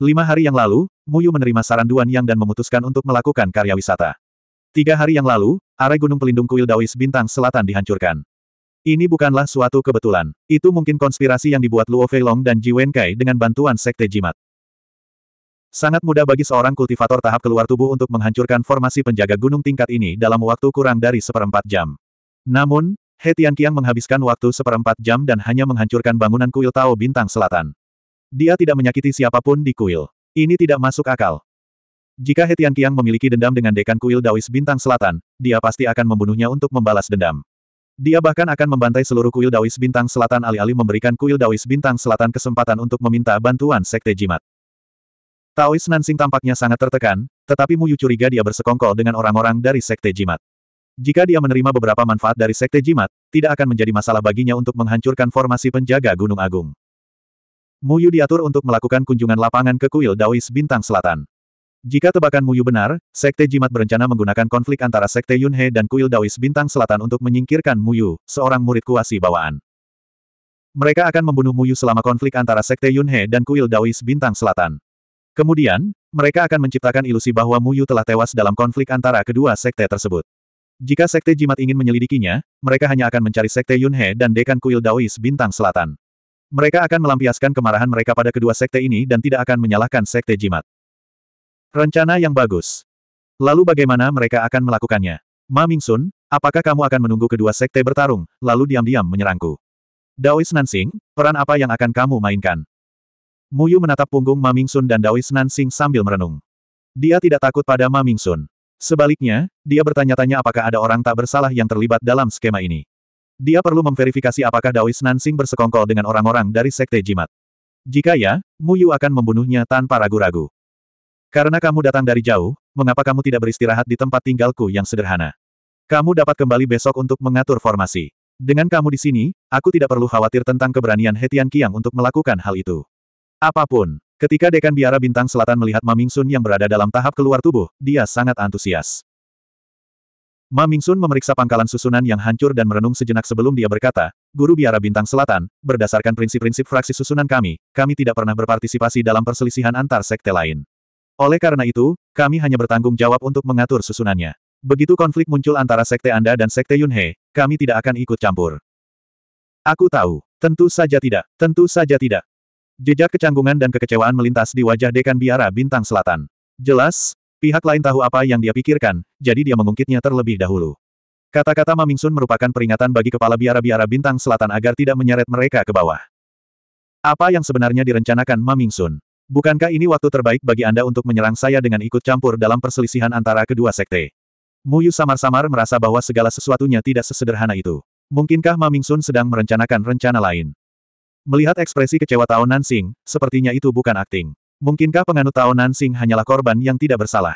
Lima hari yang lalu, Muyu menerima saran Duan Yang dan memutuskan untuk melakukan karya wisata. Tiga hari yang lalu, area gunung pelindung kuil Dawis Bintang Selatan dihancurkan. Ini bukanlah suatu kebetulan. Itu mungkin konspirasi yang dibuat Luo Feilong dan Ji Wenkai dengan bantuan Sekte Jimat. Sangat mudah bagi seorang kultivator tahap keluar tubuh untuk menghancurkan formasi penjaga gunung tingkat ini dalam waktu kurang dari seperempat jam. Namun, He Qiang menghabiskan waktu seperempat jam dan hanya menghancurkan bangunan kuil Tao Bintang Selatan. Dia tidak menyakiti siapapun di kuil. Ini tidak masuk akal. Jika Hetian Kiang memiliki dendam dengan dekan kuil Dawis Bintang Selatan, dia pasti akan membunuhnya untuk membalas dendam. Dia bahkan akan membantai seluruh kuil Dawis Bintang Selatan alih-alih memberikan kuil Dawis Bintang Selatan kesempatan untuk meminta bantuan Sekte Jimat. Taois Nansing tampaknya sangat tertekan, tetapi Mu Yu curiga dia bersekongkol dengan orang-orang dari Sekte Jimat. Jika dia menerima beberapa manfaat dari Sekte Jimat, tidak akan menjadi masalah baginya untuk menghancurkan formasi penjaga Gunung Agung. Muyu diatur untuk melakukan kunjungan lapangan ke kuil Daois Bintang Selatan. Jika tebakan Muyu benar, Sekte Jimat berencana menggunakan konflik antara Sekte Yunhe dan kuil Daois Bintang Selatan untuk menyingkirkan Muyu, seorang murid kuasi bawaan. Mereka akan membunuh Muyu selama konflik antara Sekte Yunhe dan kuil Daois Bintang Selatan. Kemudian, mereka akan menciptakan ilusi bahwa Muyu telah tewas dalam konflik antara kedua sekte tersebut. Jika Sekte Jimat ingin menyelidikinya, mereka hanya akan mencari Sekte Yunhe dan Dekan Kuil Daois Bintang Selatan. Mereka akan melampiaskan kemarahan mereka pada kedua sekte ini dan tidak akan menyalahkan sekte jimat. Rencana yang bagus. Lalu bagaimana mereka akan melakukannya? Ma Mingsun, apakah kamu akan menunggu kedua sekte bertarung, lalu diam-diam menyerangku? Daois Nansing, peran apa yang akan kamu mainkan? Muyu menatap punggung Ma Mingsun dan Daois Nansing sambil merenung. Dia tidak takut pada Ma Mingsun. Sebaliknya, dia bertanya-tanya apakah ada orang tak bersalah yang terlibat dalam skema ini. Dia perlu memverifikasi apakah Daois Nansing bersekongkol dengan orang-orang dari Sekte Jimat. Jika ya, Muyu akan membunuhnya tanpa ragu-ragu. Karena kamu datang dari jauh, mengapa kamu tidak beristirahat di tempat tinggalku yang sederhana? Kamu dapat kembali besok untuk mengatur formasi. Dengan kamu di sini, aku tidak perlu khawatir tentang keberanian Hetian Kiang untuk melakukan hal itu. Apapun, ketika Dekan Biara Bintang Selatan melihat Maming Sun yang berada dalam tahap keluar tubuh, dia sangat antusias. Ma Mingsun memeriksa pangkalan susunan yang hancur dan merenung sejenak sebelum dia berkata, Guru Biara Bintang Selatan, berdasarkan prinsip-prinsip fraksi susunan kami, kami tidak pernah berpartisipasi dalam perselisihan antar sekte lain. Oleh karena itu, kami hanya bertanggung jawab untuk mengatur susunannya. Begitu konflik muncul antara sekte Anda dan sekte Yunhe, kami tidak akan ikut campur. Aku tahu. Tentu saja tidak, tentu saja tidak. Jejak kecanggungan dan kekecewaan melintas di wajah dekan biara bintang selatan. Jelas, Pihak lain tahu apa yang dia pikirkan, jadi dia mengungkitnya terlebih dahulu. Kata-kata Maming Sun merupakan peringatan bagi kepala biara-biara bintang selatan agar tidak menyeret mereka ke bawah. Apa yang sebenarnya direncanakan Maming Sun? Bukankah ini waktu terbaik bagi Anda untuk menyerang saya dengan ikut campur dalam perselisihan antara kedua sekte? Muyu samar-samar merasa bahwa segala sesuatunya tidak sesederhana itu. Mungkinkah Maming Sun sedang merencanakan rencana lain? Melihat ekspresi kecewa Tao Nansing, sepertinya itu bukan akting. Mungkinkah penganut Tao Nansing hanyalah korban yang tidak bersalah?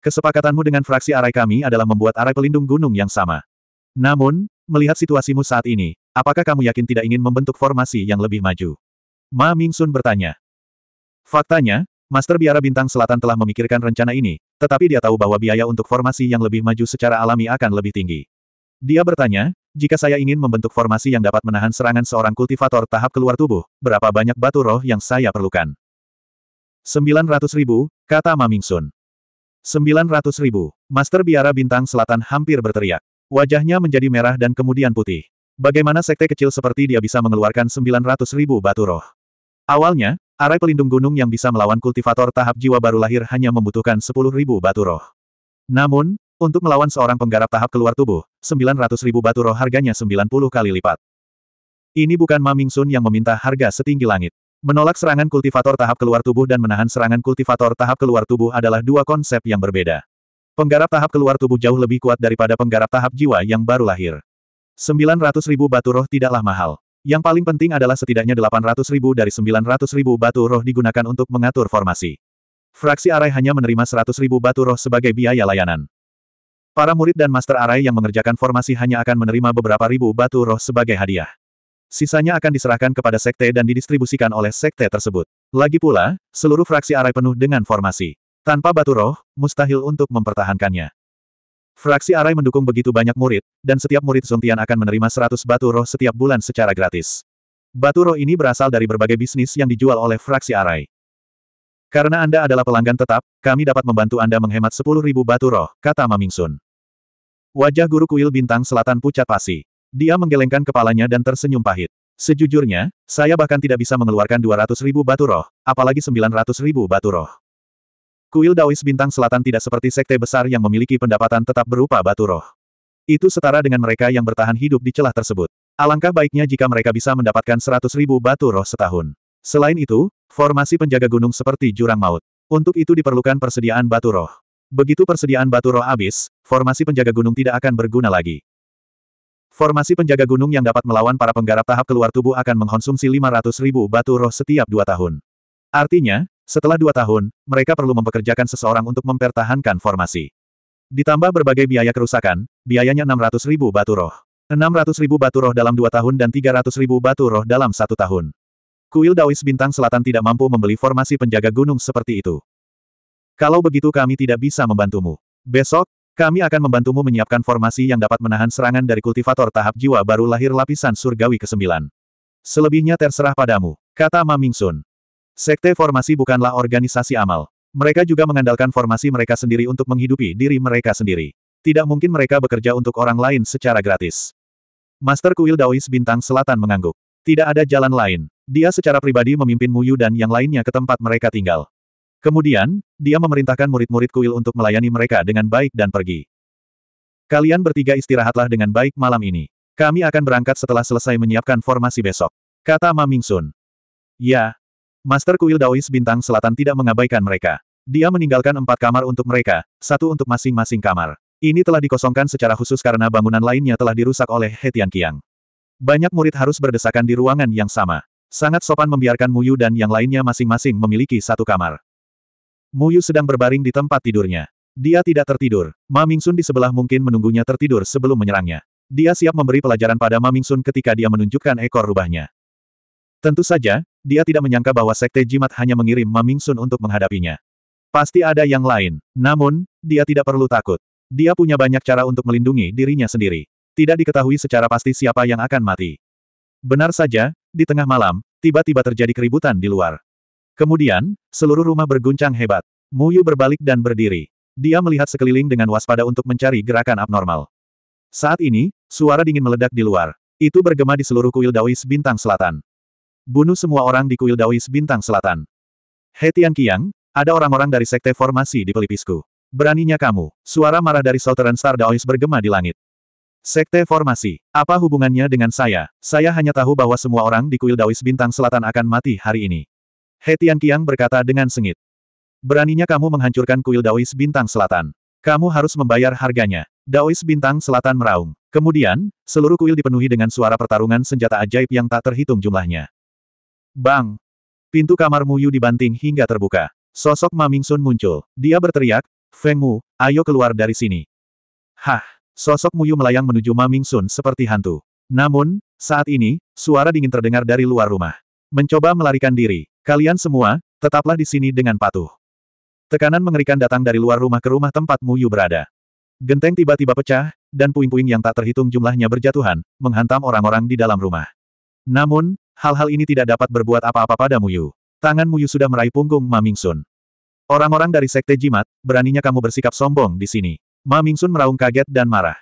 Kesepakatanmu dengan fraksi arai kami adalah membuat arai pelindung gunung yang sama. Namun, melihat situasimu saat ini, apakah kamu yakin tidak ingin membentuk formasi yang lebih maju? Ma Ming Sun bertanya. Faktanya, Master Biara Bintang Selatan telah memikirkan rencana ini, tetapi dia tahu bahwa biaya untuk formasi yang lebih maju secara alami akan lebih tinggi. Dia bertanya, jika saya ingin membentuk formasi yang dapat menahan serangan seorang kultivator tahap keluar tubuh, berapa banyak batu roh yang saya perlukan? Sembilan ratus ribu, kata Maming Sun. Sembilan ratus ribu. Master Biara Bintang Selatan hampir berteriak. Wajahnya menjadi merah dan kemudian putih. Bagaimana sekte kecil seperti dia bisa mengeluarkan sembilan ratus ribu batu roh? Awalnya, arai pelindung gunung yang bisa melawan kultivator tahap jiwa baru lahir hanya membutuhkan sepuluh ribu batu roh. Namun, untuk melawan seorang penggarap tahap keluar tubuh, sembilan ratus ribu batu roh harganya sembilan puluh kali lipat. Ini bukan Maming Sun yang meminta harga setinggi langit. Menolak serangan kultivator tahap keluar tubuh dan menahan serangan kultivator tahap keluar tubuh adalah dua konsep yang berbeda. Penggarap tahap keluar tubuh jauh lebih kuat daripada penggarap tahap jiwa yang baru lahir. 900 ribu batu roh tidaklah mahal. Yang paling penting adalah setidaknya 800 ribu dari 900 ribu batu roh digunakan untuk mengatur formasi. Fraksi Arai hanya menerima 100 ribu batu roh sebagai biaya layanan. Para murid dan master Arai yang mengerjakan formasi hanya akan menerima beberapa ribu batu roh sebagai hadiah. Sisanya akan diserahkan kepada sekte dan didistribusikan oleh sekte tersebut. Lagi pula, seluruh fraksi arai penuh dengan formasi. Tanpa batu roh, mustahil untuk mempertahankannya. Fraksi arai mendukung begitu banyak murid, dan setiap murid Zongtian akan menerima 100 batu roh setiap bulan secara gratis. Batu roh ini berasal dari berbagai bisnis yang dijual oleh fraksi arai. Karena Anda adalah pelanggan tetap, kami dapat membantu Anda menghemat 10.000 batu roh, kata Mamingsun. Wajah guru kuil bintang selatan pucat pasi. Dia menggelengkan kepalanya dan tersenyum pahit. Sejujurnya, saya bahkan tidak bisa mengeluarkan 200 ribu batu roh, apalagi 900 ribu batu roh. Kuil Daois Bintang Selatan tidak seperti sekte besar yang memiliki pendapatan tetap berupa batu roh. Itu setara dengan mereka yang bertahan hidup di celah tersebut. Alangkah baiknya jika mereka bisa mendapatkan 100 ribu batu roh setahun. Selain itu, formasi penjaga gunung seperti jurang maut. Untuk itu diperlukan persediaan batu roh. Begitu persediaan batu roh habis, formasi penjaga gunung tidak akan berguna lagi. Formasi penjaga gunung yang dapat melawan para penggarap tahap keluar tubuh akan mengkonsumsi 500 ribu batu roh setiap dua tahun. Artinya, setelah dua tahun, mereka perlu mempekerjakan seseorang untuk mempertahankan formasi. Ditambah berbagai biaya kerusakan, biayanya 600 ribu batu roh. 600 ribu batu roh dalam dua tahun dan 300 ribu batu roh dalam satu tahun. Kuil Dawis Bintang Selatan tidak mampu membeli formasi penjaga gunung seperti itu. Kalau begitu kami tidak bisa membantumu. Besok, kami akan membantumu menyiapkan formasi yang dapat menahan serangan dari kultivator tahap jiwa baru lahir lapisan surgawi ke-9. Selebihnya terserah padamu, kata Ma Mingsun. Sekte formasi bukanlah organisasi amal. Mereka juga mengandalkan formasi mereka sendiri untuk menghidupi diri mereka sendiri. Tidak mungkin mereka bekerja untuk orang lain secara gratis. Master Kuil Daois Bintang Selatan mengangguk. Tidak ada jalan lain. Dia secara pribadi memimpin Muyu dan yang lainnya ke tempat mereka tinggal. Kemudian, dia memerintahkan murid-murid kuil untuk melayani mereka dengan baik dan pergi. Kalian bertiga istirahatlah dengan baik malam ini. Kami akan berangkat setelah selesai menyiapkan formasi besok. Kata Ma Sun. Ya. Master Kuil Daois Bintang Selatan tidak mengabaikan mereka. Dia meninggalkan empat kamar untuk mereka, satu untuk masing-masing kamar. Ini telah dikosongkan secara khusus karena bangunan lainnya telah dirusak oleh He Tian Qiang. Banyak murid harus berdesakan di ruangan yang sama. Sangat sopan membiarkan Mu Yu dan yang lainnya masing-masing memiliki satu kamar. Muyu sedang berbaring di tempat tidurnya. Dia tidak tertidur. Ma Sun di sebelah mungkin menunggunya tertidur sebelum menyerangnya. Dia siap memberi pelajaran pada Ma Sun ketika dia menunjukkan ekor rubahnya. Tentu saja, dia tidak menyangka bahwa Sekte Jimat hanya mengirim Ma Sun untuk menghadapinya. Pasti ada yang lain. Namun, dia tidak perlu takut. Dia punya banyak cara untuk melindungi dirinya sendiri. Tidak diketahui secara pasti siapa yang akan mati. Benar saja, di tengah malam, tiba-tiba terjadi keributan di luar. Kemudian, seluruh rumah berguncang hebat. Muyu berbalik dan berdiri. Dia melihat sekeliling dengan waspada untuk mencari gerakan abnormal. Saat ini, suara dingin meledak di luar. Itu bergema di seluruh kuil Daois Bintang Selatan. Bunuh semua orang di kuil Daois Bintang Selatan. Hetian Kiang, ada orang-orang dari sekte formasi di pelipisku. Beraninya kamu, suara marah dari Southern Star Daois bergema di langit. Sekte formasi, apa hubungannya dengan saya? Saya hanya tahu bahwa semua orang di kuil Daois Bintang Selatan akan mati hari ini. He Qiang berkata dengan sengit. Beraninya kamu menghancurkan kuil Daois Bintang Selatan. Kamu harus membayar harganya. Daois Bintang Selatan meraung. Kemudian, seluruh kuil dipenuhi dengan suara pertarungan senjata ajaib yang tak terhitung jumlahnya. Bang! Pintu kamar Yu dibanting hingga terbuka. Sosok Sun muncul. Dia berteriak, Feng Mu, ayo keluar dari sini. Hah! Sosok Mu Yu melayang menuju Sun seperti hantu. Namun, saat ini, suara dingin terdengar dari luar rumah. Mencoba melarikan diri, Kalian semua, tetaplah di sini dengan patuh. Tekanan mengerikan datang dari luar rumah ke rumah tempat Muyu berada. Genteng tiba-tiba pecah, dan puing-puing yang tak terhitung jumlahnya berjatuhan, menghantam orang-orang di dalam rumah. Namun, hal-hal ini tidak dapat berbuat apa-apa pada Muyu. Tangan Muyu sudah meraih punggung Ma Sun. Orang-orang dari Sekte Jimat, beraninya kamu bersikap sombong di sini. Ma Sun meraung kaget dan marah.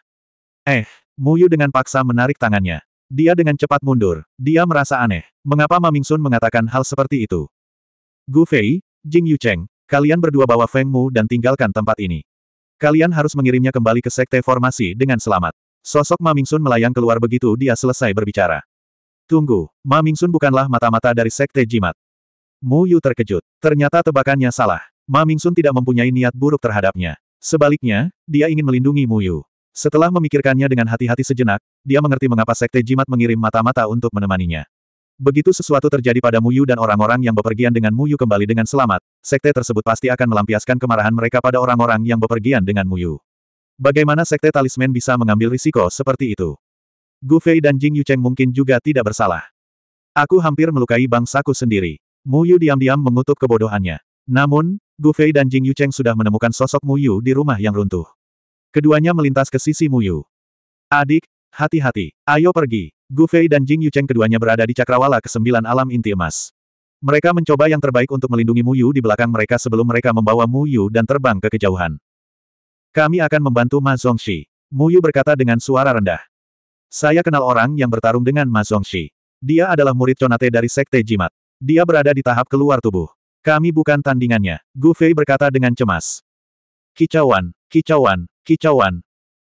Eh, Muyu dengan paksa menarik tangannya. Dia dengan cepat mundur. Dia merasa aneh. Mengapa Maming Sun mengatakan hal seperti itu? Gu Fei, Jing Yucheng, kalian berdua bawa Feng Mu dan tinggalkan tempat ini. Kalian harus mengirimnya kembali ke sekte formasi dengan selamat. Sosok Maming Sun melayang keluar begitu dia selesai berbicara. Tunggu, Maming Sun bukanlah mata-mata dari sekte jimat. Mu Yu terkejut. Ternyata tebakannya salah. Maming Sun tidak mempunyai niat buruk terhadapnya. Sebaliknya, dia ingin melindungi Mu Yu. Setelah memikirkannya dengan hati-hati sejenak, dia mengerti mengapa Sekte Jimat mengirim mata-mata untuk menemaninya. Begitu sesuatu terjadi pada Muyu dan orang-orang yang bepergian dengan Muyu kembali dengan selamat, sekte tersebut pasti akan melampiaskan kemarahan mereka pada orang-orang yang bepergian dengan Muyu. Bagaimana sekte talisman bisa mengambil risiko seperti itu? Gu Fei dan Jing Yucheng mungkin juga tidak bersalah. Aku hampir melukai bangsaku sendiri. Mu Yu diam-diam mengutuk kebodohannya. Namun, Gu Fei dan Jing Yucheng sudah menemukan sosok Mu Yu di rumah yang runtuh. Keduanya melintas ke sisi Muyu. Adik, hati-hati, ayo pergi. Gu Fei dan Jing Yucheng keduanya berada di cakrawala kesembilan alam inti emas. Mereka mencoba yang terbaik untuk melindungi Muyu di belakang mereka sebelum mereka membawa Muyu dan terbang ke kejauhan. Kami akan membantu Ma Zongxi. Muyu berkata dengan suara rendah. Saya kenal orang yang bertarung dengan Ma Zongxi. Dia adalah murid Conate dari Sekte Jimat. Dia berada di tahap keluar tubuh. Kami bukan tandingannya, Gu Fei berkata dengan cemas. Kicauan, kicauan, Kicauan.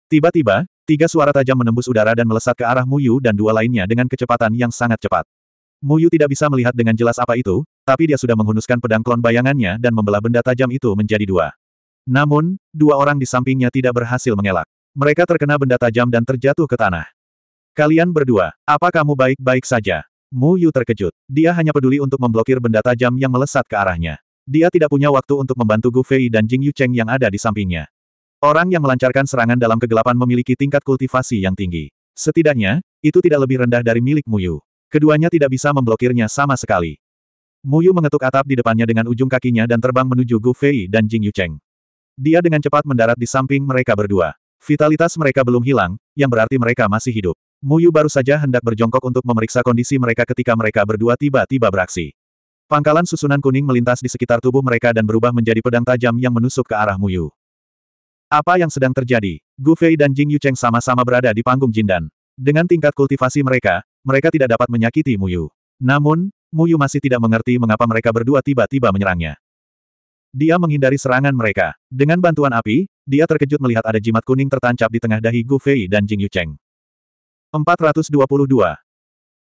Tiba-tiba, tiga suara tajam menembus udara dan melesat ke arah Muyu dan dua lainnya dengan kecepatan yang sangat cepat. Muyu tidak bisa melihat dengan jelas apa itu, tapi dia sudah menghunuskan pedang klon bayangannya dan membelah benda tajam itu menjadi dua. Namun, dua orang di sampingnya tidak berhasil mengelak. Mereka terkena benda tajam dan terjatuh ke tanah. Kalian berdua, apa kamu baik-baik saja? Mu Yu terkejut. Dia hanya peduli untuk memblokir benda tajam yang melesat ke arahnya. Dia tidak punya waktu untuk membantu Gu Fei dan Jing Yu Cheng yang ada di sampingnya. Orang yang melancarkan serangan dalam kegelapan memiliki tingkat kultivasi yang tinggi. Setidaknya, itu tidak lebih rendah dari milik Muyu. Keduanya tidak bisa memblokirnya sama sekali. Muyu mengetuk atap di depannya dengan ujung kakinya dan terbang menuju Gu Fei dan Jing Yucheng. Dia dengan cepat mendarat di samping mereka berdua. Vitalitas mereka belum hilang, yang berarti mereka masih hidup. Muyu baru saja hendak berjongkok untuk memeriksa kondisi mereka ketika mereka berdua tiba-tiba beraksi. Pangkalan susunan kuning melintas di sekitar tubuh mereka dan berubah menjadi pedang tajam yang menusuk ke arah Muyu. Apa yang sedang terjadi? Gu Fei dan Jing Yucheng sama-sama berada di panggung Jindan. Dengan tingkat kultivasi mereka, mereka tidak dapat menyakiti Muyu. Namun, Muyu masih tidak mengerti mengapa mereka berdua tiba-tiba menyerangnya. Dia menghindari serangan mereka. Dengan bantuan api, dia terkejut melihat ada jimat kuning tertancap di tengah dahi Gu Fei dan Jing Yucheng. 422.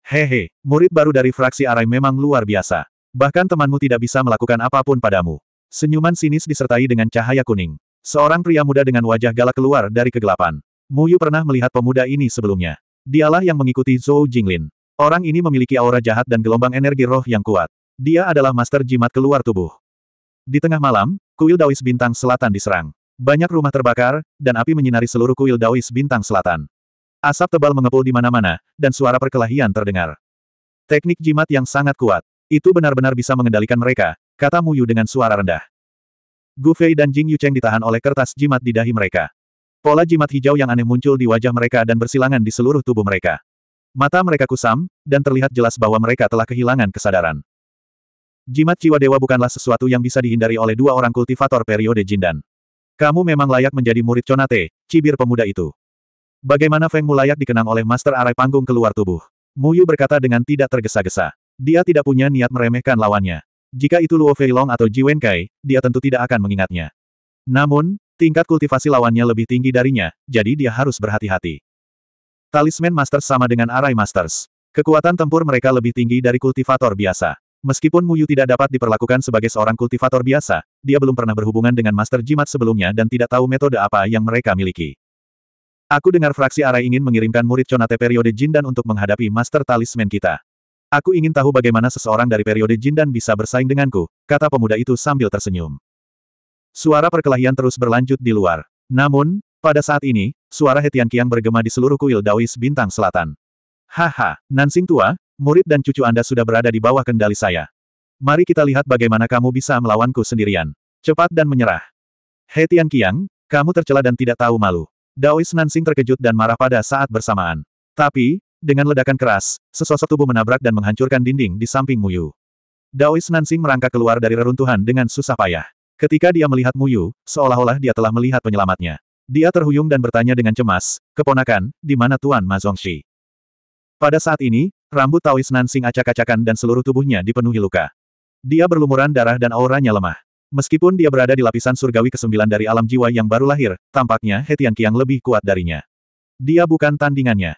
Hehe, murid baru dari fraksi Arai memang luar biasa. Bahkan temanmu tidak bisa melakukan apapun padamu. Senyuman sinis disertai dengan cahaya kuning. Seorang pria muda dengan wajah galak keluar dari kegelapan. Mu Yu pernah melihat pemuda ini sebelumnya. Dialah yang mengikuti Zhou Jinglin. Orang ini memiliki aura jahat dan gelombang energi roh yang kuat. Dia adalah master jimat keluar tubuh. Di tengah malam, kuil Daois Bintang Selatan diserang. Banyak rumah terbakar, dan api menyinari seluruh kuil Daois Bintang Selatan. Asap tebal mengepul di mana-mana, dan suara perkelahian terdengar. Teknik jimat yang sangat kuat. Itu benar-benar bisa mengendalikan mereka, kata Mu Yu dengan suara rendah. Gu Fei dan Jing Yucheng ditahan oleh kertas jimat di dahi mereka. Pola jimat hijau yang aneh muncul di wajah mereka dan bersilangan di seluruh tubuh mereka. Mata mereka kusam, dan terlihat jelas bahwa mereka telah kehilangan kesadaran. Jimat jiwa dewa bukanlah sesuatu yang bisa dihindari oleh dua orang kultivator periode Jindan. Kamu memang layak menjadi murid Conate, cibir pemuda itu. Bagaimana Feng Mu layak dikenang oleh Master Arai Panggung keluar tubuh? Mu Yu berkata dengan tidak tergesa-gesa. Dia tidak punya niat meremehkan lawannya. Jika itu Luo Long atau Ji Wenkai, dia tentu tidak akan mengingatnya. Namun, tingkat kultivasi lawannya lebih tinggi darinya, jadi dia harus berhati-hati. Talisman Masters sama dengan Arai Masters. Kekuatan tempur mereka lebih tinggi dari kultivator biasa. Meskipun Muyu tidak dapat diperlakukan sebagai seorang kultivator biasa, dia belum pernah berhubungan dengan Master Jimat sebelumnya dan tidak tahu metode apa yang mereka miliki. Aku dengar fraksi Arai ingin mengirimkan murid Conate periode Jin dan untuk menghadapi Master Talisman kita. Aku ingin tahu bagaimana seseorang dari periode Jin dan bisa bersaing denganku, kata pemuda itu sambil tersenyum. Suara perkelahian terus berlanjut di luar. Namun, pada saat ini, suara Hetian Kiang bergema di seluruh kuil Daois Bintang Selatan. Haha, Nansing tua, murid dan cucu Anda sudah berada di bawah kendali saya. Mari kita lihat bagaimana kamu bisa melawanku sendirian. Cepat dan menyerah. Hetian Kiang, kamu tercela dan tidak tahu malu. Daois Nansing terkejut dan marah pada saat bersamaan. Tapi, dengan ledakan keras, sesosok tubuh menabrak dan menghancurkan dinding di samping Muyu. Daois Nansing merangkak keluar dari reruntuhan dengan susah payah. Ketika dia melihat Muyu, seolah-olah dia telah melihat penyelamatnya. Dia terhuyung dan bertanya dengan cemas, keponakan, di mana Tuan Mazongshi? Pada saat ini, rambut Taois Nansing acak-acakan dan seluruh tubuhnya dipenuhi luka. Dia berlumuran darah dan auranya lemah. Meskipun dia berada di lapisan surgawi ke-9 dari alam jiwa yang baru lahir, tampaknya Hetian Qiang lebih kuat darinya. Dia bukan tandingannya.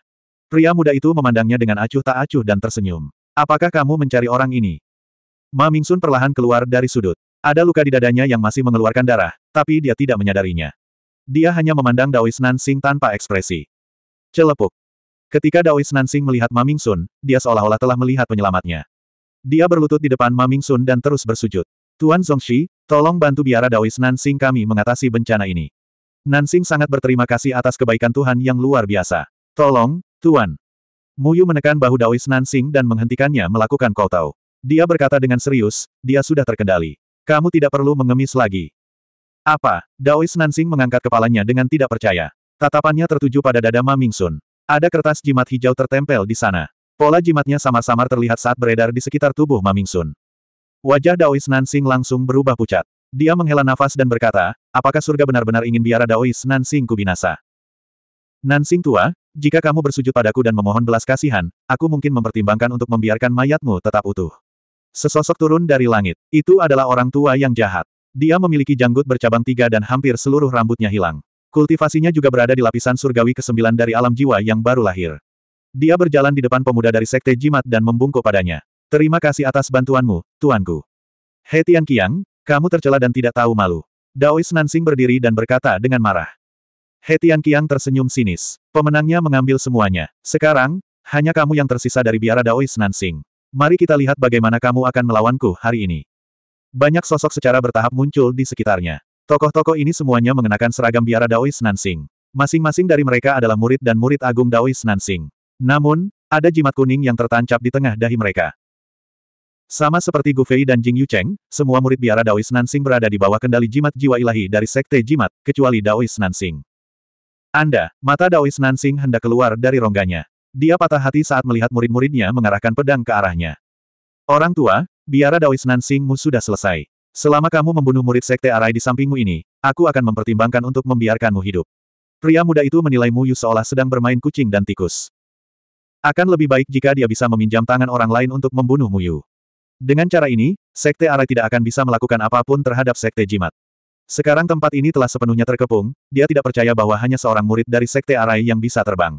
Pria muda itu memandangnya dengan acuh tak acuh dan tersenyum. Apakah kamu mencari orang ini? Ma Mingsun perlahan keluar dari sudut. Ada luka di dadanya yang masih mengeluarkan darah, tapi dia tidak menyadarinya. Dia hanya memandang Daois Nansing tanpa ekspresi. Celepuk. Ketika Daois Nansing melihat Ma Mingsun, dia seolah-olah telah melihat penyelamatnya. Dia berlutut di depan Ma Mingsun dan terus bersujud. Tuan Zongxi, tolong bantu biara Daois Nansing kami mengatasi bencana ini. Nansing sangat berterima kasih atas kebaikan Tuhan yang luar biasa. Tolong, Tuan. Muyu menekan bahu Daois Nansing dan menghentikannya melakukan kotau. Dia berkata dengan serius, dia sudah terkendali. Kamu tidak perlu mengemis lagi. Apa? Daois Nansing mengangkat kepalanya dengan tidak percaya. Tatapannya tertuju pada dada Ma Mingsun. Ada kertas jimat hijau tertempel di sana. Pola jimatnya samar-samar terlihat saat beredar di sekitar tubuh Ma Mingsun. Wajah Daois Nansing langsung berubah pucat. Dia menghela nafas dan berkata, apakah surga benar-benar ingin biara Daois Nansing kubinasa? Nansing tua, jika kamu bersujud padaku dan memohon belas kasihan, aku mungkin mempertimbangkan untuk membiarkan mayatmu tetap utuh. Sesosok turun dari langit. Itu adalah orang tua yang jahat. Dia memiliki janggut bercabang tiga dan hampir seluruh rambutnya hilang. Kultivasinya juga berada di lapisan surgawi ke-9 dari alam jiwa yang baru lahir. Dia berjalan di depan pemuda dari sekte jimat dan membungkuk padanya. Terima kasih atas bantuanmu, tuanku. Hei Tian kamu tercela dan tidak tahu malu. Daois Nansing berdiri dan berkata dengan marah. Hetian Qiang tersenyum sinis. Pemenangnya mengambil semuanya. Sekarang, hanya kamu yang tersisa dari biara Daois Nansing. Mari kita lihat bagaimana kamu akan melawanku hari ini. Banyak sosok secara bertahap muncul di sekitarnya. Tokoh-tokoh ini semuanya mengenakan seragam biara Daois Nansing. Masing-masing dari mereka adalah murid dan murid agung Daois Nansing. Namun, ada jimat kuning yang tertancap di tengah dahi mereka. Sama seperti Gu Fei dan Jing Yucheng, semua murid biara Daois Nansing berada di bawah kendali jimat jiwa ilahi dari Sekte Jimat, kecuali Daois Nansing. Anda, mata Daois Nansing hendak keluar dari rongganya. Dia patah hati saat melihat murid-muridnya mengarahkan pedang ke arahnya. Orang tua, biara Daois Nansingmu sudah selesai. Selama kamu membunuh murid sekte Arai di sampingmu ini, aku akan mempertimbangkan untuk membiarkanmu hidup. Pria muda itu menilai Mu Yu seolah sedang bermain kucing dan tikus. Akan lebih baik jika dia bisa meminjam tangan orang lain untuk membunuh Mu Yu. Dengan cara ini, sekte Arai tidak akan bisa melakukan apapun terhadap sekte jimat. Sekarang tempat ini telah sepenuhnya terkepung, dia tidak percaya bahwa hanya seorang murid dari Sekte Arai yang bisa terbang.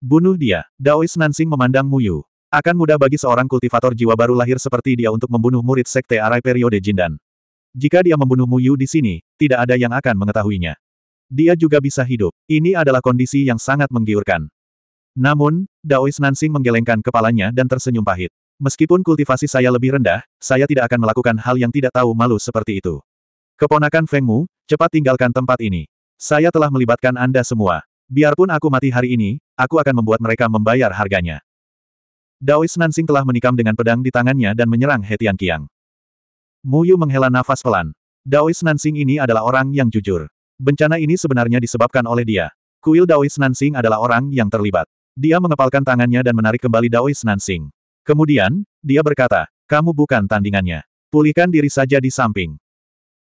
Bunuh dia, Daois Nansing memandang Muyu. Akan mudah bagi seorang kultivator jiwa baru lahir seperti dia untuk membunuh murid Sekte Arai periode Jindan. Jika dia membunuh Muyu di sini, tidak ada yang akan mengetahuinya. Dia juga bisa hidup. Ini adalah kondisi yang sangat menggiurkan. Namun, Daois Nansing menggelengkan kepalanya dan tersenyum pahit. Meskipun kultivasi saya lebih rendah, saya tidak akan melakukan hal yang tidak tahu malu seperti itu. Keponakan Feng Mu, cepat tinggalkan tempat ini. Saya telah melibatkan Anda semua. Biarpun aku mati hari ini, aku akan membuat mereka membayar harganya. Daois Nansing telah menikam dengan pedang di tangannya dan menyerang Hetian Qiang. Yu menghela nafas pelan. Daois Nansing ini adalah orang yang jujur. Bencana ini sebenarnya disebabkan oleh dia. Kuil Daois Nansing adalah orang yang terlibat. Dia mengepalkan tangannya dan menarik kembali Daois Nansing. Kemudian, dia berkata, kamu bukan tandingannya. Pulihkan diri saja di samping.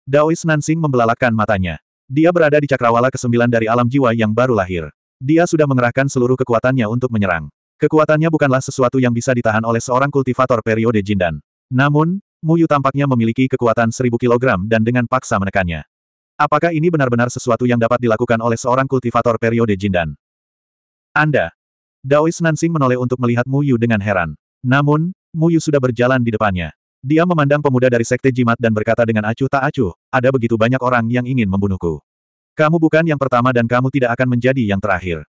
Daois Nansing membelalakan matanya. Dia berada di cakrawala ke-9 dari alam jiwa yang baru lahir. Dia sudah mengerahkan seluruh kekuatannya untuk menyerang. Kekuatannya bukanlah sesuatu yang bisa ditahan oleh seorang kultivator periode Jindan. Namun, Muyu tampaknya memiliki kekuatan 1000 kg dan dengan paksa menekannya. Apakah ini benar-benar sesuatu yang dapat dilakukan oleh seorang kultivator periode Jindan? Anda. Daois Nansing menoleh untuk melihat Muyu dengan heran. Namun, Muyu sudah berjalan di depannya. Dia memandang pemuda dari sekte jimat dan berkata dengan acuh tak acuh, ada begitu banyak orang yang ingin membunuhku. Kamu bukan yang pertama dan kamu tidak akan menjadi yang terakhir.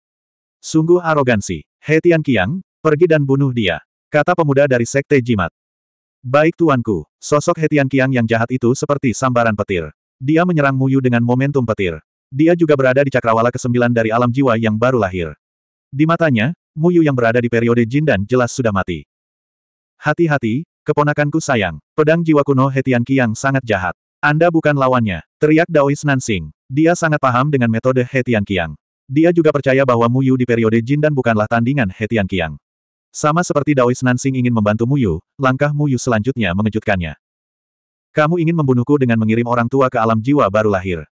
Sungguh arogansi. He Tian Qiang, pergi dan bunuh dia. Kata pemuda dari sekte jimat. Baik tuanku, sosok He Tian Qiang yang jahat itu seperti sambaran petir. Dia menyerang Muyu dengan momentum petir. Dia juga berada di cakrawala kesembilan dari alam jiwa yang baru lahir. Di matanya, Muyu yang berada di periode Jin dan jelas sudah mati. Hati-hati, Keponakanku sayang, pedang jiwa kuno Hetian Qiang sangat jahat. Anda bukan lawannya, teriak Daois Nansing. Dia sangat paham dengan metode Hetian Qiang. Dia juga percaya bahwa Muyu di periode Jin dan bukanlah tandingan Hetian Qiang. Sama seperti Daois Nansing ingin membantu Muyu, langkah Muyu selanjutnya mengejutkannya. Kamu ingin membunuhku dengan mengirim orang tua ke alam jiwa baru lahir.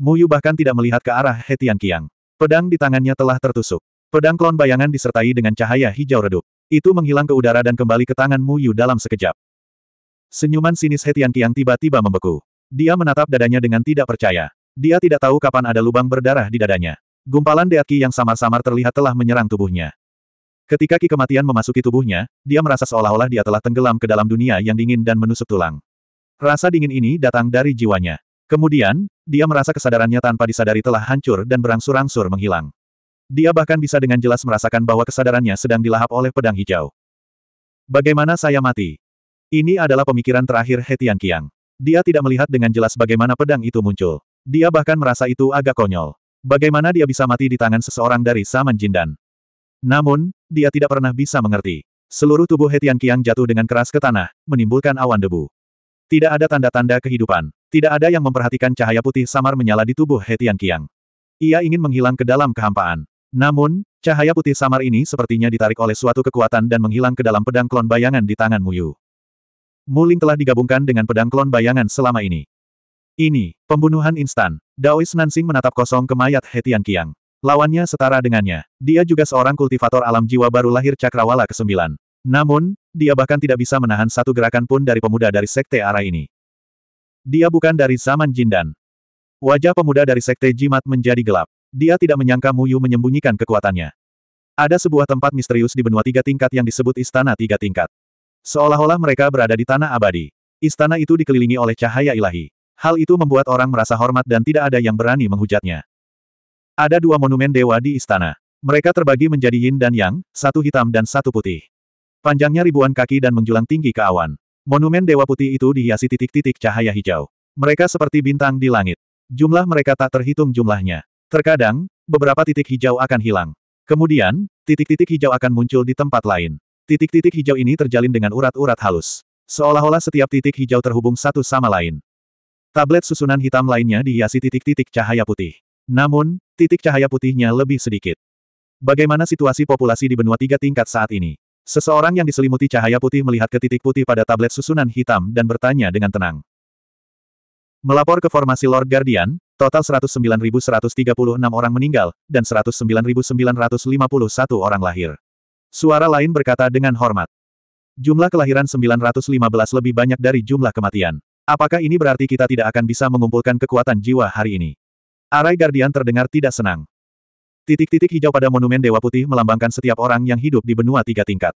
Muyu bahkan tidak melihat ke arah Hetian Qiang. Pedang di tangannya telah tertusuk. Pedang klon bayangan disertai dengan cahaya hijau redup. Itu menghilang ke udara dan kembali ke tangan Mu Yu dalam sekejap. Senyuman sinis Hetian Qiang tiba-tiba membeku. Dia menatap dadanya dengan tidak percaya. Dia tidak tahu kapan ada lubang berdarah di dadanya. Gumpalan Qi yang samar-samar terlihat telah menyerang tubuhnya. Ketika ki kematian memasuki tubuhnya, dia merasa seolah-olah dia telah tenggelam ke dalam dunia yang dingin dan menusuk tulang. Rasa dingin ini datang dari jiwanya. Kemudian, dia merasa kesadarannya tanpa disadari telah hancur dan berangsur-angsur menghilang. Dia bahkan bisa dengan jelas merasakan bahwa kesadarannya sedang dilahap oleh pedang hijau. Bagaimana saya mati? Ini adalah pemikiran terakhir Hetian Tian Qiang. Dia tidak melihat dengan jelas bagaimana pedang itu muncul. Dia bahkan merasa itu agak konyol. Bagaimana dia bisa mati di tangan seseorang dari Saman Jindan? Namun, dia tidak pernah bisa mengerti. Seluruh tubuh Hetian Tian Qiang jatuh dengan keras ke tanah, menimbulkan awan debu. Tidak ada tanda-tanda kehidupan. Tidak ada yang memperhatikan cahaya putih samar menyala di tubuh Hetian Tian Qiang. Ia ingin menghilang ke dalam kehampaan. Namun, cahaya putih samar ini sepertinya ditarik oleh suatu kekuatan dan menghilang ke dalam pedang klon bayangan di tangan Muyu. Muling telah digabungkan dengan pedang klon bayangan selama ini. Ini, pembunuhan instan. Daois Nansing menatap kosong ke mayat Hetian Kiang. Lawannya setara dengannya. Dia juga seorang kultivator alam jiwa baru lahir Cakrawala ke-9. Namun, dia bahkan tidak bisa menahan satu gerakan pun dari pemuda dari sekte arah ini. Dia bukan dari zaman Jindan. Wajah pemuda dari sekte jimat menjadi gelap. Dia tidak menyangka Mu Yu menyembunyikan kekuatannya. Ada sebuah tempat misterius di benua tiga tingkat yang disebut Istana Tiga Tingkat. Seolah-olah mereka berada di tanah abadi. Istana itu dikelilingi oleh cahaya ilahi. Hal itu membuat orang merasa hormat dan tidak ada yang berani menghujatnya. Ada dua monumen dewa di istana. Mereka terbagi menjadi yin dan yang, satu hitam dan satu putih. Panjangnya ribuan kaki dan menjulang tinggi ke awan. Monumen dewa putih itu dihiasi titik-titik cahaya hijau. Mereka seperti bintang di langit. Jumlah mereka tak terhitung jumlahnya. Terkadang, beberapa titik hijau akan hilang. Kemudian, titik-titik hijau akan muncul di tempat lain. Titik-titik hijau ini terjalin dengan urat-urat halus. Seolah-olah setiap titik hijau terhubung satu sama lain. Tablet susunan hitam lainnya dihiasi titik-titik cahaya putih. Namun, titik cahaya putihnya lebih sedikit. Bagaimana situasi populasi di benua tiga tingkat saat ini? Seseorang yang diselimuti cahaya putih melihat ke titik putih pada tablet susunan hitam dan bertanya dengan tenang. Melapor ke formasi Lord Guardian, total 109.136 orang meninggal, dan 109.951 orang lahir. Suara lain berkata dengan hormat. Jumlah kelahiran 915 lebih banyak dari jumlah kematian. Apakah ini berarti kita tidak akan bisa mengumpulkan kekuatan jiwa hari ini? Arai Guardian terdengar tidak senang. Titik-titik hijau pada monumen Dewa Putih melambangkan setiap orang yang hidup di benua tiga tingkat.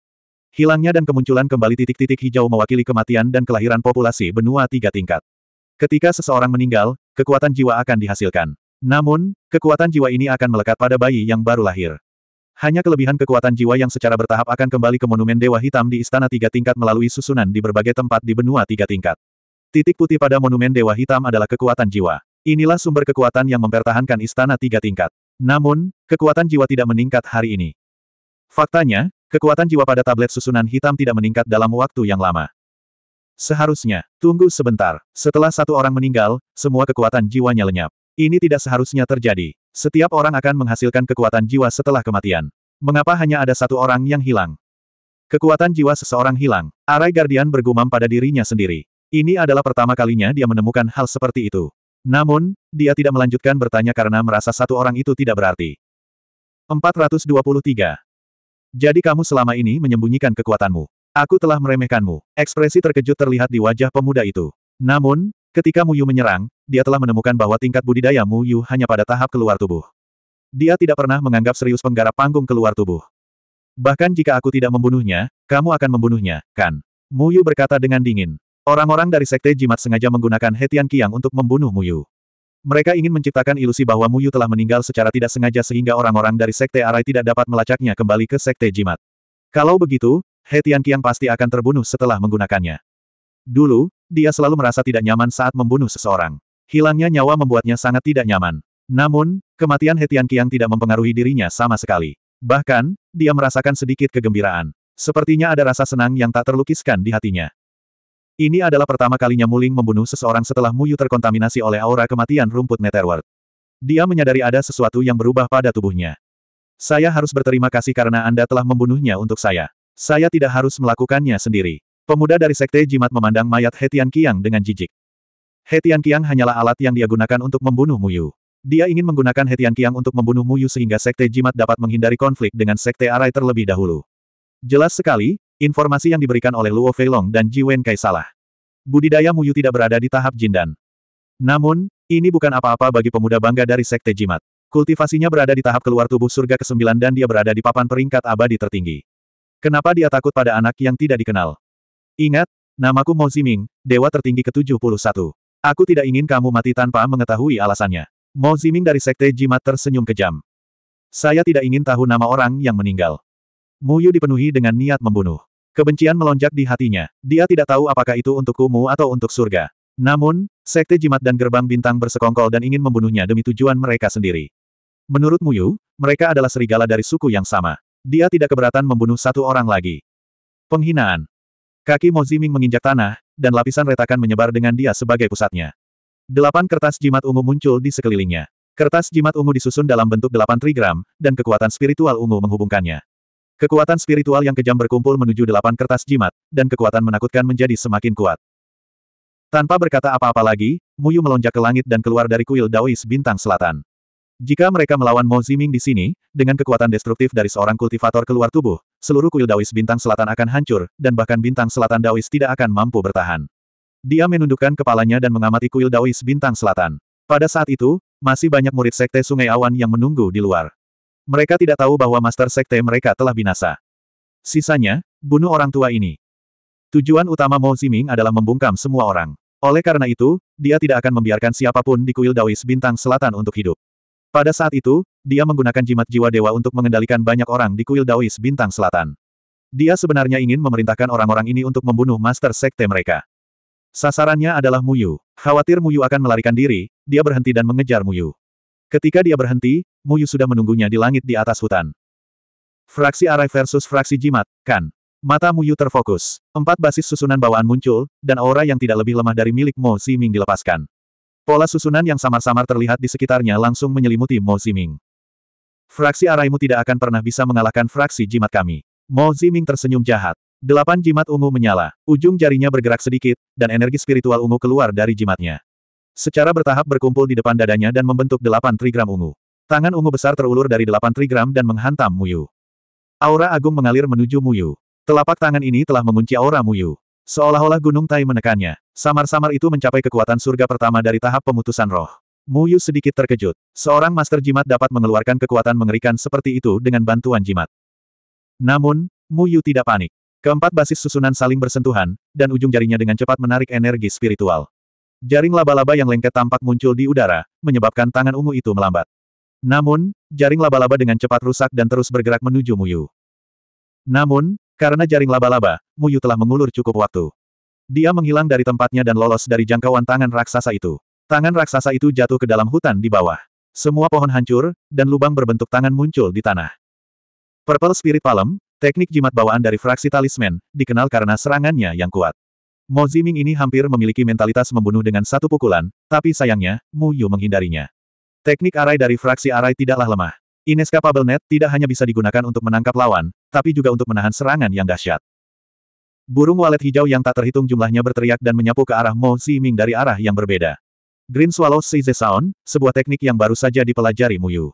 Hilangnya dan kemunculan kembali titik-titik hijau mewakili kematian dan kelahiran populasi benua tiga tingkat. Ketika seseorang meninggal, kekuatan jiwa akan dihasilkan. Namun, kekuatan jiwa ini akan melekat pada bayi yang baru lahir. Hanya kelebihan kekuatan jiwa yang secara bertahap akan kembali ke monumen Dewa Hitam di Istana Tiga Tingkat melalui susunan di berbagai tempat di benua Tiga Tingkat. Titik putih pada monumen Dewa Hitam adalah kekuatan jiwa. Inilah sumber kekuatan yang mempertahankan Istana Tiga Tingkat. Namun, kekuatan jiwa tidak meningkat hari ini. Faktanya, kekuatan jiwa pada tablet susunan hitam tidak meningkat dalam waktu yang lama. Seharusnya, tunggu sebentar. Setelah satu orang meninggal, semua kekuatan jiwanya lenyap. Ini tidak seharusnya terjadi. Setiap orang akan menghasilkan kekuatan jiwa setelah kematian. Mengapa hanya ada satu orang yang hilang? Kekuatan jiwa seseorang hilang. Arai Guardian bergumam pada dirinya sendiri. Ini adalah pertama kalinya dia menemukan hal seperti itu. Namun, dia tidak melanjutkan bertanya karena merasa satu orang itu tidak berarti. 423. Jadi kamu selama ini menyembunyikan kekuatanmu. Aku telah meremehkanmu. Ekspresi terkejut terlihat di wajah pemuda itu. Namun, ketika Mu Yu menyerang, dia telah menemukan bahwa tingkat budidaya Yu hanya pada tahap keluar tubuh. Dia tidak pernah menganggap serius penggarap panggung keluar tubuh. Bahkan jika aku tidak membunuhnya, kamu akan membunuhnya, kan? Mu Yu berkata dengan dingin. Orang-orang dari Sekte Jimat sengaja menggunakan Hetian Qiang untuk membunuh Mu Yu. Mereka ingin menciptakan ilusi bahwa Mu Yu telah meninggal secara tidak sengaja sehingga orang-orang dari Sekte Arai tidak dapat melacaknya kembali ke Sekte Jimat. Kalau begitu, Hetian Tian Qiang pasti akan terbunuh setelah menggunakannya. Dulu, dia selalu merasa tidak nyaman saat membunuh seseorang. Hilangnya nyawa membuatnya sangat tidak nyaman. Namun, kematian Hetian Tian Qiang tidak mempengaruhi dirinya sama sekali. Bahkan, dia merasakan sedikit kegembiraan. Sepertinya ada rasa senang yang tak terlukiskan di hatinya. Ini adalah pertama kalinya Muling membunuh seseorang setelah Muyu terkontaminasi oleh aura kematian rumput Netherworld. Dia menyadari ada sesuatu yang berubah pada tubuhnya. Saya harus berterima kasih karena Anda telah membunuhnya untuk saya. Saya tidak harus melakukannya sendiri. Pemuda dari Sekte Jimat memandang mayat Hetian Kiang dengan jijik. Hetian Kiang hanyalah alat yang dia gunakan untuk membunuh Muyu. Dia ingin menggunakan Hetian Kiang untuk membunuh Muyu sehingga Sekte Jimat dapat menghindari konflik dengan Sekte Arai terlebih dahulu. Jelas sekali, informasi yang diberikan oleh Luo Feilong dan Ji Wen Kai salah. Budidaya Muyu tidak berada di tahap jindan. Namun, ini bukan apa-apa bagi pemuda bangga dari Sekte Jimat. Kultivasinya berada di tahap keluar tubuh surga ke-9 dan dia berada di papan peringkat abadi tertinggi. Kenapa dia takut pada anak yang tidak dikenal? Ingat, namaku Mo Ziming, dewa tertinggi ke-71. Aku tidak ingin kamu mati tanpa mengetahui alasannya. Mo Ziming dari Sekte Jimat tersenyum kejam. Saya tidak ingin tahu nama orang yang meninggal. Mu Yu dipenuhi dengan niat membunuh. Kebencian melonjak di hatinya. Dia tidak tahu apakah itu untuk Kumu atau untuk surga. Namun, Sekte Jimat dan Gerbang Bintang bersekongkol dan ingin membunuhnya demi tujuan mereka sendiri. Menurut Mu Yu, mereka adalah serigala dari suku yang sama. Dia tidak keberatan membunuh satu orang lagi. Penghinaan. Kaki Mo Ziming menginjak tanah, dan lapisan retakan menyebar dengan dia sebagai pusatnya. Delapan kertas jimat ungu muncul di sekelilingnya. Kertas jimat ungu disusun dalam bentuk delapan trigram, dan kekuatan spiritual ungu menghubungkannya. Kekuatan spiritual yang kejam berkumpul menuju delapan kertas jimat, dan kekuatan menakutkan menjadi semakin kuat. Tanpa berkata apa-apa lagi, Muyu melonjak ke langit dan keluar dari kuil Daois bintang selatan. Jika mereka melawan Mo Ziming di sini, dengan kekuatan destruktif dari seorang kultivator keluar tubuh, seluruh kuil Daois bintang selatan akan hancur, dan bahkan bintang selatan Daois tidak akan mampu bertahan. Dia menundukkan kepalanya dan mengamati kuil Daois bintang selatan. Pada saat itu, masih banyak murid Sekte Sungai Awan yang menunggu di luar. Mereka tidak tahu bahwa Master Sekte mereka telah binasa. Sisanya, bunuh orang tua ini. Tujuan utama Mo Ziming adalah membungkam semua orang. Oleh karena itu, dia tidak akan membiarkan siapapun di kuil Daois Bintang Selatan untuk hidup. Pada saat itu, dia menggunakan jimat jiwa dewa untuk mengendalikan banyak orang di kuil Daois Bintang Selatan. Dia sebenarnya ingin memerintahkan orang-orang ini untuk membunuh master sekte mereka. Sasarannya adalah Muyu. Khawatir Muyu akan melarikan diri, dia berhenti dan mengejar Muyu. Ketika dia berhenti, Muyu sudah menunggunya di langit di atas hutan. Fraksi arai versus fraksi jimat, kan? Mata Muyu terfokus. Empat basis susunan bawaan muncul, dan aura yang tidak lebih lemah dari milik Mo Ming dilepaskan. Pola susunan yang samar-samar terlihat di sekitarnya langsung menyelimuti Mo Ziming. Fraksi araimu tidak akan pernah bisa mengalahkan fraksi jimat kami. Mo Ziming tersenyum jahat. Delapan jimat ungu menyala, ujung jarinya bergerak sedikit, dan energi spiritual ungu keluar dari jimatnya. Secara bertahap berkumpul di depan dadanya dan membentuk delapan trigram ungu. Tangan ungu besar terulur dari delapan trigram dan menghantam Muyu. Aura agung mengalir menuju Muyu. Telapak tangan ini telah mengunci aura Muyu. Seolah-olah gunung tai menekannya, samar-samar itu mencapai kekuatan surga pertama dari tahap pemutusan roh. Mu Yu sedikit terkejut. Seorang master jimat dapat mengeluarkan kekuatan mengerikan seperti itu dengan bantuan jimat. Namun, Mu Yu tidak panik. Keempat basis susunan saling bersentuhan, dan ujung jarinya dengan cepat menarik energi spiritual. Jaring laba-laba yang lengket tampak muncul di udara, menyebabkan tangan ungu itu melambat. Namun, jaring laba-laba dengan cepat rusak dan terus bergerak menuju Mu Yu. Namun, karena jaring laba-laba, Muyu telah mengulur cukup waktu. Dia menghilang dari tempatnya dan lolos dari jangkauan tangan raksasa itu. Tangan raksasa itu jatuh ke dalam hutan di bawah. Semua pohon hancur, dan lubang berbentuk tangan muncul di tanah. Purple Spirit Palem, teknik jimat bawaan dari fraksi talisman, dikenal karena serangannya yang kuat. Mo Ziming ini hampir memiliki mentalitas membunuh dengan satu pukulan, tapi sayangnya, Mu Yu menghindarinya. Teknik arai dari fraksi arai tidaklah lemah. Inescapable Net tidak hanya bisa digunakan untuk menangkap lawan, tapi juga untuk menahan serangan yang dahsyat. Burung walet hijau yang tak terhitung jumlahnya berteriak dan menyapu ke arah Mo Ming dari arah yang berbeda. Green Swallow Seize Sound, sebuah teknik yang baru saja dipelajari Muyu.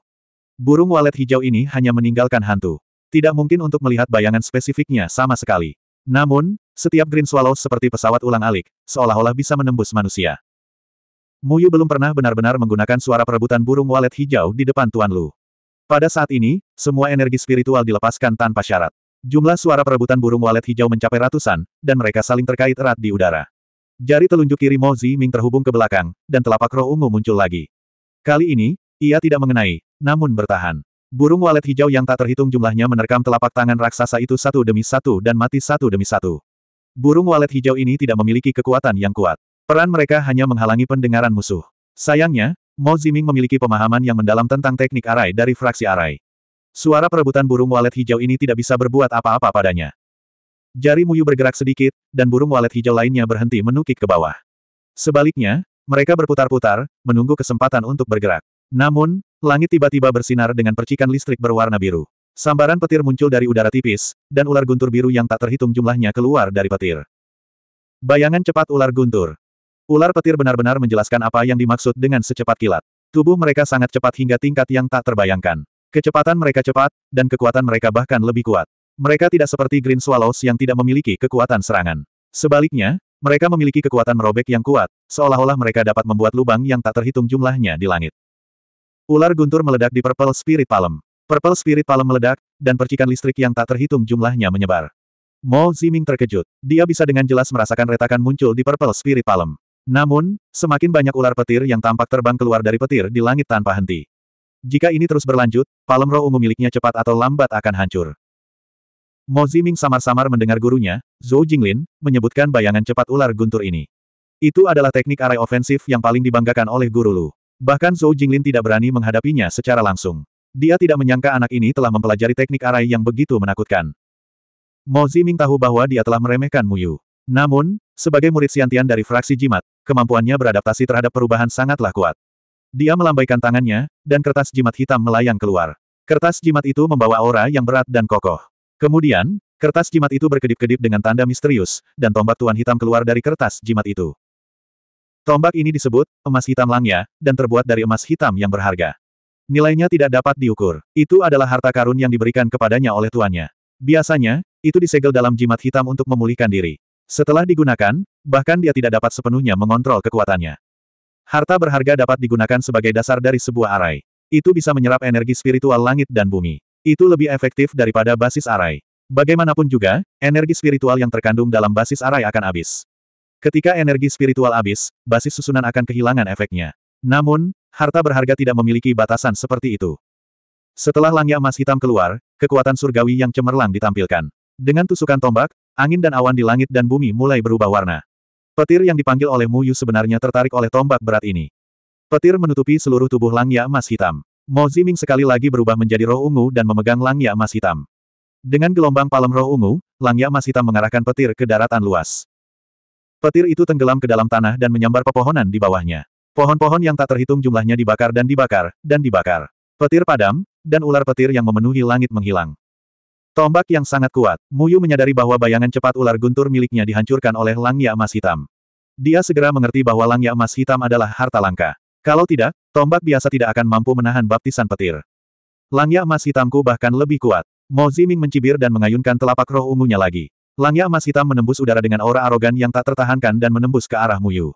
Burung walet hijau ini hanya meninggalkan hantu. Tidak mungkin untuk melihat bayangan spesifiknya sama sekali. Namun, setiap Green Swallow seperti pesawat ulang-alik, seolah-olah bisa menembus manusia. Muyu belum pernah benar-benar menggunakan suara perebutan burung walet hijau di depan Tuan Lu. Pada saat ini, semua energi spiritual dilepaskan tanpa syarat. Jumlah suara perebutan burung walet hijau mencapai ratusan, dan mereka saling terkait erat di udara. Jari telunjuk kiri Mo Ming terhubung ke belakang, dan telapak roh ungu muncul lagi. Kali ini, ia tidak mengenai, namun bertahan. Burung walet hijau yang tak terhitung jumlahnya menerkam telapak tangan raksasa itu satu demi satu dan mati satu demi satu. Burung walet hijau ini tidak memiliki kekuatan yang kuat. Peran mereka hanya menghalangi pendengaran musuh. Sayangnya, Mo Ziming memiliki pemahaman yang mendalam tentang teknik arai dari fraksi arai. Suara perebutan burung walet hijau ini tidak bisa berbuat apa-apa padanya. Jari Muyu bergerak sedikit, dan burung walet hijau lainnya berhenti menukik ke bawah. Sebaliknya, mereka berputar-putar, menunggu kesempatan untuk bergerak. Namun, langit tiba-tiba bersinar dengan percikan listrik berwarna biru. Sambaran petir muncul dari udara tipis, dan ular guntur biru yang tak terhitung jumlahnya keluar dari petir. Bayangan cepat ular guntur. Ular petir benar-benar menjelaskan apa yang dimaksud dengan secepat kilat. Tubuh mereka sangat cepat hingga tingkat yang tak terbayangkan. Kecepatan mereka cepat, dan kekuatan mereka bahkan lebih kuat. Mereka tidak seperti Green Swallows yang tidak memiliki kekuatan serangan. Sebaliknya, mereka memiliki kekuatan merobek yang kuat, seolah-olah mereka dapat membuat lubang yang tak terhitung jumlahnya di langit. Ular guntur meledak di Purple Spirit Palm. Purple Spirit Palm meledak, dan percikan listrik yang tak terhitung jumlahnya menyebar. Mo Ziming terkejut. Dia bisa dengan jelas merasakan retakan muncul di Purple Spirit Palm. Namun, semakin banyak ular petir yang tampak terbang keluar dari petir di langit tanpa henti. Jika ini terus berlanjut, palem roh ungu miliknya cepat atau lambat akan hancur. Mo Ziming samar-samar mendengar gurunya, Zhou Jinglin, menyebutkan bayangan cepat ular guntur ini. Itu adalah teknik arai ofensif yang paling dibanggakan oleh guru Lu. Bahkan Zhou Jinglin tidak berani menghadapinya secara langsung. Dia tidak menyangka anak ini telah mempelajari teknik arai yang begitu menakutkan. Mo Ziming tahu bahwa dia telah meremehkan Mu Yu. Namun, sebagai murid siantian dari fraksi jimat, kemampuannya beradaptasi terhadap perubahan sangatlah kuat. Dia melambaikan tangannya, dan kertas jimat hitam melayang keluar. Kertas jimat itu membawa aura yang berat dan kokoh. Kemudian, kertas jimat itu berkedip-kedip dengan tanda misterius, dan tombak Tuan Hitam keluar dari kertas jimat itu. Tombak ini disebut, emas hitam langnya, dan terbuat dari emas hitam yang berharga. Nilainya tidak dapat diukur. Itu adalah harta karun yang diberikan kepadanya oleh tuannya. Biasanya, itu disegel dalam jimat hitam untuk memulihkan diri. Setelah digunakan, bahkan dia tidak dapat sepenuhnya mengontrol kekuatannya. Harta berharga dapat digunakan sebagai dasar dari sebuah arai. Itu bisa menyerap energi spiritual langit dan bumi. Itu lebih efektif daripada basis arai. Bagaimanapun juga, energi spiritual yang terkandung dalam basis arai akan habis. Ketika energi spiritual habis, basis susunan akan kehilangan efeknya. Namun, harta berharga tidak memiliki batasan seperti itu. Setelah langnya emas hitam keluar, kekuatan surgawi yang cemerlang ditampilkan. Dengan tusukan tombak, angin dan awan di langit dan bumi mulai berubah warna. Petir yang dipanggil oleh Mu Yu sebenarnya tertarik oleh tombak berat ini. Petir menutupi seluruh tubuh Langya emas hitam. Mo Ziming sekali lagi berubah menjadi roh ungu dan memegang Langya emas hitam. Dengan gelombang palem roh ungu, Langya emas hitam mengarahkan petir ke daratan luas. Petir itu tenggelam ke dalam tanah dan menyambar pepohonan di bawahnya. Pohon-pohon yang tak terhitung jumlahnya dibakar dan dibakar, dan dibakar. Petir padam, dan ular petir yang memenuhi langit menghilang. Tombak yang sangat kuat, Muyu menyadari bahwa bayangan cepat ular guntur miliknya dihancurkan oleh Langya Emas Hitam. Dia segera mengerti bahwa Langya Emas Hitam adalah harta langka. Kalau tidak, tombak biasa tidak akan mampu menahan baptisan petir. Langya Emas Hitamku bahkan lebih kuat. Mo Ziming mencibir dan mengayunkan telapak roh ungunya lagi. Langya Emas Hitam menembus udara dengan aura arogan yang tak tertahankan dan menembus ke arah Muyu.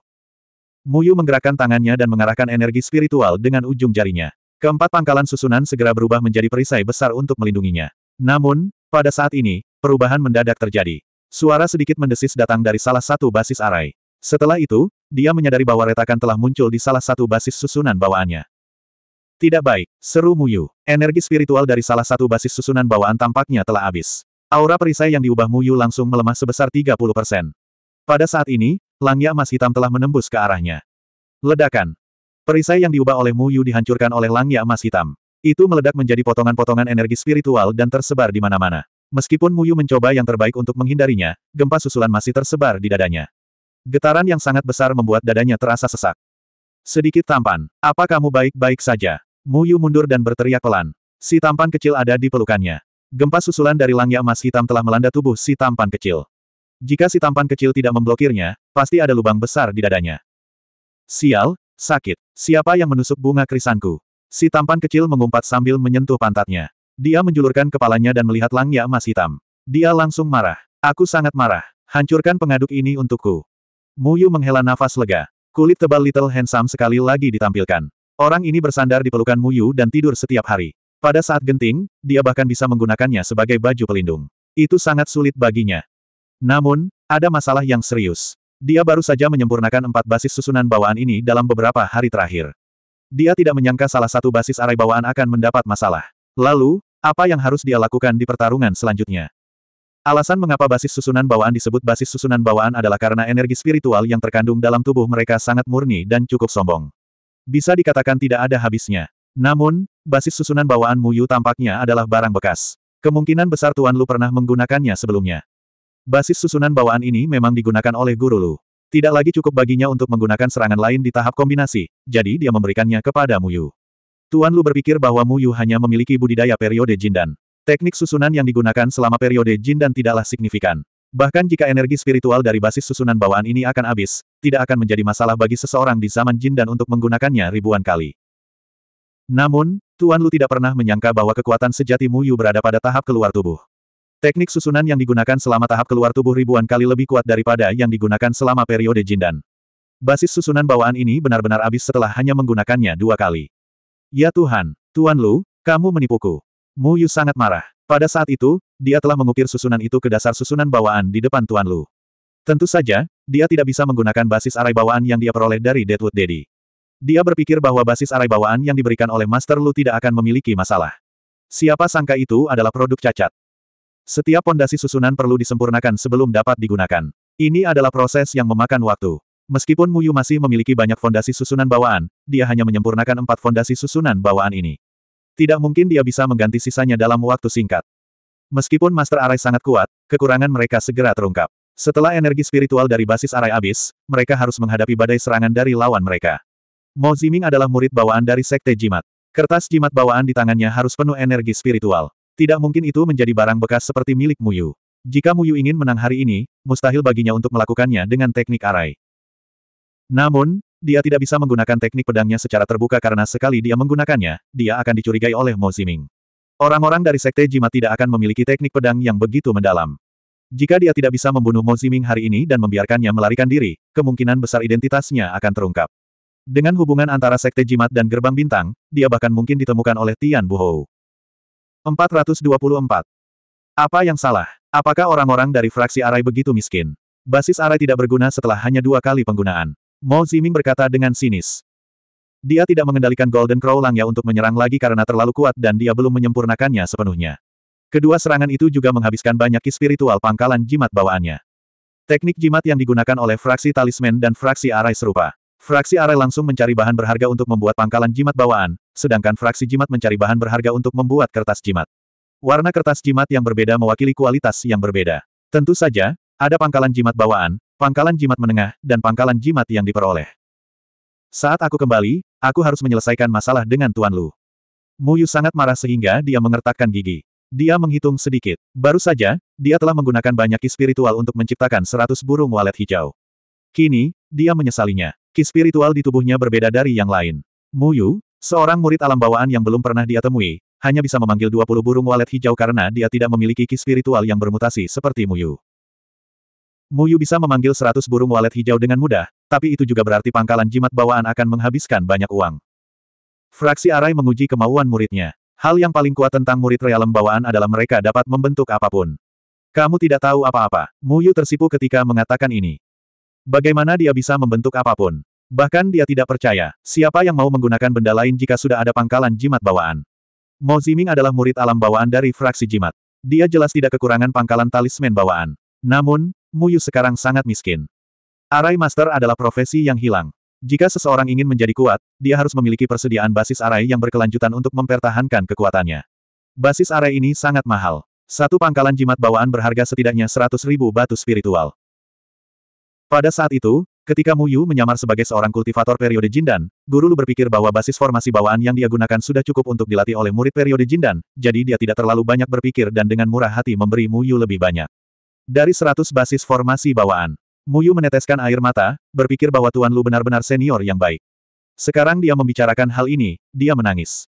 Muyu menggerakkan tangannya dan mengarahkan energi spiritual dengan ujung jarinya. Keempat pangkalan susunan segera berubah menjadi perisai besar untuk melindunginya. Namun, pada saat ini, perubahan mendadak terjadi. Suara sedikit mendesis datang dari salah satu basis arai. Setelah itu, dia menyadari bahwa retakan telah muncul di salah satu basis susunan bawaannya. Tidak baik, seru Muyu. Energi spiritual dari salah satu basis susunan bawaan tampaknya telah habis. Aura perisai yang diubah Muyu langsung melemah sebesar 30%. Pada saat ini, langya emas hitam telah menembus ke arahnya. Ledakan. Perisai yang diubah oleh Muyu dihancurkan oleh langya emas hitam. Itu meledak menjadi potongan-potongan energi spiritual dan tersebar di mana-mana. Meskipun Muyu mencoba yang terbaik untuk menghindarinya, gempa susulan masih tersebar di dadanya. Getaran yang sangat besar membuat dadanya terasa sesak. Sedikit tampan, apa kamu baik-baik saja? Muyu mundur dan berteriak pelan. Si tampan kecil ada di pelukannya. Gempa susulan dari langnya emas hitam telah melanda tubuh si tampan kecil. Jika si tampan kecil tidak memblokirnya, pasti ada lubang besar di dadanya. Sial, sakit. Siapa yang menusuk bunga krisanku? Si tampan kecil mengumpat sambil menyentuh pantatnya. Dia menjulurkan kepalanya dan melihat langnya emas hitam. Dia langsung marah. Aku sangat marah. Hancurkan pengaduk ini untukku. Muyu menghela nafas lega. Kulit tebal Little Handsome sekali lagi ditampilkan. Orang ini bersandar di pelukan Muyu dan tidur setiap hari. Pada saat genting, dia bahkan bisa menggunakannya sebagai baju pelindung. Itu sangat sulit baginya. Namun, ada masalah yang serius. Dia baru saja menyempurnakan empat basis susunan bawaan ini dalam beberapa hari terakhir. Dia tidak menyangka salah satu basis arai bawaan akan mendapat masalah. Lalu, apa yang harus dia lakukan di pertarungan selanjutnya? Alasan mengapa basis susunan bawaan disebut basis susunan bawaan adalah karena energi spiritual yang terkandung dalam tubuh mereka sangat murni dan cukup sombong. Bisa dikatakan tidak ada habisnya. Namun, basis susunan bawaan Muyu tampaknya adalah barang bekas. Kemungkinan besar Tuan Lu pernah menggunakannya sebelumnya. Basis susunan bawaan ini memang digunakan oleh Guru Lu. Tidak lagi cukup baginya untuk menggunakan serangan lain di tahap kombinasi, jadi dia memberikannya kepada Muyu. Tuan Lu berpikir bahwa Muyu hanya memiliki budidaya periode Jindan. Teknik susunan yang digunakan selama periode Jindan tidaklah signifikan. Bahkan jika energi spiritual dari basis susunan bawaan ini akan habis, tidak akan menjadi masalah bagi seseorang di zaman jin dan untuk menggunakannya ribuan kali. Namun, Tuan Lu tidak pernah menyangka bahwa kekuatan sejati Muyu berada pada tahap keluar tubuh. Teknik susunan yang digunakan selama tahap keluar tubuh ribuan kali lebih kuat daripada yang digunakan selama periode Jindan. Basis susunan bawaan ini benar-benar habis setelah hanya menggunakannya dua kali. Ya Tuhan, Tuan Lu, kamu menipuku. Mu Yu sangat marah. Pada saat itu, dia telah mengukir susunan itu ke dasar susunan bawaan di depan Tuan Lu. Tentu saja, dia tidak bisa menggunakan basis arai bawaan yang dia peroleh dari Deadwood Daddy. Dia berpikir bahwa basis arai bawaan yang diberikan oleh Master Lu tidak akan memiliki masalah. Siapa sangka itu adalah produk cacat. Setiap pondasi susunan perlu disempurnakan sebelum dapat digunakan. Ini adalah proses yang memakan waktu. Meskipun Muyu masih memiliki banyak fondasi susunan bawaan, dia hanya menyempurnakan empat fondasi susunan bawaan ini. Tidak mungkin dia bisa mengganti sisanya dalam waktu singkat. Meskipun Master Arai sangat kuat, kekurangan mereka segera terungkap. Setelah energi spiritual dari basis Arai habis, mereka harus menghadapi badai serangan dari lawan mereka. Mo Ziming adalah murid bawaan dari Sekte Jimat. Kertas jimat bawaan di tangannya harus penuh energi spiritual. Tidak mungkin itu menjadi barang bekas seperti milik Muyu. Jika Muyu ingin menang hari ini, mustahil baginya untuk melakukannya dengan teknik arai. Namun, dia tidak bisa menggunakan teknik pedangnya secara terbuka karena sekali dia menggunakannya, dia akan dicurigai oleh Mo Ziming. Orang-orang dari Sekte Jima tidak akan memiliki teknik pedang yang begitu mendalam. Jika dia tidak bisa membunuh Mo Ziming hari ini dan membiarkannya melarikan diri, kemungkinan besar identitasnya akan terungkap. Dengan hubungan antara Sekte Jimat dan Gerbang Bintang, dia bahkan mungkin ditemukan oleh Tian Buhou. 424. Apa yang salah? Apakah orang-orang dari fraksi Arai begitu miskin? Basis Arai tidak berguna setelah hanya dua kali penggunaan. Mo Ziming berkata dengan sinis. Dia tidak mengendalikan Golden Crow Langya untuk menyerang lagi karena terlalu kuat dan dia belum menyempurnakannya sepenuhnya. Kedua serangan itu juga menghabiskan banyak spiritual pangkalan jimat bawaannya. Teknik jimat yang digunakan oleh fraksi talisman dan fraksi arai serupa. Fraksi arai langsung mencari bahan berharga untuk membuat pangkalan jimat bawaan, sedangkan fraksi jimat mencari bahan berharga untuk membuat kertas jimat. Warna kertas jimat yang berbeda mewakili kualitas yang berbeda. Tentu saja, ada pangkalan jimat bawaan, pangkalan jimat menengah, dan pangkalan jimat yang diperoleh. Saat aku kembali, aku harus menyelesaikan masalah dengan Tuan Lu. Muyu sangat marah sehingga dia mengertakkan gigi. Dia menghitung sedikit. Baru saja, dia telah menggunakan banyak ki spiritual untuk menciptakan seratus burung walet hijau. Kini, dia menyesalinya. Ki spiritual di tubuhnya berbeda dari yang lain. Muyu, Seorang murid alam bawaan yang belum pernah dia temui, hanya bisa memanggil 20 burung walet hijau karena dia tidak memiliki ki spiritual yang bermutasi seperti Muyu. Muyu bisa memanggil 100 burung walet hijau dengan mudah, tapi itu juga berarti pangkalan jimat bawaan akan menghabiskan banyak uang. Fraksi Arai menguji kemauan muridnya. Hal yang paling kuat tentang murid realem bawaan adalah mereka dapat membentuk apapun. Kamu tidak tahu apa-apa. Muyu tersipu ketika mengatakan ini. Bagaimana dia bisa membentuk apapun? Bahkan dia tidak percaya, siapa yang mau menggunakan benda lain jika sudah ada pangkalan jimat bawaan. Mo Ziming adalah murid alam bawaan dari fraksi jimat. Dia jelas tidak kekurangan pangkalan talisman bawaan. Namun, Muyu sekarang sangat miskin. Arai Master adalah profesi yang hilang. Jika seseorang ingin menjadi kuat, dia harus memiliki persediaan basis arai yang berkelanjutan untuk mempertahankan kekuatannya. Basis arai ini sangat mahal. Satu pangkalan jimat bawaan berharga setidaknya 100.000 batu spiritual. Pada saat itu, Ketika Mu Yu menyamar sebagai seorang kultivator periode Jindan, Guru Lu berpikir bahwa basis formasi bawaan yang dia gunakan sudah cukup untuk dilatih oleh murid periode Jindan, jadi dia tidak terlalu banyak berpikir dan dengan murah hati memberi Mu Yu lebih banyak. Dari 100 basis formasi bawaan, Mu Yu meneteskan air mata, berpikir bahwa Tuan Lu benar-benar senior yang baik. Sekarang dia membicarakan hal ini, dia menangis.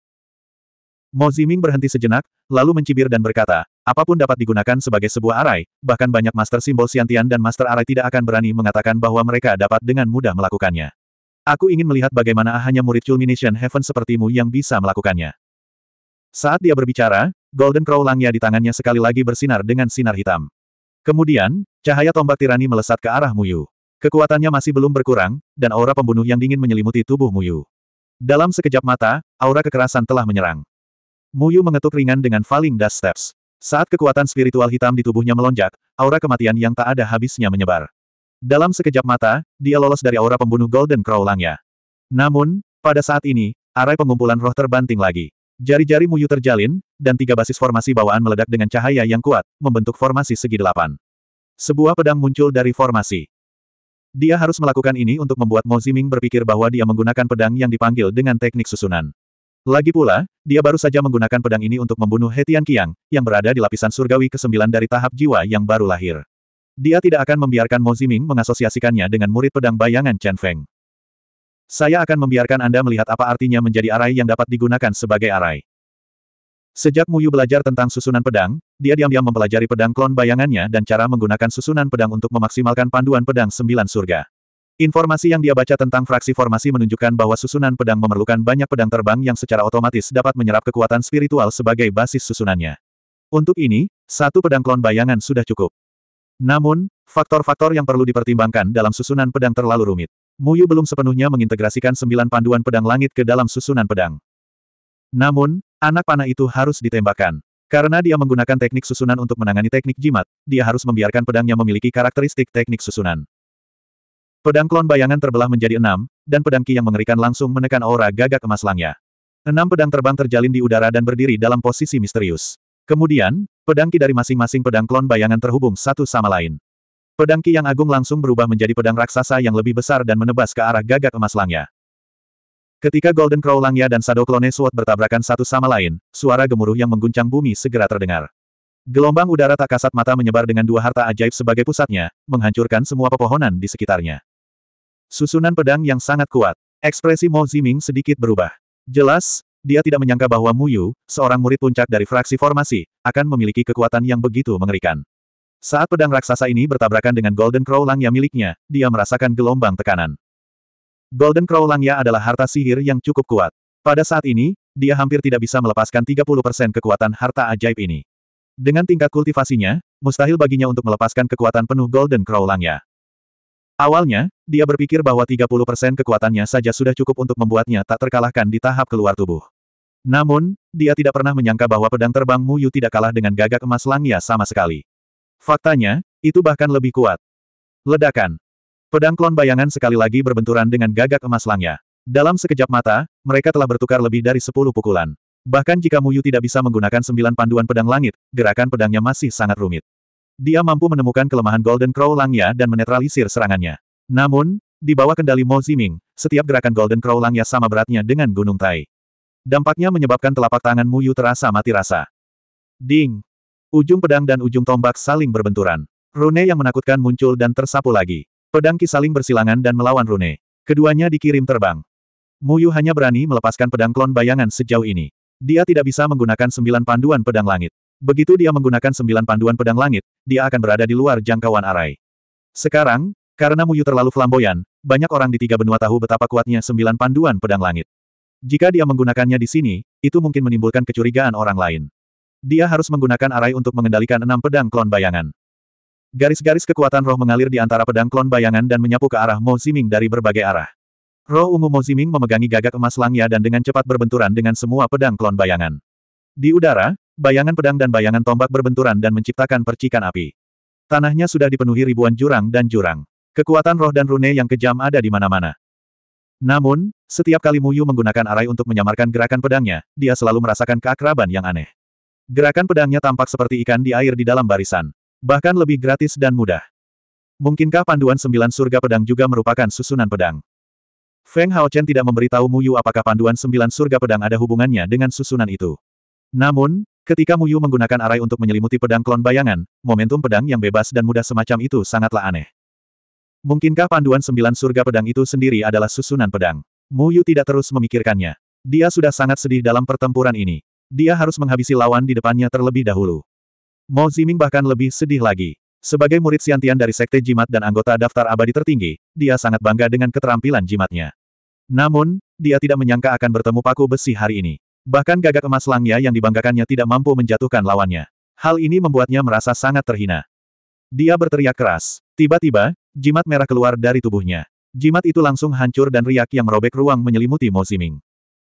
Mo Ziming berhenti sejenak, lalu mencibir dan berkata, apapun dapat digunakan sebagai sebuah arai, bahkan banyak master simbol siantian dan master arai tidak akan berani mengatakan bahwa mereka dapat dengan mudah melakukannya. Aku ingin melihat bagaimana hanya murid Culmination Heaven sepertimu yang bisa melakukannya. Saat dia berbicara, Golden Crow Langya di tangannya sekali lagi bersinar dengan sinar hitam. Kemudian, cahaya tombak tirani melesat ke arah Muyu. Kekuatannya masih belum berkurang, dan aura pembunuh yang dingin menyelimuti tubuh Muyu. Dalam sekejap mata, aura kekerasan telah menyerang. Muyu mengetuk ringan dengan Falling Dust Steps. Saat kekuatan spiritual hitam di tubuhnya melonjak, aura kematian yang tak ada habisnya menyebar. Dalam sekejap mata, dia lolos dari aura pembunuh Golden Crow Langnya. Namun, pada saat ini, arai pengumpulan roh terbanting lagi. Jari-jari Muyu terjalin, dan tiga basis formasi bawaan meledak dengan cahaya yang kuat, membentuk formasi segi delapan. Sebuah pedang muncul dari formasi. Dia harus melakukan ini untuk membuat Mo Ziming berpikir bahwa dia menggunakan pedang yang dipanggil dengan teknik susunan. Lagi pula, dia baru saja menggunakan pedang ini untuk membunuh Hetian Qiang, yang berada di lapisan surgawi ke-9 dari tahap jiwa yang baru lahir. Dia tidak akan membiarkan Mo Ziming mengasosiasikannya dengan murid pedang bayangan Chen Feng. Saya akan membiarkan Anda melihat apa artinya menjadi arai yang dapat digunakan sebagai arai. Sejak Muyu belajar tentang susunan pedang, dia diam-diam mempelajari pedang klon bayangannya dan cara menggunakan susunan pedang untuk memaksimalkan panduan pedang sembilan surga. Informasi yang dia baca tentang fraksi formasi menunjukkan bahwa susunan pedang memerlukan banyak pedang terbang yang secara otomatis dapat menyerap kekuatan spiritual sebagai basis susunannya. Untuk ini, satu pedang klon bayangan sudah cukup. Namun, faktor-faktor yang perlu dipertimbangkan dalam susunan pedang terlalu rumit. Muyu belum sepenuhnya mengintegrasikan sembilan panduan pedang langit ke dalam susunan pedang. Namun, anak panah itu harus ditembakkan. Karena dia menggunakan teknik susunan untuk menangani teknik jimat, dia harus membiarkan pedangnya memiliki karakteristik teknik susunan. Pedang klon bayangan terbelah menjadi enam, dan pedang ki yang mengerikan langsung menekan aura gagak emas langnya. Enam pedang terbang terjalin di udara dan berdiri dalam posisi misterius. Kemudian, pedang ki dari masing-masing pedang klon bayangan terhubung satu sama lain. Pedang ki yang agung langsung berubah menjadi pedang raksasa yang lebih besar dan menebas ke arah gagak emas langnya. Ketika Golden Crow Langya dan Shadow Clone Sword bertabrakan satu sama lain, suara gemuruh yang mengguncang bumi segera terdengar. Gelombang udara tak kasat mata menyebar dengan dua harta ajaib sebagai pusatnya, menghancurkan semua pepohonan di sekitarnya. Susunan pedang yang sangat kuat. Ekspresi Mo Ziming sedikit berubah. Jelas, dia tidak menyangka bahwa Mu Yu, seorang murid puncak dari fraksi formasi, akan memiliki kekuatan yang begitu mengerikan. Saat pedang raksasa ini bertabrakan dengan Golden Crow Langya miliknya, dia merasakan gelombang tekanan. Golden Crow Langya adalah harta sihir yang cukup kuat. Pada saat ini, dia hampir tidak bisa melepaskan 30% kekuatan harta ajaib ini. Dengan tingkat kultivasinya, mustahil baginya untuk melepaskan kekuatan penuh Golden Crow Langya. Awalnya, dia berpikir bahwa 30% kekuatannya saja sudah cukup untuk membuatnya tak terkalahkan di tahap keluar tubuh. Namun, dia tidak pernah menyangka bahwa pedang terbang Mu Yu tidak kalah dengan gagak emas Langia sama sekali. Faktanya, itu bahkan lebih kuat. Ledakan. Pedang klon bayangan sekali lagi berbenturan dengan gagak emas Langia. Dalam sekejap mata, mereka telah bertukar lebih dari 10 pukulan. Bahkan jika Mu Yu tidak bisa menggunakan sembilan panduan pedang langit, gerakan pedangnya masih sangat rumit. Dia mampu menemukan kelemahan Golden Crow Langya dan menetralisir serangannya. Namun, di bawah kendali Mo Ziming, setiap gerakan Golden Crow Langya sama beratnya dengan Gunung Tai. Dampaknya menyebabkan telapak tangan Mu Yu terasa mati rasa. Ding! Ujung pedang dan ujung tombak saling berbenturan. Rune yang menakutkan muncul dan tersapu lagi. Pedang Ki saling bersilangan dan melawan Rune. Keduanya dikirim terbang. Mu Yu hanya berani melepaskan pedang klon bayangan sejauh ini. Dia tidak bisa menggunakan sembilan panduan pedang langit. Begitu dia menggunakan sembilan panduan pedang langit, dia akan berada di luar jangkauan arai. Sekarang, karena Muyu terlalu flamboyan, banyak orang di tiga benua tahu betapa kuatnya sembilan panduan pedang langit. Jika dia menggunakannya di sini, itu mungkin menimbulkan kecurigaan orang lain. Dia harus menggunakan arai untuk mengendalikan enam pedang klon bayangan. Garis-garis kekuatan roh mengalir di antara pedang klon bayangan dan menyapu ke arah Mo Ziming dari berbagai arah. Roh ungu Mo Ziming memegangi gagak emas Langya dan dengan cepat berbenturan dengan semua pedang klon bayangan. Di udara, Bayangan pedang dan bayangan tombak berbenturan dan menciptakan percikan api. Tanahnya sudah dipenuhi ribuan jurang dan jurang. Kekuatan roh dan rune yang kejam ada di mana-mana. Namun, setiap kali Muyu menggunakan arai untuk menyamarkan gerakan pedangnya, dia selalu merasakan keakraban yang aneh. Gerakan pedangnya tampak seperti ikan di air di dalam barisan. Bahkan lebih gratis dan mudah. Mungkinkah panduan sembilan surga pedang juga merupakan susunan pedang? Feng Haochen tidak memberitahu Muyu apakah panduan sembilan surga pedang ada hubungannya dengan susunan itu. Namun, Ketika Muyu menggunakan arai untuk menyelimuti pedang klon bayangan, momentum pedang yang bebas dan mudah semacam itu sangatlah aneh. Mungkinkah panduan sembilan surga pedang itu sendiri adalah susunan pedang? Muyu tidak terus memikirkannya. Dia sudah sangat sedih dalam pertempuran ini. Dia harus menghabisi lawan di depannya terlebih dahulu. Mo Ziming bahkan lebih sedih lagi. Sebagai murid siantian dari Sekte Jimat dan anggota daftar abadi tertinggi, dia sangat bangga dengan keterampilan jimatnya. Namun, dia tidak menyangka akan bertemu paku besi hari ini. Bahkan gagak emas Langya yang dibanggakannya tidak mampu menjatuhkan lawannya. Hal ini membuatnya merasa sangat terhina. Dia berteriak keras. Tiba-tiba, jimat merah keluar dari tubuhnya. Jimat itu langsung hancur dan riak yang merobek ruang menyelimuti Mo Ziming.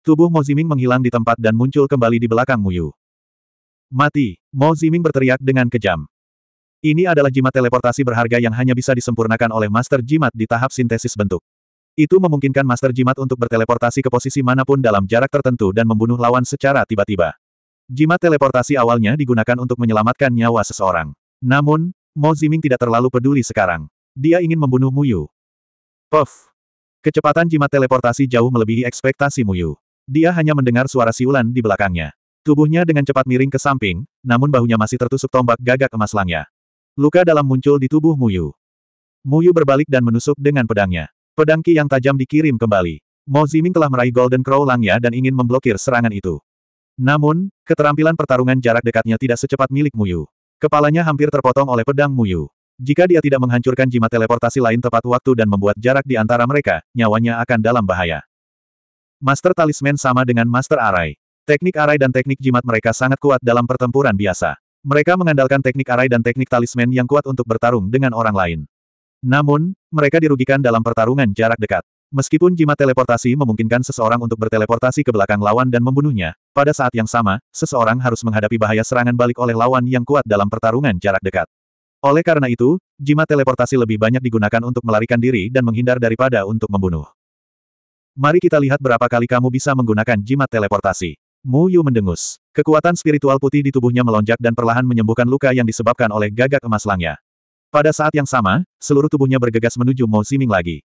Tubuh Mo Ziming menghilang di tempat dan muncul kembali di belakang Muyu. Mati! Mo Ziming berteriak dengan kejam. Ini adalah jimat teleportasi berharga yang hanya bisa disempurnakan oleh Master Jimat di tahap sintesis bentuk. Itu memungkinkan Master Jimat untuk berteleportasi ke posisi manapun dalam jarak tertentu dan membunuh lawan secara tiba-tiba. Jimat teleportasi awalnya digunakan untuk menyelamatkan nyawa seseorang. Namun, Mo Ziming tidak terlalu peduli sekarang. Dia ingin membunuh Mu Yu. Puff! Kecepatan jimat teleportasi jauh melebihi ekspektasi Mu Yu. Dia hanya mendengar suara siulan di belakangnya. Tubuhnya dengan cepat miring ke samping, namun bahunya masih tertusuk tombak gagak emas langnya. Luka dalam muncul di tubuh Mu Yu. Mu Yu berbalik dan menusuk dengan pedangnya. Pedang Ki yang tajam dikirim kembali. Mo Ziming telah meraih Golden Crow Langnya dan ingin memblokir serangan itu. Namun, keterampilan pertarungan jarak dekatnya tidak secepat milik Muyu. Kepalanya hampir terpotong oleh pedang Muyu. Jika dia tidak menghancurkan jimat teleportasi lain tepat waktu dan membuat jarak di antara mereka, nyawanya akan dalam bahaya. Master Talisman sama dengan Master Arai. Teknik Arai dan teknik jimat mereka sangat kuat dalam pertempuran biasa. Mereka mengandalkan teknik Arai dan teknik Talisman yang kuat untuk bertarung dengan orang lain. Namun, mereka dirugikan dalam pertarungan jarak dekat. Meskipun jimat teleportasi memungkinkan seseorang untuk berteleportasi ke belakang lawan dan membunuhnya, pada saat yang sama, seseorang harus menghadapi bahaya serangan balik oleh lawan yang kuat dalam pertarungan jarak dekat. Oleh karena itu, jimat teleportasi lebih banyak digunakan untuk melarikan diri dan menghindar daripada untuk membunuh. Mari kita lihat berapa kali kamu bisa menggunakan jimat teleportasi. Mu Yu mendengus. Kekuatan spiritual putih di tubuhnya melonjak dan perlahan menyembuhkan luka yang disebabkan oleh gagak emas langnya. Pada saat yang sama, seluruh tubuhnya bergegas menuju Mo Ziming lagi.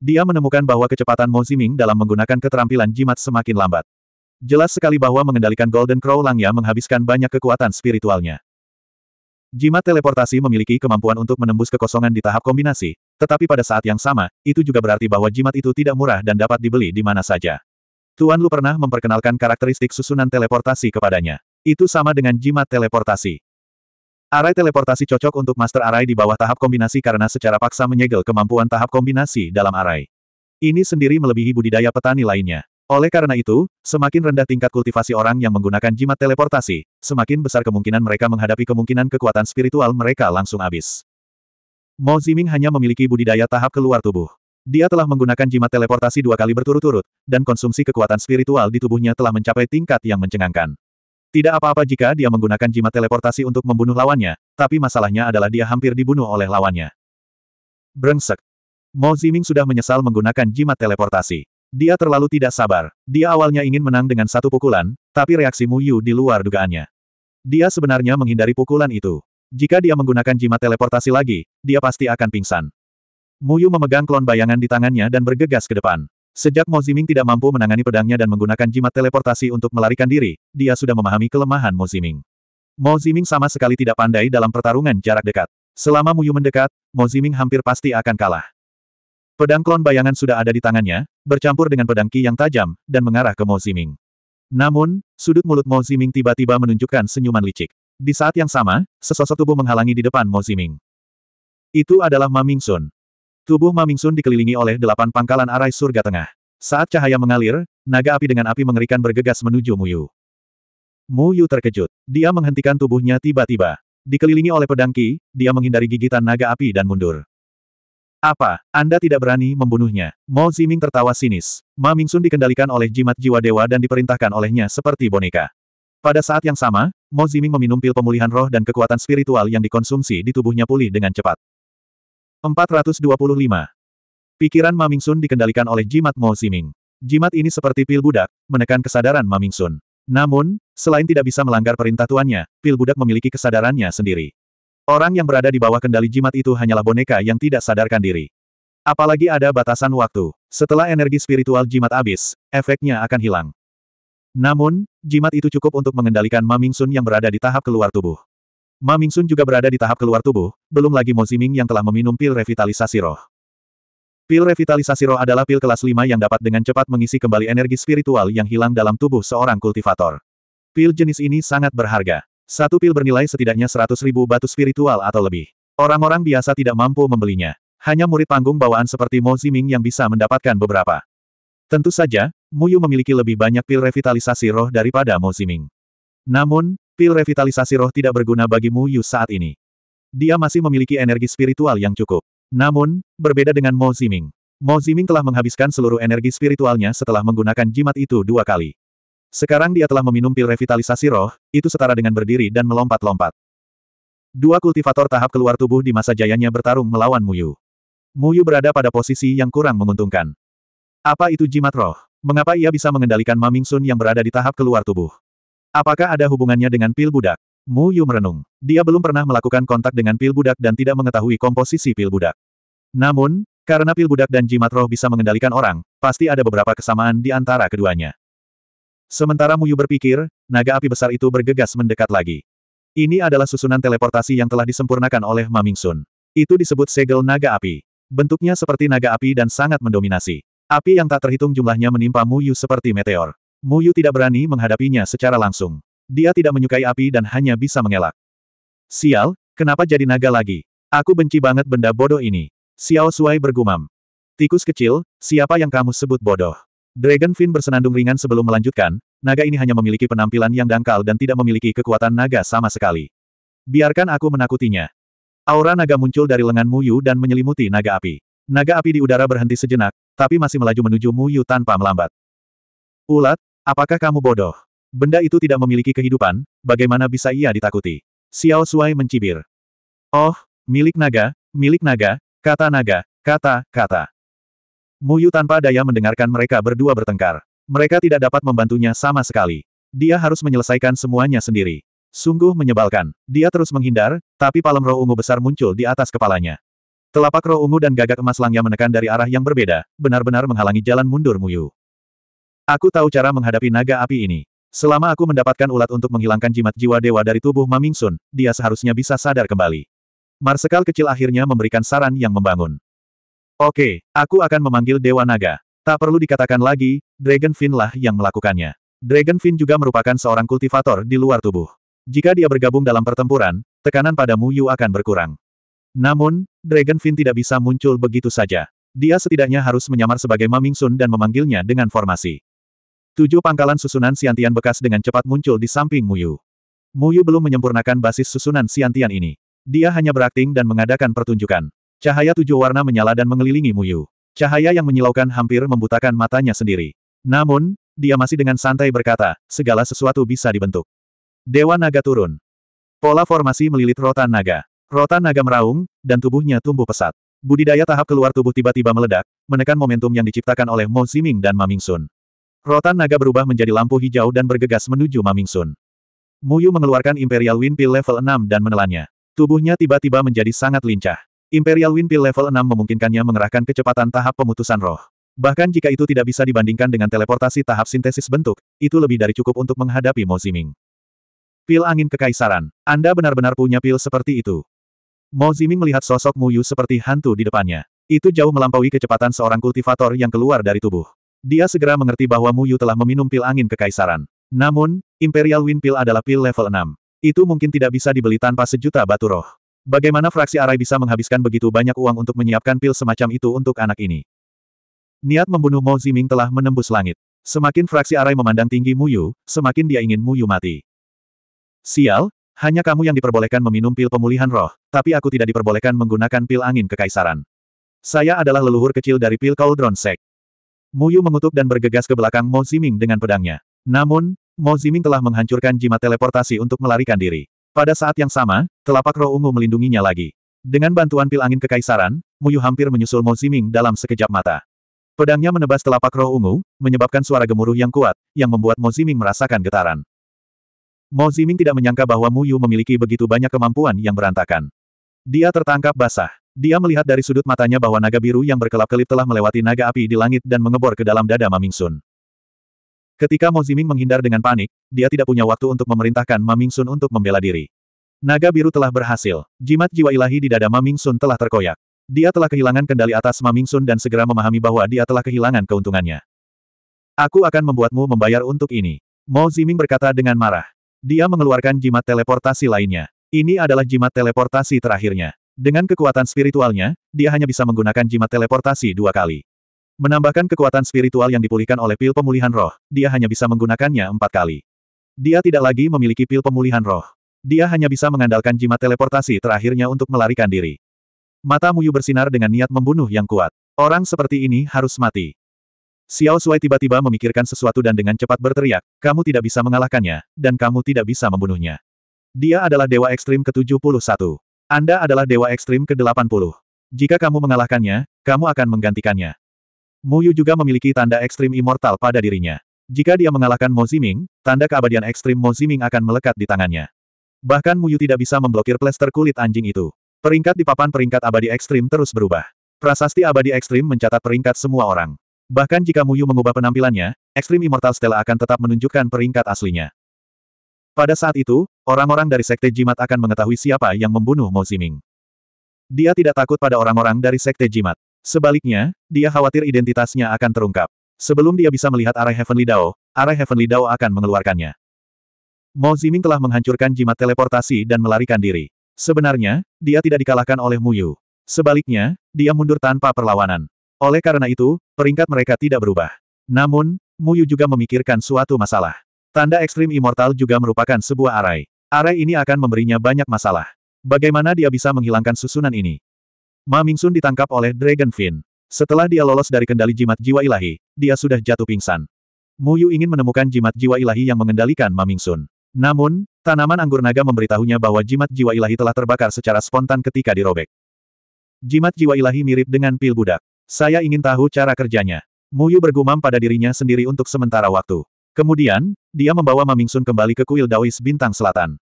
Dia menemukan bahwa kecepatan Mo Ziming dalam menggunakan keterampilan jimat semakin lambat. Jelas sekali bahwa mengendalikan Golden Crow Langya menghabiskan banyak kekuatan spiritualnya. Jimat teleportasi memiliki kemampuan untuk menembus kekosongan di tahap kombinasi, tetapi pada saat yang sama, itu juga berarti bahwa jimat itu tidak murah dan dapat dibeli di mana saja. Tuan Lu pernah memperkenalkan karakteristik susunan teleportasi kepadanya. Itu sama dengan jimat teleportasi. Arai teleportasi cocok untuk Master Arai di bawah tahap kombinasi karena secara paksa menyegel kemampuan tahap kombinasi dalam Arai. Ini sendiri melebihi budidaya petani lainnya. Oleh karena itu, semakin rendah tingkat kultivasi orang yang menggunakan jimat teleportasi, semakin besar kemungkinan mereka menghadapi kemungkinan kekuatan spiritual mereka langsung habis. Mo Ziming hanya memiliki budidaya tahap keluar tubuh. Dia telah menggunakan jimat teleportasi dua kali berturut-turut, dan konsumsi kekuatan spiritual di tubuhnya telah mencapai tingkat yang mencengangkan. Tidak apa-apa jika dia menggunakan jimat teleportasi untuk membunuh lawannya, tapi masalahnya adalah dia hampir dibunuh oleh lawannya. Brengsek. Mo Ziming sudah menyesal menggunakan jimat teleportasi. Dia terlalu tidak sabar. Dia awalnya ingin menang dengan satu pukulan, tapi reaksi Mu Yu di luar dugaannya. Dia sebenarnya menghindari pukulan itu. Jika dia menggunakan jimat teleportasi lagi, dia pasti akan pingsan. Mu Yu memegang klon bayangan di tangannya dan bergegas ke depan. Sejak Mo Ziming tidak mampu menangani pedangnya dan menggunakan jimat teleportasi untuk melarikan diri, dia sudah memahami kelemahan Mo Ziming. Mo Ziming sama sekali tidak pandai dalam pertarungan jarak dekat. Selama Muyu mendekat, Mo Ziming hampir pasti akan kalah. Pedang klon bayangan sudah ada di tangannya, bercampur dengan pedang Qi yang tajam, dan mengarah ke Mo Ziming. Namun, sudut mulut Mo Ziming tiba-tiba menunjukkan senyuman licik. Di saat yang sama, sesosok tubuh menghalangi di depan Mo Ziming. Itu adalah Ma Ming Sun, Tubuh Ma Mingsun dikelilingi oleh delapan pangkalan arai surga tengah. Saat cahaya mengalir, naga api dengan api mengerikan bergegas menuju Muyu. Muyu terkejut. Dia menghentikan tubuhnya tiba-tiba. Dikelilingi oleh pedang Ki, dia menghindari gigitan naga api dan mundur. Apa, Anda tidak berani membunuhnya? Mo Ziming tertawa sinis. Ma Mingsun dikendalikan oleh jimat jiwa dewa dan diperintahkan olehnya seperti boneka. Pada saat yang sama, Mo Ziming meminum pil pemulihan roh dan kekuatan spiritual yang dikonsumsi di tubuhnya pulih dengan cepat. 425. Pikiran Sun dikendalikan oleh jimat Mo Siming. Jimat ini seperti pil budak, menekan kesadaran Maming Sun. Namun, selain tidak bisa melanggar perintah tuannya, pil budak memiliki kesadarannya sendiri. Orang yang berada di bawah kendali jimat itu hanyalah boneka yang tidak sadarkan diri. Apalagi ada batasan waktu. Setelah energi spiritual jimat habis, efeknya akan hilang. Namun, jimat itu cukup untuk mengendalikan Maming Sun yang berada di tahap keluar tubuh. Ma Mingsun juga berada di tahap keluar tubuh, belum lagi Mo Ziming yang telah meminum pil revitalisasi roh. Pil revitalisasi roh adalah pil kelas 5 yang dapat dengan cepat mengisi kembali energi spiritual yang hilang dalam tubuh seorang kultivator. Pil jenis ini sangat berharga. Satu pil bernilai setidaknya 100 ribu batu spiritual atau lebih. Orang-orang biasa tidak mampu membelinya. Hanya murid panggung bawaan seperti Mo Ziming yang bisa mendapatkan beberapa. Tentu saja, Muyu memiliki lebih banyak pil revitalisasi roh daripada Mo Ziming. Namun, Pil revitalisasi roh tidak berguna bagi Mu Yu saat ini. Dia masih memiliki energi spiritual yang cukup. Namun, berbeda dengan Mo Ziming. Mo Ziming telah menghabiskan seluruh energi spiritualnya setelah menggunakan jimat itu dua kali. Sekarang dia telah meminum pil revitalisasi roh, itu setara dengan berdiri dan melompat-lompat. Dua kultivator tahap keluar tubuh di masa jayanya bertarung melawan Muyu. Muyu berada pada posisi yang kurang menguntungkan. Apa itu jimat roh? Mengapa ia bisa mengendalikan Maming Sun yang berada di tahap keluar tubuh? Apakah ada hubungannya dengan pil budak? Mu Yu merenung. Dia belum pernah melakukan kontak dengan pil budak dan tidak mengetahui komposisi pil budak. Namun, karena pil budak dan jimat roh bisa mengendalikan orang, pasti ada beberapa kesamaan di antara keduanya. Sementara Mu Yu berpikir, naga api besar itu bergegas mendekat lagi. Ini adalah susunan teleportasi yang telah disempurnakan oleh Ma Sun. Itu disebut segel naga api. Bentuknya seperti naga api dan sangat mendominasi. Api yang tak terhitung jumlahnya menimpa Mu Yu seperti meteor. Muyu tidak berani menghadapinya secara langsung. Dia tidak menyukai api dan hanya bisa mengelak. Sial, kenapa jadi naga lagi? Aku benci banget benda bodoh ini. Xiao Suai bergumam. Tikus kecil, siapa yang kamu sebut bodoh? Dragon Fin bersenandung ringan sebelum melanjutkan, naga ini hanya memiliki penampilan yang dangkal dan tidak memiliki kekuatan naga sama sekali. Biarkan aku menakutinya. Aura naga muncul dari lengan Muyu dan menyelimuti naga api. Naga api di udara berhenti sejenak, tapi masih melaju menuju Muyu tanpa melambat. Ulat, Apakah kamu bodoh? Benda itu tidak memiliki kehidupan, bagaimana bisa ia ditakuti? Xiao Suai mencibir. Oh, milik naga, milik naga, kata naga, kata, kata. Muyu tanpa daya mendengarkan mereka berdua bertengkar. Mereka tidak dapat membantunya sama sekali. Dia harus menyelesaikan semuanya sendiri. Sungguh menyebalkan. Dia terus menghindar, tapi palem roh ungu besar muncul di atas kepalanya. Telapak roh ungu dan gagak emas langnya menekan dari arah yang berbeda, benar-benar menghalangi jalan mundur Muyu. Aku tahu cara menghadapi naga api ini. Selama aku mendapatkan ulat untuk menghilangkan jimat jiwa dewa dari tubuh Maming Sun, dia seharusnya bisa sadar kembali. Marsekal kecil akhirnya memberikan saran yang membangun. Oke, aku akan memanggil Dewa Naga. Tak perlu dikatakan lagi, Dragonfin lah yang melakukannya. Dragon Dragonfin juga merupakan seorang kultivator di luar tubuh. Jika dia bergabung dalam pertempuran, tekanan pada Mu Yu akan berkurang. Namun, Dragon Dragonfin tidak bisa muncul begitu saja. Dia setidaknya harus menyamar sebagai Maming Sun dan memanggilnya dengan formasi. Tujuh pangkalan susunan siantian bekas dengan cepat muncul di samping Muyu. Muyu belum menyempurnakan basis susunan siantian ini. Dia hanya berakting dan mengadakan pertunjukan. Cahaya tujuh warna menyala dan mengelilingi Muyu. Cahaya yang menyilaukan hampir membutakan matanya sendiri. Namun, dia masih dengan santai berkata, segala sesuatu bisa dibentuk. Dewa naga turun. Pola formasi melilit rotan naga. Rotan naga meraung, dan tubuhnya tumbuh pesat. Budidaya tahap keluar tubuh tiba-tiba meledak, menekan momentum yang diciptakan oleh Mo Ziming dan Ma Sun. Rotan naga berubah menjadi lampu hijau dan bergegas menuju Mamingsun. Muyu mengeluarkan Imperial Wind Pill level 6 dan menelannya. Tubuhnya tiba-tiba menjadi sangat lincah. Imperial Wind Pill level 6 memungkinkannya mengerahkan kecepatan tahap pemutusan roh. Bahkan jika itu tidak bisa dibandingkan dengan teleportasi tahap sintesis bentuk, itu lebih dari cukup untuk menghadapi Mo Ziming. Pil angin kekaisaran. Anda benar-benar punya pil seperti itu. Mo Ziming melihat sosok Muyu seperti hantu di depannya. Itu jauh melampaui kecepatan seorang kultivator yang keluar dari tubuh. Dia segera mengerti bahwa Mu Yu telah meminum pil angin kekaisaran. Namun, Imperial Wind Pill adalah pil level 6. Itu mungkin tidak bisa dibeli tanpa sejuta batu roh. Bagaimana fraksi Arai bisa menghabiskan begitu banyak uang untuk menyiapkan pil semacam itu untuk anak ini? Niat membunuh Mo Ziming telah menembus langit. Semakin fraksi Arai memandang tinggi Mu Yu, semakin dia ingin Mu Yu mati. Sial, hanya kamu yang diperbolehkan meminum pil pemulihan roh, tapi aku tidak diperbolehkan menggunakan pil angin kekaisaran. Saya adalah leluhur kecil dari pil Cauldron Sect. Mu Yu mengutuk dan bergegas ke belakang Mo Ziming dengan pedangnya. Namun, Mo Ziming telah menghancurkan jimat teleportasi untuk melarikan diri. Pada saat yang sama, telapak roh ungu melindunginya lagi. Dengan bantuan pil angin kekaisaran, Mu Yu hampir menyusul Mo Ziming dalam sekejap mata. Pedangnya menebas telapak roh ungu, menyebabkan suara gemuruh yang kuat, yang membuat Mo Ziming merasakan getaran. Mo Ziming tidak menyangka bahwa Mu Yu memiliki begitu banyak kemampuan yang berantakan. Dia tertangkap basah. Dia melihat dari sudut matanya bahwa naga biru yang berkelap-kelip telah melewati naga api di langit dan mengebor ke dalam dada Mamingsun. Ketika Mo Ziming menghindar dengan panik, dia tidak punya waktu untuk memerintahkan Mamingsun untuk membela diri. Naga biru telah berhasil. Jimat jiwa ilahi di dada Mamingsun telah terkoyak. Dia telah kehilangan kendali atas Mamingsun dan segera memahami bahwa dia telah kehilangan keuntungannya. Aku akan membuatmu membayar untuk ini. Mo Ziming berkata dengan marah. Dia mengeluarkan jimat teleportasi lainnya. Ini adalah jimat teleportasi terakhirnya. Dengan kekuatan spiritualnya, dia hanya bisa menggunakan jimat teleportasi dua kali. Menambahkan kekuatan spiritual yang dipulihkan oleh pil pemulihan roh, dia hanya bisa menggunakannya empat kali. Dia tidak lagi memiliki pil pemulihan roh. Dia hanya bisa mengandalkan jimat teleportasi terakhirnya untuk melarikan diri. Mata Muyu bersinar dengan niat membunuh yang kuat. Orang seperti ini harus mati. Xiao Sui tiba-tiba memikirkan sesuatu dan dengan cepat berteriak, kamu tidak bisa mengalahkannya, dan kamu tidak bisa membunuhnya. Dia adalah Dewa Ekstrim ke-71. Anda adalah dewa ekstrim ke-80. Jika kamu mengalahkannya, kamu akan menggantikannya. Mu Yu juga memiliki tanda ekstrim immortal pada dirinya. Jika dia mengalahkan Mo Ziming, tanda keabadian ekstrim Mo Ziming akan melekat di tangannya. Bahkan Mu Yu tidak bisa memblokir plester kulit anjing itu. Peringkat di papan peringkat abadi ekstrim terus berubah. Prasasti abadi ekstrim mencatat peringkat semua orang. Bahkan jika Mu Yu mengubah penampilannya, ekstrim immortal Stella akan tetap menunjukkan peringkat aslinya. Pada saat itu, Orang-orang dari Sekte Jimat akan mengetahui siapa yang membunuh Mo Ziming. Dia tidak takut pada orang-orang dari Sekte Jimat. Sebaliknya, dia khawatir identitasnya akan terungkap. Sebelum dia bisa melihat arah Heavenly Dao, arah Heavenly Dao akan mengeluarkannya. Mo Ziming telah menghancurkan jimat teleportasi dan melarikan diri. Sebenarnya, dia tidak dikalahkan oleh Mu Yu. Sebaliknya, dia mundur tanpa perlawanan. Oleh karena itu, peringkat mereka tidak berubah. Namun, Mu Yu juga memikirkan suatu masalah. Tanda ekstrim immortal juga merupakan sebuah arai. Are ini akan memberinya banyak masalah. Bagaimana dia bisa menghilangkan susunan ini? Ma Mingsun ditangkap oleh Dragon Fin. Setelah dia lolos dari kendali jimat jiwa ilahi, dia sudah jatuh pingsan. Mu Yu ingin menemukan jimat jiwa ilahi yang mengendalikan Ma Mingsun. Namun, tanaman anggur naga memberitahunya bahwa jimat jiwa ilahi telah terbakar secara spontan ketika dirobek. Jimat jiwa ilahi mirip dengan pil budak. Saya ingin tahu cara kerjanya. Mu Yu bergumam pada dirinya sendiri untuk sementara waktu. Kemudian, dia membawa Mamingsun kembali ke kuil Daois Bintang Selatan.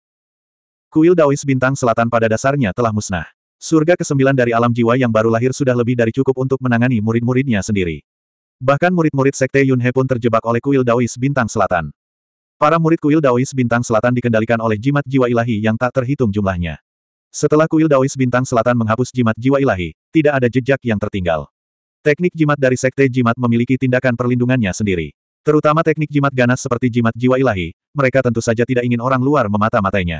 Kuil Daois Bintang Selatan pada dasarnya telah musnah. Surga kesembilan dari alam jiwa yang baru lahir sudah lebih dari cukup untuk menangani murid-muridnya sendiri. Bahkan murid-murid Sekte Yunhe pun terjebak oleh kuil Daois Bintang Selatan. Para murid kuil Daois Bintang Selatan dikendalikan oleh jimat jiwa ilahi yang tak terhitung jumlahnya. Setelah kuil Daois Bintang Selatan menghapus jimat jiwa ilahi, tidak ada jejak yang tertinggal. Teknik jimat dari Sekte Jimat memiliki tindakan perlindungannya sendiri. Terutama teknik jimat ganas seperti jimat jiwa ilahi, mereka tentu saja tidak ingin orang luar memata-matainya.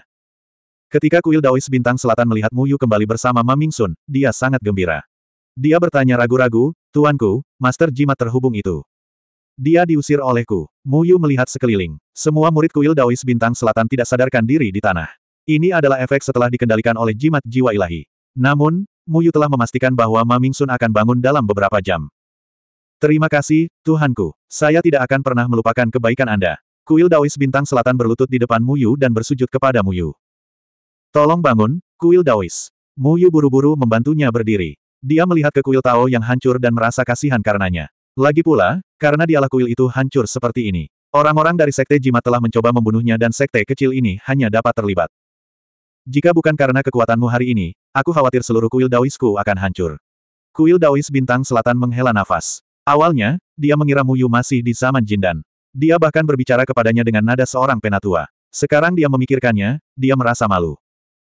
Ketika kuil Daois Bintang Selatan melihat Muyu kembali bersama Ma Sun, dia sangat gembira. Dia bertanya ragu-ragu, Tuanku, Master Jimat terhubung itu. Dia diusir olehku. Muyu melihat sekeliling. Semua murid kuil Daois Bintang Selatan tidak sadarkan diri di tanah. Ini adalah efek setelah dikendalikan oleh jimat jiwa ilahi. Namun, Muyu telah memastikan bahwa Ma Sun akan bangun dalam beberapa jam. Terima kasih, Tuhanku. Saya tidak akan pernah melupakan kebaikan Anda. Kuil Daois Bintang Selatan berlutut di depan Muyu dan bersujud kepada Muyu. Tolong bangun, kuil Daois. Muyu buru-buru membantunya berdiri. Dia melihat ke kuil Tao yang hancur dan merasa kasihan karenanya. Lagi pula, karena dialah kuil itu hancur seperti ini. Orang-orang dari Sekte Jimat telah mencoba membunuhnya dan Sekte kecil ini hanya dapat terlibat. Jika bukan karena kekuatanmu hari ini, aku khawatir seluruh kuil Daoisku akan hancur. Kuil Daois Bintang Selatan menghela nafas. Awalnya, dia mengira Muyu masih di zaman Jindan. Dia bahkan berbicara kepadanya dengan nada seorang penatua. Sekarang dia memikirkannya, dia merasa malu.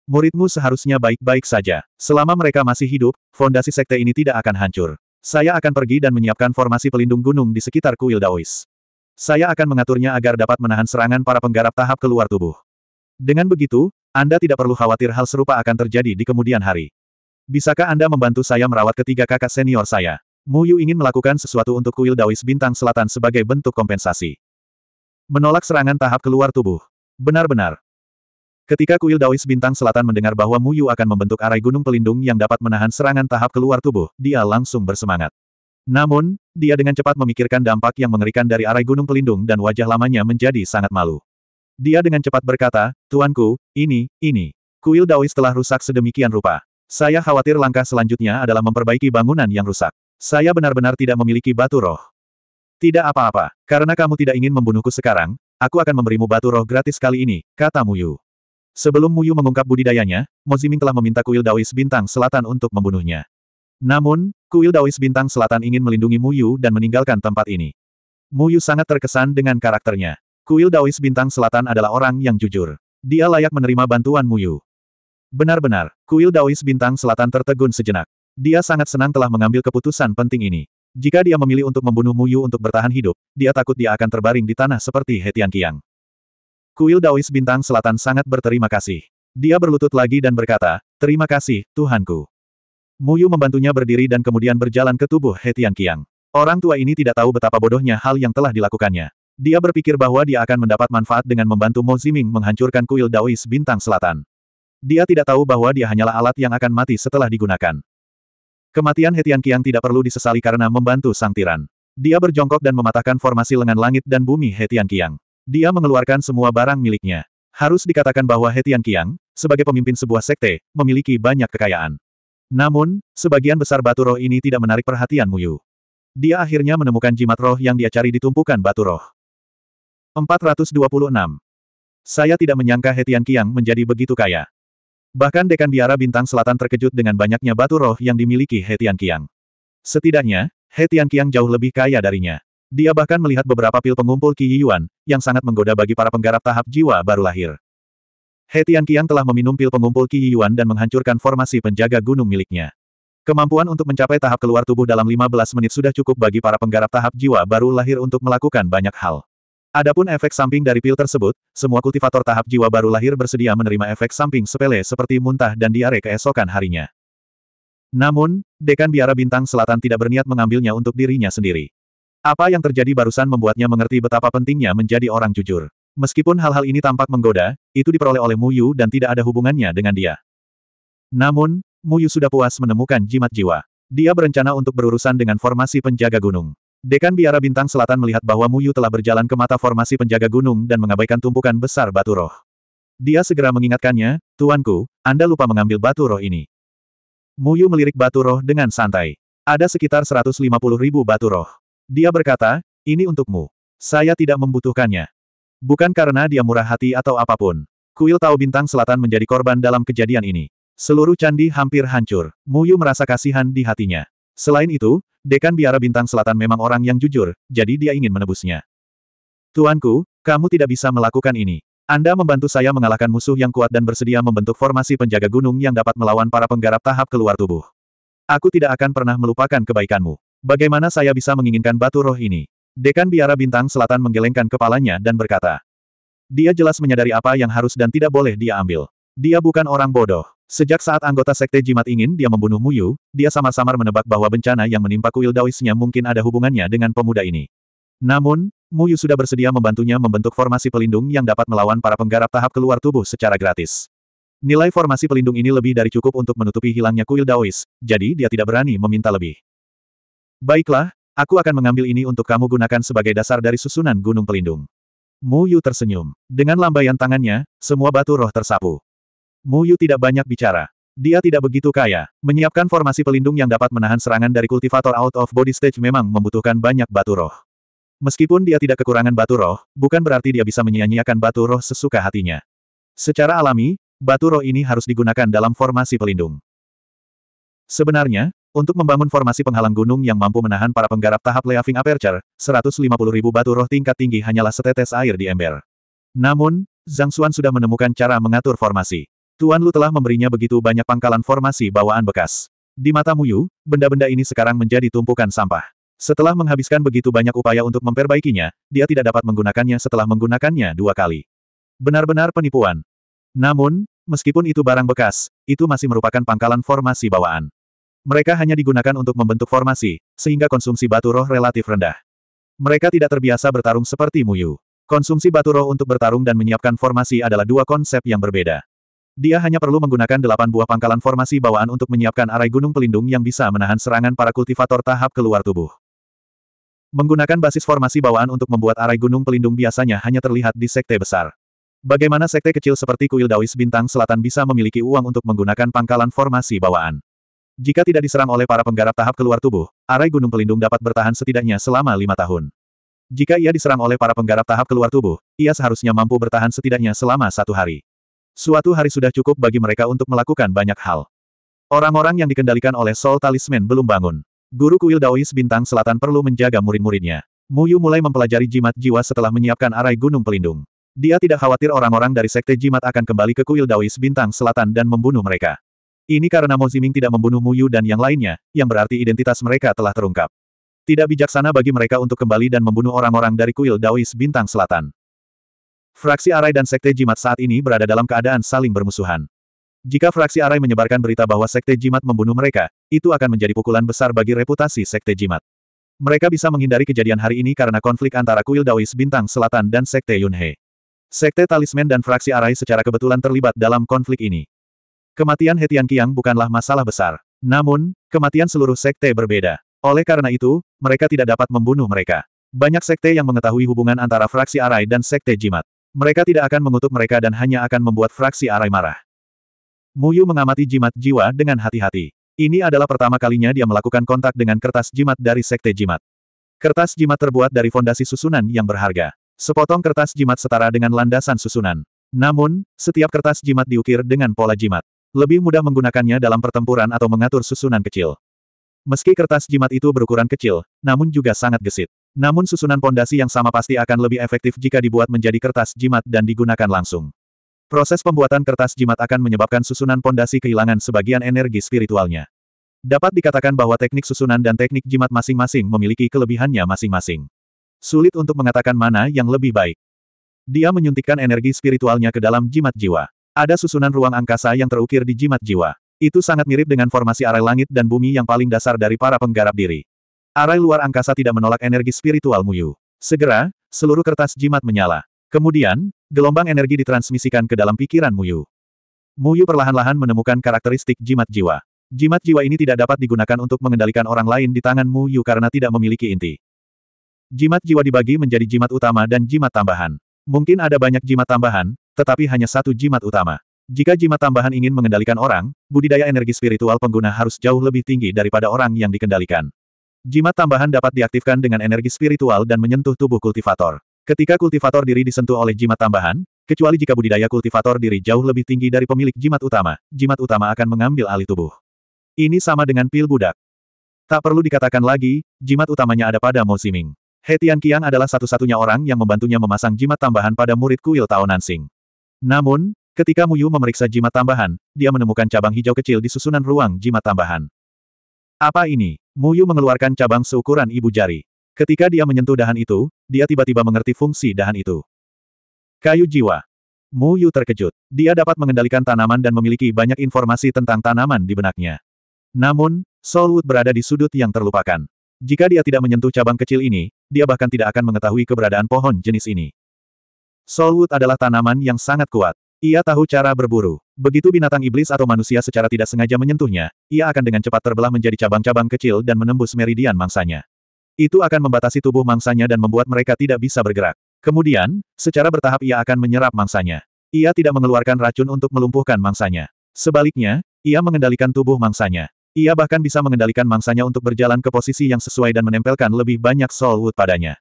Muridmu seharusnya baik-baik saja. Selama mereka masih hidup, fondasi sekte ini tidak akan hancur. Saya akan pergi dan menyiapkan formasi pelindung gunung di sekitar kuil Daois. Saya akan mengaturnya agar dapat menahan serangan para penggarap tahap keluar tubuh. Dengan begitu, Anda tidak perlu khawatir hal serupa akan terjadi di kemudian hari. Bisakah Anda membantu saya merawat ketiga kakak senior saya? Mu Yu ingin melakukan sesuatu untuk kuil Daois Bintang Selatan sebagai bentuk kompensasi. Menolak serangan tahap keluar tubuh. Benar-benar. Ketika kuil Daois Bintang Selatan mendengar bahwa Mu Yu akan membentuk arai gunung pelindung yang dapat menahan serangan tahap keluar tubuh, dia langsung bersemangat. Namun, dia dengan cepat memikirkan dampak yang mengerikan dari arai gunung pelindung dan wajah lamanya menjadi sangat malu. Dia dengan cepat berkata, Tuanku, ini, ini. Kuil Daois telah rusak sedemikian rupa. Saya khawatir langkah selanjutnya adalah memperbaiki bangunan yang rusak. Saya benar-benar tidak memiliki batu roh. Tidak apa-apa, karena kamu tidak ingin membunuhku sekarang, aku akan memberimu batu roh gratis kali ini, kata Muyu. Sebelum Muyu mengungkap budidayanya, Moziming telah meminta kuil Daois Bintang Selatan untuk membunuhnya. Namun, kuil Daois Bintang Selatan ingin melindungi Muyu dan meninggalkan tempat ini. Muyu sangat terkesan dengan karakternya. Kuil Daois Bintang Selatan adalah orang yang jujur. Dia layak menerima bantuan Muyu. Benar-benar, kuil Daois Bintang Selatan tertegun sejenak. Dia sangat senang telah mengambil keputusan penting ini. Jika dia memilih untuk membunuh Mu Yu untuk bertahan hidup, dia takut dia akan terbaring di tanah seperti Hetian Qiang. Kuil Daois Bintang Selatan sangat berterima kasih. Dia berlutut lagi dan berkata, Terima kasih, Tuhanku. Yu membantunya berdiri dan kemudian berjalan ke tubuh Hetian Qiang. Orang tua ini tidak tahu betapa bodohnya hal yang telah dilakukannya. Dia berpikir bahwa dia akan mendapat manfaat dengan membantu Mo Ziming menghancurkan kuil Daois Bintang Selatan. Dia tidak tahu bahwa dia hanyalah alat yang akan mati setelah digunakan. Kematian Hetian Qiang tidak perlu disesali karena membantu Sang Tiran. Dia berjongkok dan mematahkan formasi lengan langit dan bumi Hetian Qiang. Dia mengeluarkan semua barang miliknya. Harus dikatakan bahwa Hetian Qiang, sebagai pemimpin sebuah sekte, memiliki banyak kekayaan. Namun, sebagian besar batu roh ini tidak menarik perhatian Muyu. Dia akhirnya menemukan jimat roh yang dia cari di tumpukan batu roh. 426. Saya tidak menyangka Hetian Qiang menjadi begitu kaya. Bahkan dekan biara bintang selatan terkejut dengan banyaknya batu roh yang dimiliki Hetian Kiang. Setidaknya, Hetian Kiang jauh lebih kaya darinya. Dia bahkan melihat beberapa pil pengumpul Qi Yuan, yang sangat menggoda bagi para penggarap tahap jiwa baru lahir. He Qiang telah meminum pil pengumpul Qi Yuan dan menghancurkan formasi penjaga gunung miliknya. Kemampuan untuk mencapai tahap keluar tubuh dalam 15 menit sudah cukup bagi para penggarap tahap jiwa baru lahir untuk melakukan banyak hal. Adapun efek samping dari pil tersebut, semua kultivator tahap jiwa baru lahir bersedia menerima efek samping sepele seperti muntah dan diare keesokan harinya. Namun, Dekan Biara Bintang Selatan tidak berniat mengambilnya untuk dirinya sendiri. Apa yang terjadi barusan membuatnya mengerti betapa pentingnya menjadi orang jujur. Meskipun hal-hal ini tampak menggoda, itu diperoleh oleh Muyu dan tidak ada hubungannya dengan dia. Namun, Muyu sudah puas menemukan jimat jiwa. Dia berencana untuk berurusan dengan formasi penjaga gunung. Dekan Biara Bintang Selatan melihat bahwa Muyu telah berjalan ke mata formasi penjaga gunung dan mengabaikan tumpukan besar batu roh. Dia segera mengingatkannya, Tuanku, Anda lupa mengambil batu roh ini. Muyu melirik batu roh dengan santai. Ada sekitar 150 ribu batu roh. Dia berkata, ini untukmu. Saya tidak membutuhkannya. Bukan karena dia murah hati atau apapun. Kuil Tao Bintang Selatan menjadi korban dalam kejadian ini. Seluruh candi hampir hancur. Muyu merasa kasihan di hatinya. Selain itu, Dekan Biara Bintang Selatan memang orang yang jujur, jadi dia ingin menebusnya. Tuanku, kamu tidak bisa melakukan ini. Anda membantu saya mengalahkan musuh yang kuat dan bersedia membentuk formasi penjaga gunung yang dapat melawan para penggarap tahap keluar tubuh. Aku tidak akan pernah melupakan kebaikanmu. Bagaimana saya bisa menginginkan batu roh ini? Dekan Biara Bintang Selatan menggelengkan kepalanya dan berkata. Dia jelas menyadari apa yang harus dan tidak boleh dia ambil. Dia bukan orang bodoh. Sejak saat anggota Sekte Jimat ingin dia membunuh Muyu, dia samar-samar menebak bahwa bencana yang menimpa kuil Daoisnya mungkin ada hubungannya dengan pemuda ini. Namun, Muyu sudah bersedia membantunya membentuk formasi pelindung yang dapat melawan para penggarap tahap keluar tubuh secara gratis. Nilai formasi pelindung ini lebih dari cukup untuk menutupi hilangnya kuil Daois, jadi dia tidak berani meminta lebih. Baiklah, aku akan mengambil ini untuk kamu gunakan sebagai dasar dari susunan gunung pelindung. Mu Yu tersenyum. Dengan lambaian tangannya, semua batu roh tersapu. Mu Yu tidak banyak bicara. Dia tidak begitu kaya. Menyiapkan formasi pelindung yang dapat menahan serangan dari kultivator out of body stage memang membutuhkan banyak batu roh. Meskipun dia tidak kekurangan batu roh, bukan berarti dia bisa menyia-nyiakan batu roh sesuka hatinya. Secara alami, batu roh ini harus digunakan dalam formasi pelindung. Sebenarnya, untuk membangun formasi penghalang gunung yang mampu menahan para penggarap tahap leaving aperture, 150 ribu batu roh tingkat tinggi hanyalah setetes air di ember. Namun, Zhang Xuan sudah menemukan cara mengatur formasi. Tuan Lu telah memberinya begitu banyak pangkalan formasi bawaan bekas. Di mata Muyu, benda-benda ini sekarang menjadi tumpukan sampah. Setelah menghabiskan begitu banyak upaya untuk memperbaikinya, dia tidak dapat menggunakannya setelah menggunakannya dua kali. Benar-benar penipuan. Namun, meskipun itu barang bekas, itu masih merupakan pangkalan formasi bawaan. Mereka hanya digunakan untuk membentuk formasi, sehingga konsumsi batu roh relatif rendah. Mereka tidak terbiasa bertarung seperti Muyu. Konsumsi batu roh untuk bertarung dan menyiapkan formasi adalah dua konsep yang berbeda. Dia hanya perlu menggunakan delapan buah pangkalan formasi bawaan untuk menyiapkan arai gunung pelindung yang bisa menahan serangan para kultivator tahap keluar tubuh. Menggunakan basis formasi bawaan untuk membuat arai gunung pelindung biasanya hanya terlihat di sekte besar. Bagaimana sekte kecil seperti Kuil Dawis Bintang Selatan bisa memiliki uang untuk menggunakan pangkalan formasi bawaan? Jika tidak diserang oleh para penggarap tahap keluar tubuh, arai gunung pelindung dapat bertahan setidaknya selama lima tahun. Jika ia diserang oleh para penggarap tahap keluar tubuh, ia seharusnya mampu bertahan setidaknya selama satu hari. Suatu hari sudah cukup bagi mereka untuk melakukan banyak hal. Orang-orang yang dikendalikan oleh Soul Talisman belum bangun. Guru kuil Daois Bintang Selatan perlu menjaga murid-muridnya. Muyu mulai mempelajari jimat jiwa setelah menyiapkan arai gunung pelindung. Dia tidak khawatir orang-orang dari sekte jimat akan kembali ke kuil Daois Bintang Selatan dan membunuh mereka. Ini karena Mo Ziming tidak membunuh Muyu dan yang lainnya, yang berarti identitas mereka telah terungkap. Tidak bijaksana bagi mereka untuk kembali dan membunuh orang-orang dari kuil Daois Bintang Selatan. Fraksi Arai dan Sekte Jimat saat ini berada dalam keadaan saling bermusuhan. Jika fraksi Arai menyebarkan berita bahwa Sekte Jimat membunuh mereka, itu akan menjadi pukulan besar bagi reputasi Sekte Jimat. Mereka bisa menghindari kejadian hari ini karena konflik antara kuil Dawis Bintang Selatan dan Sekte Yunhe. Sekte Talisman dan fraksi Arai secara kebetulan terlibat dalam konflik ini. Kematian Hetian Kiang bukanlah masalah besar. Namun, kematian seluruh sekte berbeda. Oleh karena itu, mereka tidak dapat membunuh mereka. Banyak sekte yang mengetahui hubungan antara fraksi Arai dan sekte Jimat. Mereka tidak akan mengutuk mereka dan hanya akan membuat fraksi Arai marah. Muyu mengamati jimat jiwa dengan hati-hati. Ini adalah pertama kalinya dia melakukan kontak dengan kertas jimat dari Sekte Jimat. Kertas jimat terbuat dari fondasi susunan yang berharga. Sepotong kertas jimat setara dengan landasan susunan. Namun, setiap kertas jimat diukir dengan pola jimat. Lebih mudah menggunakannya dalam pertempuran atau mengatur susunan kecil. Meski kertas jimat itu berukuran kecil, namun juga sangat gesit. Namun susunan pondasi yang sama pasti akan lebih efektif jika dibuat menjadi kertas jimat dan digunakan langsung. Proses pembuatan kertas jimat akan menyebabkan susunan pondasi kehilangan sebagian energi spiritualnya. Dapat dikatakan bahwa teknik susunan dan teknik jimat masing-masing memiliki kelebihannya masing-masing. Sulit untuk mengatakan mana yang lebih baik. Dia menyuntikkan energi spiritualnya ke dalam jimat jiwa. Ada susunan ruang angkasa yang terukir di jimat jiwa. Itu sangat mirip dengan formasi arai langit dan bumi yang paling dasar dari para penggarap diri. Arai luar angkasa tidak menolak energi spiritual Muyu. Segera, seluruh kertas jimat menyala. Kemudian, gelombang energi ditransmisikan ke dalam pikiran Muyu. Muyu perlahan-lahan menemukan karakteristik jimat jiwa. Jimat jiwa ini tidak dapat digunakan untuk mengendalikan orang lain di tangan Muyu karena tidak memiliki inti. Jimat jiwa dibagi menjadi jimat utama dan jimat tambahan. Mungkin ada banyak jimat tambahan, tetapi hanya satu jimat utama. Jika jimat tambahan ingin mengendalikan orang, budidaya energi spiritual pengguna harus jauh lebih tinggi daripada orang yang dikendalikan. Jimat tambahan dapat diaktifkan dengan energi spiritual dan menyentuh tubuh kultivator. Ketika kultivator diri disentuh oleh jimat tambahan, kecuali jika budidaya kultivator diri jauh lebih tinggi dari pemilik jimat utama, jimat utama akan mengambil alih tubuh. Ini sama dengan pil budak. Tak perlu dikatakan lagi, jimat utamanya ada pada Mo Siming. Hetian Tian adalah satu-satunya orang yang membantunya memasang jimat tambahan pada murid kuil Tao Nansing. Namun, ketika Muyu memeriksa jimat tambahan, dia menemukan cabang hijau kecil di susunan ruang jimat tambahan. Apa ini? Muyu mengeluarkan cabang seukuran ibu jari. Ketika dia menyentuh dahan itu, dia tiba-tiba mengerti fungsi dahan itu. Kayu jiwa. Muyu terkejut. Dia dapat mengendalikan tanaman dan memiliki banyak informasi tentang tanaman di benaknya. Namun, Solwood berada di sudut yang terlupakan. Jika dia tidak menyentuh cabang kecil ini, dia bahkan tidak akan mengetahui keberadaan pohon jenis ini. Solwood adalah tanaman yang sangat kuat. Ia tahu cara berburu. Begitu binatang iblis atau manusia secara tidak sengaja menyentuhnya, ia akan dengan cepat terbelah menjadi cabang-cabang kecil dan menembus meridian mangsanya. Itu akan membatasi tubuh mangsanya dan membuat mereka tidak bisa bergerak. Kemudian, secara bertahap ia akan menyerap mangsanya. Ia tidak mengeluarkan racun untuk melumpuhkan mangsanya. Sebaliknya, ia mengendalikan tubuh mangsanya. Ia bahkan bisa mengendalikan mangsanya untuk berjalan ke posisi yang sesuai dan menempelkan lebih banyak soulwood padanya.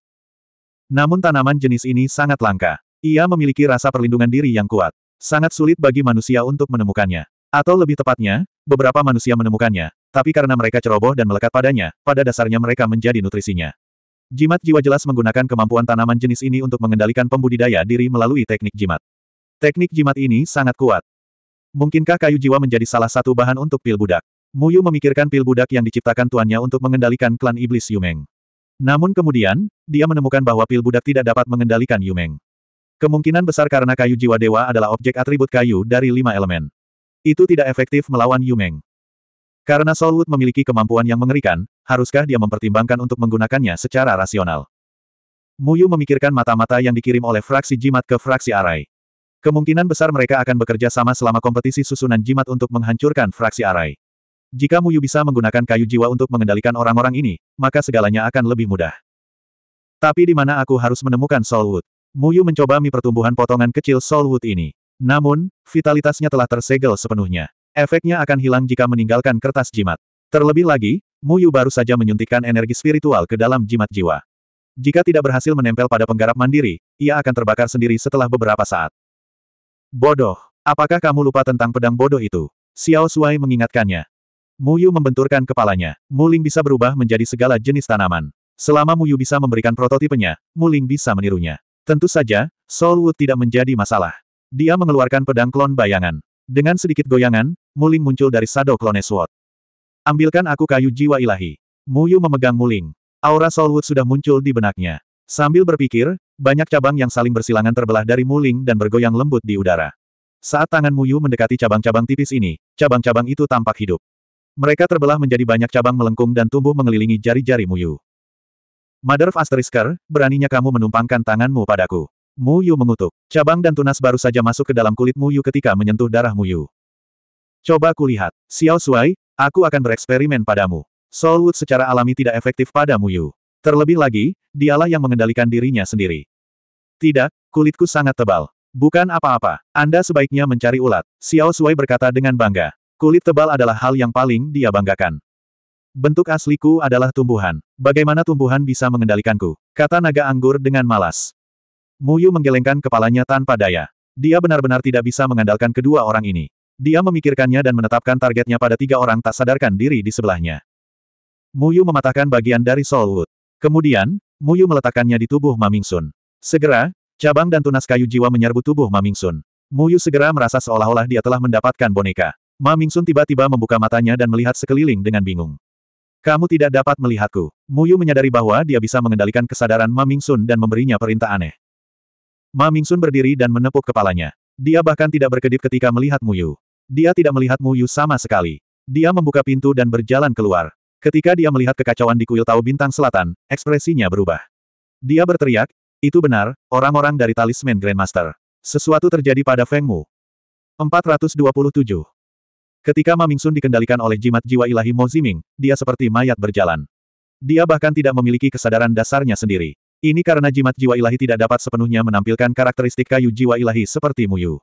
Namun tanaman jenis ini sangat langka. Ia memiliki rasa perlindungan diri yang kuat. Sangat sulit bagi manusia untuk menemukannya. Atau lebih tepatnya, beberapa manusia menemukannya, tapi karena mereka ceroboh dan melekat padanya, pada dasarnya mereka menjadi nutrisinya. Jimat jiwa jelas menggunakan kemampuan tanaman jenis ini untuk mengendalikan pembudidaya diri melalui teknik jimat. Teknik jimat ini sangat kuat. Mungkinkah kayu jiwa menjadi salah satu bahan untuk pil budak? Muyu memikirkan pil budak yang diciptakan tuannya untuk mengendalikan klan iblis Yumeng. Namun kemudian, dia menemukan bahwa pil budak tidak dapat mengendalikan Yumeng. Kemungkinan besar karena kayu jiwa dewa adalah objek atribut kayu dari lima elemen. Itu tidak efektif melawan Yumeng. Karena Solwood memiliki kemampuan yang mengerikan, haruskah dia mempertimbangkan untuk menggunakannya secara rasional? Muyu memikirkan mata-mata yang dikirim oleh fraksi jimat ke fraksi arai. Kemungkinan besar mereka akan bekerja sama selama kompetisi susunan jimat untuk menghancurkan fraksi arai. Jika Muyu bisa menggunakan kayu jiwa untuk mengendalikan orang-orang ini, maka segalanya akan lebih mudah. Tapi di mana aku harus menemukan Solwood? Muyu mencoba mie pertumbuhan potongan kecil Soulwood ini. Namun, vitalitasnya telah tersegel sepenuhnya. Efeknya akan hilang jika meninggalkan kertas jimat. Terlebih lagi, Muyu baru saja menyuntikkan energi spiritual ke dalam jimat jiwa. Jika tidak berhasil menempel pada penggarap mandiri, ia akan terbakar sendiri setelah beberapa saat. Bodoh, apakah kamu lupa tentang pedang bodoh itu? Xiao Shuai mengingatkannya. Muyu membenturkan kepalanya. Muling bisa berubah menjadi segala jenis tanaman. Selama Muyu bisa memberikan prototipenya, Muling bisa menirunya. Tentu saja, Soul tidak menjadi masalah. Dia mengeluarkan pedang klon bayangan. Dengan sedikit goyangan, Muling muncul dari Shadow Clone Sword. Ambilkan aku kayu jiwa ilahi. Muyu memegang Muling. Aura Soul sudah muncul di benaknya. Sambil berpikir, banyak cabang yang saling bersilangan terbelah dari Muling dan bergoyang lembut di udara. Saat tangan Muyu mendekati cabang-cabang tipis ini, cabang-cabang itu tampak hidup. Mereka terbelah menjadi banyak cabang melengkung dan tumbuh mengelilingi jari-jari Muyu. Mother of Asterisker, beraninya kamu menumpangkan tanganmu padaku. Mu Yu mengutuk. Cabang dan tunas baru saja masuk ke dalam kulit Mu Yu ketika menyentuh darah Mu Yu. Coba kulihat. Xiao Suai, aku akan bereksperimen padamu. Solwood secara alami tidak efektif pada Mu Yu. Terlebih lagi, dialah yang mengendalikan dirinya sendiri. Tidak, kulitku sangat tebal. Bukan apa-apa. Anda sebaiknya mencari ulat. Xiao Suai berkata dengan bangga. Kulit tebal adalah hal yang paling dia banggakan. Bentuk asliku adalah tumbuhan. Bagaimana tumbuhan bisa mengendalikanku? Kata naga anggur dengan malas. Muyu menggelengkan kepalanya tanpa daya. Dia benar-benar tidak bisa mengandalkan kedua orang ini. Dia memikirkannya dan menetapkan targetnya pada tiga orang tak sadarkan diri di sebelahnya. Muyu mematahkan bagian dari Soulwood. Kemudian, Muyu meletakkannya di tubuh Mamingsun. Segera, cabang dan tunas kayu jiwa menyerbu tubuh Mamingsun. Muyu segera merasa seolah-olah dia telah mendapatkan boneka. Ma Sun tiba-tiba membuka matanya dan melihat sekeliling dengan bingung. Kamu tidak dapat melihatku. Muyu menyadari bahwa dia bisa mengendalikan kesadaran Ma Sun dan memberinya perintah aneh. Ma Sun berdiri dan menepuk kepalanya. Dia bahkan tidak berkedip ketika melihat Muyu. Dia tidak melihat Muyu sama sekali. Dia membuka pintu dan berjalan keluar. Ketika dia melihat kekacauan di kuil Tau Bintang Selatan, ekspresinya berubah. Dia berteriak, itu benar, orang-orang dari talisman Grandmaster. Sesuatu terjadi pada Feng Mu. 427. Ketika Ma Mingsun dikendalikan oleh jimat jiwa ilahi Mo Ziming, dia seperti mayat berjalan. Dia bahkan tidak memiliki kesadaran dasarnya sendiri. Ini karena jimat jiwa ilahi tidak dapat sepenuhnya menampilkan karakteristik kayu jiwa ilahi seperti Muyu.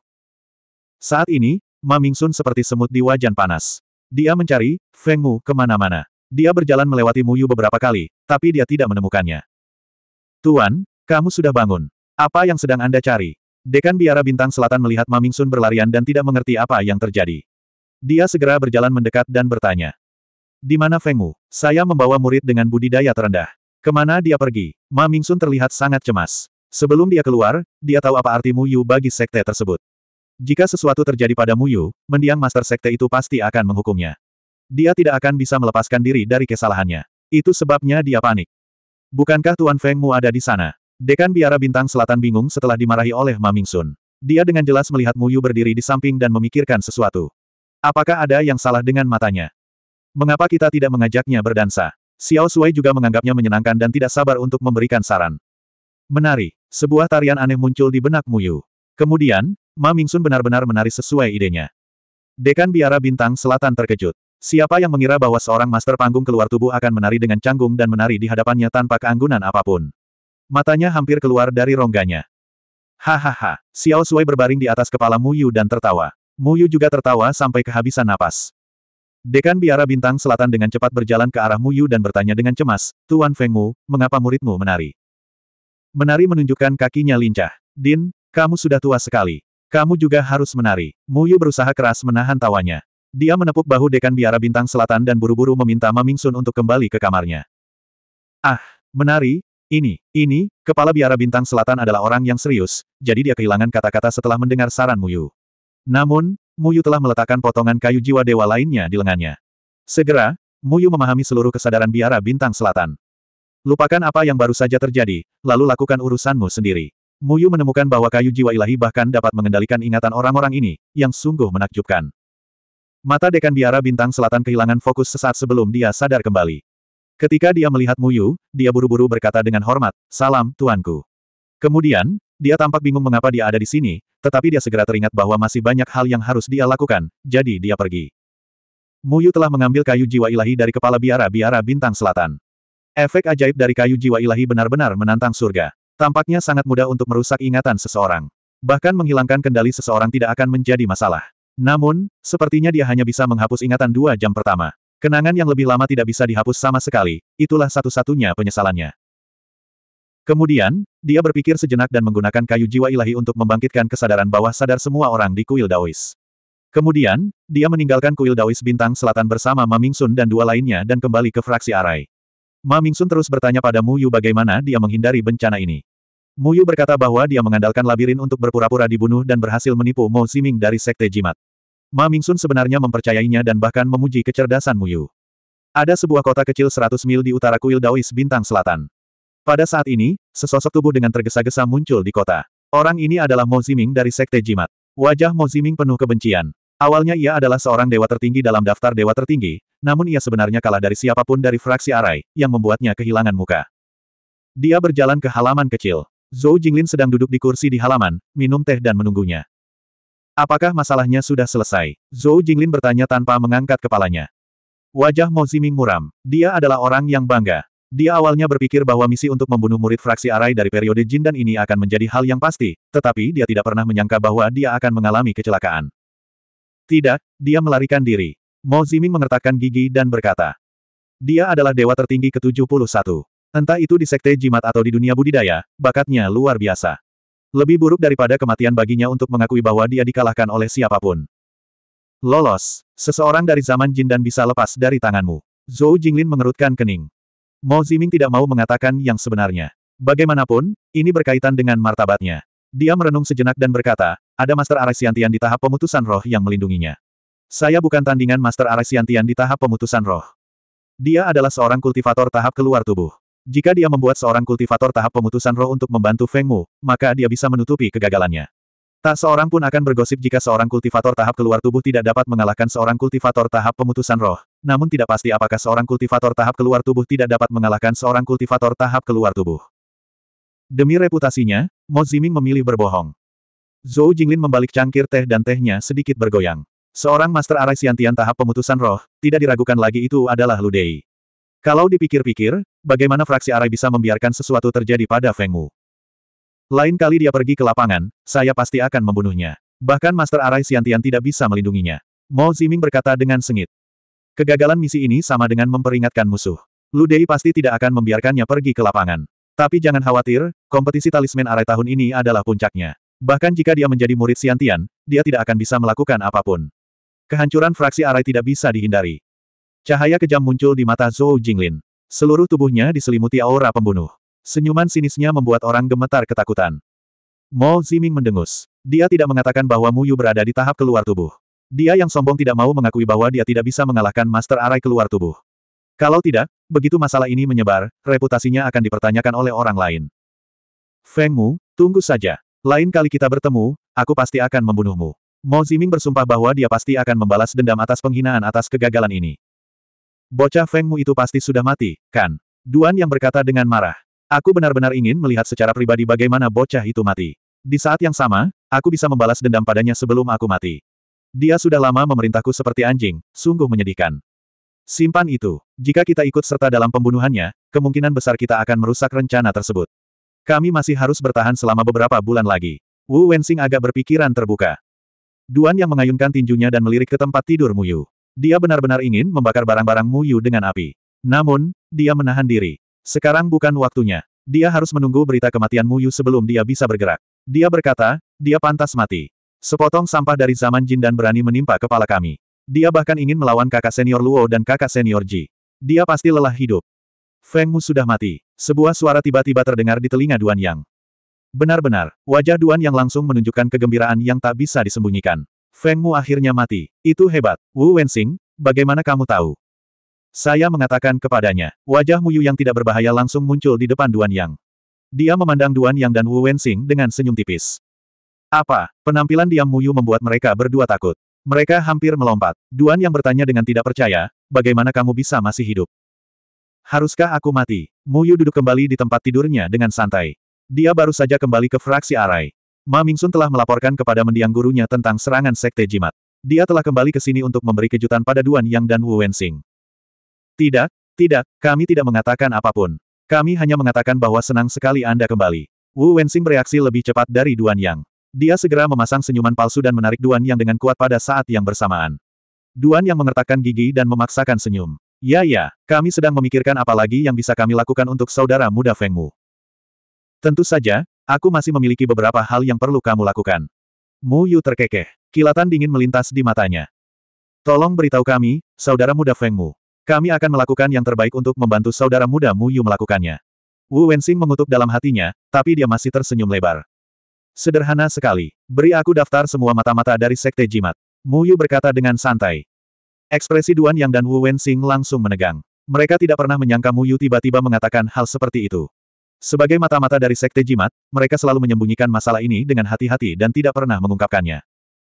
Saat ini, Ma Mingsun seperti semut di wajan panas. Dia mencari Feng Mu kemana-mana. Dia berjalan melewati Muyu beberapa kali, tapi dia tidak menemukannya. Tuan, kamu sudah bangun. Apa yang sedang Anda cari? Dekan Biara Bintang Selatan melihat Ma Mingsun berlarian dan tidak mengerti apa yang terjadi. Dia segera berjalan mendekat dan bertanya. Di mana Feng Fengmu? Saya membawa murid dengan budidaya terendah. Kemana dia pergi? Ma Mingsun terlihat sangat cemas. Sebelum dia keluar, dia tahu apa arti Mu Yu bagi sekte tersebut. Jika sesuatu terjadi pada Mu Yu, mendiang master sekte itu pasti akan menghukumnya. Dia tidak akan bisa melepaskan diri dari kesalahannya. Itu sebabnya dia panik. Bukankah Tuan Feng Mu ada di sana? Dekan Biara Bintang Selatan bingung setelah dimarahi oleh Ma Mingsun. Dia dengan jelas melihat Mu Yu berdiri di samping dan memikirkan sesuatu. Apakah ada yang salah dengan matanya? Mengapa kita tidak mengajaknya berdansa? Xiao Sui juga menganggapnya menyenangkan dan tidak sabar untuk memberikan saran. Menari. Sebuah tarian aneh muncul di benak Muyu. Kemudian, Ma Mingsun benar-benar menari sesuai idenya. Dekan biara bintang selatan terkejut. Siapa yang mengira bahwa seorang master panggung keluar tubuh akan menari dengan canggung dan menari di hadapannya tanpa keanggunan apapun. Matanya hampir keluar dari rongganya. Hahaha, Xiao Sui berbaring di atas kepala Muyu dan tertawa. Muyu juga tertawa sampai kehabisan napas. Dekan biara bintang selatan dengan cepat berjalan ke arah Muyu dan bertanya dengan cemas, Tuan Feng Mu, mengapa muridmu menari? Menari menunjukkan kakinya lincah. Din, kamu sudah tua sekali. Kamu juga harus menari. Muyu berusaha keras menahan tawanya. Dia menepuk bahu dekan biara bintang selatan dan buru-buru meminta Sun untuk kembali ke kamarnya. Ah, menari? Ini, ini, kepala biara bintang selatan adalah orang yang serius, jadi dia kehilangan kata-kata setelah mendengar saran Muyu. Namun, Muyu telah meletakkan potongan kayu jiwa dewa lainnya di lengannya. Segera, Muyu memahami seluruh kesadaran biara bintang selatan. Lupakan apa yang baru saja terjadi, lalu lakukan urusanmu sendiri. Muyu menemukan bahwa kayu jiwa ilahi bahkan dapat mengendalikan ingatan orang-orang ini, yang sungguh menakjubkan. Mata dekan biara bintang selatan kehilangan fokus sesaat sebelum dia sadar kembali. Ketika dia melihat Muyu, dia buru-buru berkata dengan hormat, Salam, Tuanku. Kemudian, dia tampak bingung mengapa dia ada di sini, tetapi dia segera teringat bahwa masih banyak hal yang harus dia lakukan, jadi dia pergi. Muyu telah mengambil kayu jiwa ilahi dari kepala biara-biara bintang selatan. Efek ajaib dari kayu jiwa ilahi benar-benar menantang surga. Tampaknya sangat mudah untuk merusak ingatan seseorang. Bahkan menghilangkan kendali seseorang tidak akan menjadi masalah. Namun, sepertinya dia hanya bisa menghapus ingatan dua jam pertama. Kenangan yang lebih lama tidak bisa dihapus sama sekali, itulah satu-satunya penyesalannya. Kemudian, dia berpikir sejenak dan menggunakan kayu jiwa ilahi untuk membangkitkan kesadaran bawah sadar semua orang di kuil Daois. Kemudian, dia meninggalkan kuil Daois Bintang Selatan bersama Ma Mingsun dan dua lainnya dan kembali ke fraksi Arai. Ma Mingsun terus bertanya pada Mu Yu bagaimana dia menghindari bencana ini. Mu Yu berkata bahwa dia mengandalkan labirin untuk berpura-pura dibunuh dan berhasil menipu Mo Siming dari Sekte Jimat. Ma Mingsun sebenarnya mempercayainya dan bahkan memuji kecerdasan Mu Yu. Ada sebuah kota kecil 100 mil di utara kuil Daois Bintang Selatan. Pada saat ini, sesosok tubuh dengan tergesa-gesa muncul di kota. Orang ini adalah Mo Ziming dari Sekte Jimat. Wajah Mo Ziming penuh kebencian. Awalnya ia adalah seorang dewa tertinggi dalam daftar dewa tertinggi, namun ia sebenarnya kalah dari siapapun dari fraksi Arai, yang membuatnya kehilangan muka. Dia berjalan ke halaman kecil. Zhou Jinglin sedang duduk di kursi di halaman, minum teh dan menunggunya. Apakah masalahnya sudah selesai? Zhou Jinglin bertanya tanpa mengangkat kepalanya. Wajah Mo Ziming muram. Dia adalah orang yang bangga. Dia awalnya berpikir bahwa misi untuk membunuh murid fraksi Arai dari periode Jin dan ini akan menjadi hal yang pasti, tetapi dia tidak pernah menyangka bahwa dia akan mengalami kecelakaan. Tidak, dia melarikan diri. Mo Ziming mengertakkan gigi dan berkata. Dia adalah dewa tertinggi ke-71. Entah itu di sekte jimat atau di dunia budidaya, bakatnya luar biasa. Lebih buruk daripada kematian baginya untuk mengakui bahwa dia dikalahkan oleh siapapun. Lolos, seseorang dari zaman Jin dan bisa lepas dari tanganmu. Zhou Jinglin mengerutkan kening. Mo Ziming tidak mau mengatakan yang sebenarnya. Bagaimanapun, ini berkaitan dengan martabatnya. Dia merenung sejenak dan berkata, ada Master Araxiantian di tahap pemutusan roh yang melindunginya. Saya bukan tandingan Master Araxiantian di tahap pemutusan roh. Dia adalah seorang kultivator tahap keluar tubuh. Jika dia membuat seorang kultivator tahap pemutusan roh untuk membantu Feng Mu, maka dia bisa menutupi kegagalannya. Tak seorang pun akan bergosip jika seorang kultivator tahap keluar tubuh tidak dapat mengalahkan seorang kultivator tahap pemutusan roh. Namun tidak pasti apakah seorang kultivator tahap keluar tubuh tidak dapat mengalahkan seorang kultivator tahap keluar tubuh. Demi reputasinya, Mo Ziming memilih berbohong. Zhou Jinglin membalik cangkir teh dan tehnya sedikit bergoyang. Seorang Master Arai Siantian tahap pemutusan roh, tidak diragukan lagi itu adalah Ludei. Kalau dipikir-pikir, bagaimana fraksi Arai bisa membiarkan sesuatu terjadi pada Feng Wu? Lain kali dia pergi ke lapangan, saya pasti akan membunuhnya. Bahkan Master Arai Siantian tidak bisa melindunginya. Mo Ziming berkata dengan sengit. Kegagalan misi ini sama dengan memperingatkan musuh. Lu Dei pasti tidak akan membiarkannya pergi ke lapangan. Tapi jangan khawatir, kompetisi talisman Arai tahun ini adalah puncaknya. Bahkan jika dia menjadi murid Siantian, dia tidak akan bisa melakukan apapun. Kehancuran fraksi Arai tidak bisa dihindari. Cahaya kejam muncul di mata Zhou Jinglin. Seluruh tubuhnya diselimuti aura pembunuh. Senyuman sinisnya membuat orang gemetar ketakutan. Mo Ziming mendengus. Dia tidak mengatakan bahwa Mu Yu berada di tahap keluar tubuh. Dia yang sombong tidak mau mengakui bahwa dia tidak bisa mengalahkan Master Arai keluar tubuh. Kalau tidak, begitu masalah ini menyebar, reputasinya akan dipertanyakan oleh orang lain. Feng Mu, tunggu saja. Lain kali kita bertemu, aku pasti akan membunuhmu. Mo Ziming bersumpah bahwa dia pasti akan membalas dendam atas penghinaan atas kegagalan ini. Bocah Feng Mu itu pasti sudah mati, kan? Duan yang berkata dengan marah. Aku benar-benar ingin melihat secara pribadi bagaimana bocah itu mati. Di saat yang sama, aku bisa membalas dendam padanya sebelum aku mati. Dia sudah lama memerintahku seperti anjing, sungguh menyedihkan. Simpan itu. Jika kita ikut serta dalam pembunuhannya, kemungkinan besar kita akan merusak rencana tersebut. Kami masih harus bertahan selama beberapa bulan lagi. Wu Wensing agak berpikiran terbuka. Duan yang mengayunkan tinjunya dan melirik ke tempat tidur Yu. Dia benar-benar ingin membakar barang-barang Yu dengan api. Namun, dia menahan diri. Sekarang bukan waktunya. Dia harus menunggu berita kematian Muyu sebelum dia bisa bergerak. Dia berkata, dia pantas mati. Sepotong sampah dari zaman Jin dan berani menimpa kepala kami. Dia bahkan ingin melawan kakak senior Luo dan kakak senior Ji. Dia pasti lelah hidup. Feng Mu sudah mati. Sebuah suara tiba-tiba terdengar di telinga Duan Yang. Benar-benar, wajah Duan Yang langsung menunjukkan kegembiraan yang tak bisa disembunyikan. Feng Mu akhirnya mati. Itu hebat. Wu Wensing, bagaimana kamu tahu? Saya mengatakan kepadanya, wajah Muyu yang tidak berbahaya langsung muncul di depan Duan Yang. Dia memandang Duan Yang dan Wu Wensing dengan senyum tipis. Apa, penampilan diam Muyu membuat mereka berdua takut. Mereka hampir melompat. Duan Yang bertanya dengan tidak percaya, bagaimana kamu bisa masih hidup? Haruskah aku mati? Muyu duduk kembali di tempat tidurnya dengan santai. Dia baru saja kembali ke fraksi Arai. Ma Ming Sun telah melaporkan kepada mendiang gurunya tentang serangan Sekte Jimat. Dia telah kembali ke sini untuk memberi kejutan pada Duan Yang dan Wu Wensing. Tidak, tidak, kami tidak mengatakan apapun. Kami hanya mengatakan bahwa senang sekali Anda kembali. Wu Wensing bereaksi lebih cepat dari Duan Yang. Dia segera memasang senyuman palsu dan menarik Duan Yang dengan kuat pada saat yang bersamaan. Duan Yang mengertakkan gigi dan memaksakan senyum. Ya ya, kami sedang memikirkan apa lagi yang bisa kami lakukan untuk saudara muda Feng Fengmu. Tentu saja, aku masih memiliki beberapa hal yang perlu kamu lakukan. Mu Yu terkekeh. Kilatan dingin melintas di matanya. Tolong beritahu kami, saudara muda Feng Fengmu. Kami akan melakukan yang terbaik untuk membantu saudara muda Mu Yu melakukannya. Wu Wensing mengutuk dalam hatinya, tapi dia masih tersenyum lebar. Sederhana sekali. Beri aku daftar semua mata-mata dari Sekte Jimat. Mu Yu berkata dengan santai. Ekspresi Duan Yang dan Wu Wensing langsung menegang. Mereka tidak pernah menyangka Mu Yu tiba-tiba mengatakan hal seperti itu. Sebagai mata-mata dari Sekte Jimat, mereka selalu menyembunyikan masalah ini dengan hati-hati dan tidak pernah mengungkapkannya.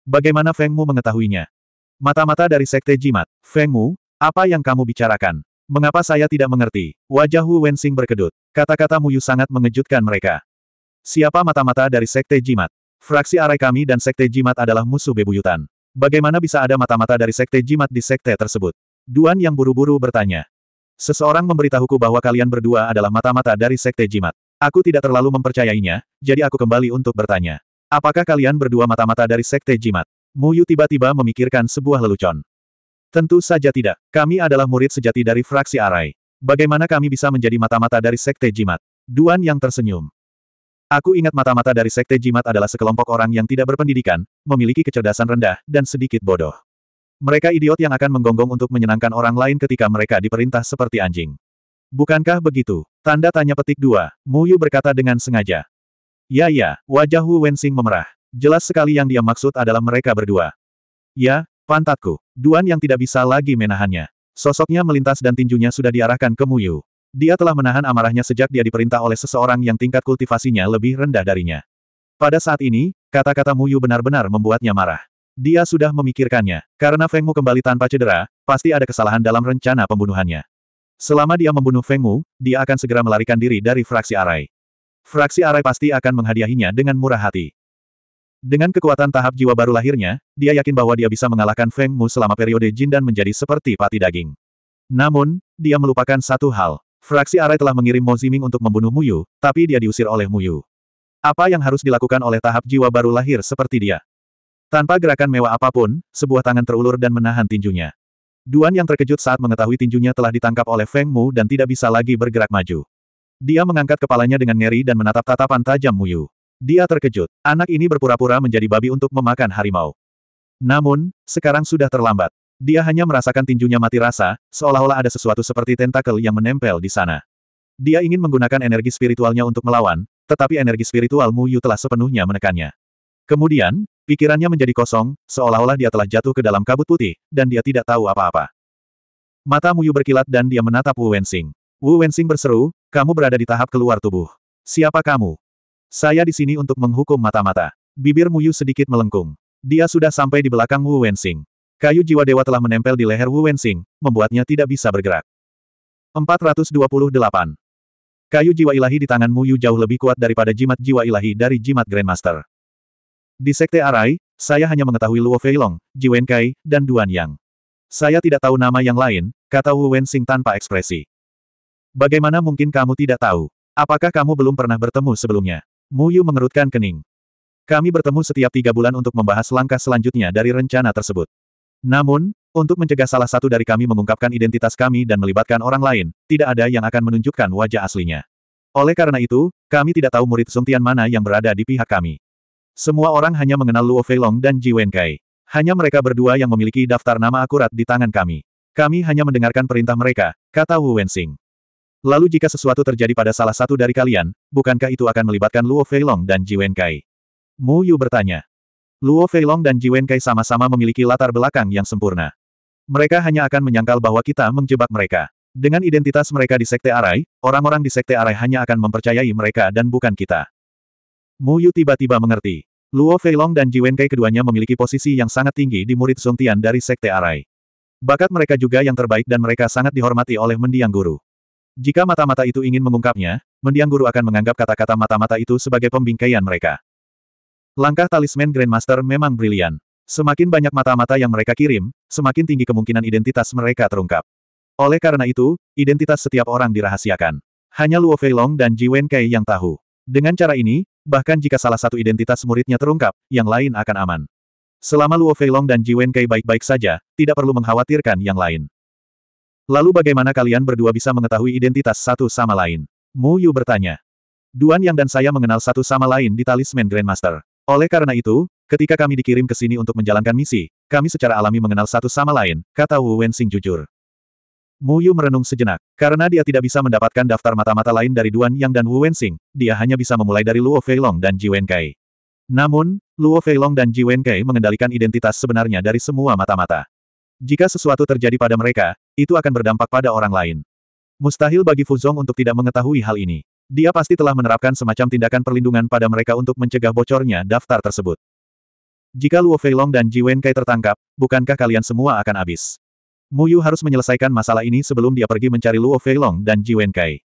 Bagaimana Feng Mu mengetahuinya? Mata-mata dari Sekte Jimat, Feng Mu, apa yang kamu bicarakan? Mengapa saya tidak mengerti? Wajah Hu Wensing berkedut. Kata-kata Muyu sangat mengejutkan mereka. Siapa mata-mata dari Sekte Jimat? Fraksi arai kami dan Sekte Jimat adalah musuh bebuyutan. Bagaimana bisa ada mata-mata dari Sekte Jimat di Sekte tersebut? Duan yang buru-buru bertanya. Seseorang memberitahuku bahwa kalian berdua adalah mata-mata dari Sekte Jimat. Aku tidak terlalu mempercayainya, jadi aku kembali untuk bertanya. Apakah kalian berdua mata-mata dari Sekte Jimat? Muyu tiba-tiba memikirkan sebuah lelucon. Tentu saja tidak. Kami adalah murid sejati dari fraksi Arai. Bagaimana kami bisa menjadi mata-mata dari Sekte Jimat? Duan yang tersenyum. Aku ingat mata-mata dari Sekte Jimat adalah sekelompok orang yang tidak berpendidikan, memiliki kecerdasan rendah, dan sedikit bodoh. Mereka idiot yang akan menggonggong untuk menyenangkan orang lain ketika mereka diperintah seperti anjing. Bukankah begitu? Tanda tanya petik dua, Mu Yu berkata dengan sengaja. Ya ya, wajah Hu Wensing memerah. Jelas sekali yang dia maksud adalah mereka berdua. Ya, Pantatku. Duan yang tidak bisa lagi menahannya. Sosoknya melintas dan tinjunya sudah diarahkan ke Muyu. Dia telah menahan amarahnya sejak dia diperintah oleh seseorang yang tingkat kultivasinya lebih rendah darinya. Pada saat ini, kata-kata Muyu benar-benar membuatnya marah. Dia sudah memikirkannya. Karena Fengmu kembali tanpa cedera, pasti ada kesalahan dalam rencana pembunuhannya. Selama dia membunuh Fengmu, dia akan segera melarikan diri dari fraksi Arai. Fraksi Arai pasti akan menghadiahinya dengan murah hati. Dengan kekuatan tahap jiwa baru lahirnya, dia yakin bahwa dia bisa mengalahkan Feng Mu selama periode jin dan menjadi seperti pati daging. Namun, dia melupakan satu hal. Fraksi Arai telah mengirim Mo Ziming untuk membunuh Mu Yu, tapi dia diusir oleh Mu Yu. Apa yang harus dilakukan oleh tahap jiwa baru lahir seperti dia? Tanpa gerakan mewah apapun, sebuah tangan terulur dan menahan tinjunya. Duan yang terkejut saat mengetahui tinjunya telah ditangkap oleh Feng Mu dan tidak bisa lagi bergerak maju. Dia mengangkat kepalanya dengan ngeri dan menatap tatapan tajam Mu Yu. Dia terkejut. Anak ini berpura-pura menjadi babi untuk memakan harimau. Namun, sekarang sudah terlambat. Dia hanya merasakan tinjunya mati rasa, seolah-olah ada sesuatu seperti tentakel yang menempel di sana. Dia ingin menggunakan energi spiritualnya untuk melawan, tetapi energi spiritual Mu Yu telah sepenuhnya menekannya. Kemudian, pikirannya menjadi kosong, seolah-olah dia telah jatuh ke dalam kabut putih, dan dia tidak tahu apa-apa. Mata Mu Yu berkilat dan dia menatap Wu Wensing. Wu Wensing berseru, kamu berada di tahap keluar tubuh. Siapa kamu? Saya di sini untuk menghukum mata-mata. Bibir Muyu sedikit melengkung. Dia sudah sampai di belakang Wu Wensing. Kayu jiwa dewa telah menempel di leher Wu Wensing, membuatnya tidak bisa bergerak. 428. Kayu jiwa ilahi di tangan Muyu jauh lebih kuat daripada jimat jiwa ilahi dari jimat Grandmaster. Di Sekte Arai, saya hanya mengetahui Luo Feilong, Jiwen Kai, dan Duan Yang. Saya tidak tahu nama yang lain, kata Wu Wensing tanpa ekspresi. Bagaimana mungkin kamu tidak tahu? Apakah kamu belum pernah bertemu sebelumnya? Muyu mengerutkan kening. Kami bertemu setiap tiga bulan untuk membahas langkah selanjutnya dari rencana tersebut. Namun, untuk mencegah salah satu dari kami mengungkapkan identitas kami dan melibatkan orang lain, tidak ada yang akan menunjukkan wajah aslinya. Oleh karena itu, kami tidak tahu murid Sungtian mana yang berada di pihak kami. Semua orang hanya mengenal Luo Feilong dan Ji Wenkai. Hanya mereka berdua yang memiliki daftar nama akurat di tangan kami. Kami hanya mendengarkan perintah mereka, kata Wu Wensing. Lalu jika sesuatu terjadi pada salah satu dari kalian, bukankah itu akan melibatkan Luo Feilong dan Ji Wenkai? Mu Yu bertanya. Luo Feilong dan Ji Wenkai sama-sama memiliki latar belakang yang sempurna. Mereka hanya akan menyangkal bahwa kita menjebak mereka. Dengan identitas mereka di Sekte Arai, orang-orang di Sekte Arai hanya akan mempercayai mereka dan bukan kita. Mu Yu tiba-tiba mengerti. Luo Feilong dan Ji Wenkai keduanya memiliki posisi yang sangat tinggi di murid Tian dari Sekte Arai. Bakat mereka juga yang terbaik dan mereka sangat dihormati oleh mendiang guru. Jika mata-mata itu ingin mengungkapnya, mendiang guru akan menganggap kata-kata mata-mata itu sebagai pembingkaian mereka. Langkah talisman Grandmaster memang brilian. Semakin banyak mata-mata yang mereka kirim, semakin tinggi kemungkinan identitas mereka terungkap. Oleh karena itu, identitas setiap orang dirahasiakan. Hanya Luo Feilong dan Ji Wenkei yang tahu. Dengan cara ini, bahkan jika salah satu identitas muridnya terungkap, yang lain akan aman. Selama Luo Feilong dan Ji Wenkei baik-baik saja, tidak perlu mengkhawatirkan yang lain. Lalu bagaimana kalian berdua bisa mengetahui identitas satu sama lain? Mu Yu bertanya. Duan Yang dan saya mengenal satu sama lain di talisman Grandmaster. Oleh karena itu, ketika kami dikirim ke sini untuk menjalankan misi, kami secara alami mengenal satu sama lain, kata Wu Wensing jujur. Mu Yu merenung sejenak. Karena dia tidak bisa mendapatkan daftar mata-mata lain dari Duan Yang dan Wu Wensing, dia hanya bisa memulai dari Luo Feilong dan Ji Wenkai. Namun, Luo Feilong dan Ji Wenkai mengendalikan identitas sebenarnya dari semua mata-mata. Jika sesuatu terjadi pada mereka, itu akan berdampak pada orang lain. Mustahil bagi Fuzong untuk tidak mengetahui hal ini. Dia pasti telah menerapkan semacam tindakan perlindungan pada mereka untuk mencegah bocornya daftar tersebut. Jika Luo Feilong dan Ji Wenkai tertangkap, bukankah kalian semua akan habis? Yu harus menyelesaikan masalah ini sebelum dia pergi mencari Luo Feilong dan Ji Wenkai.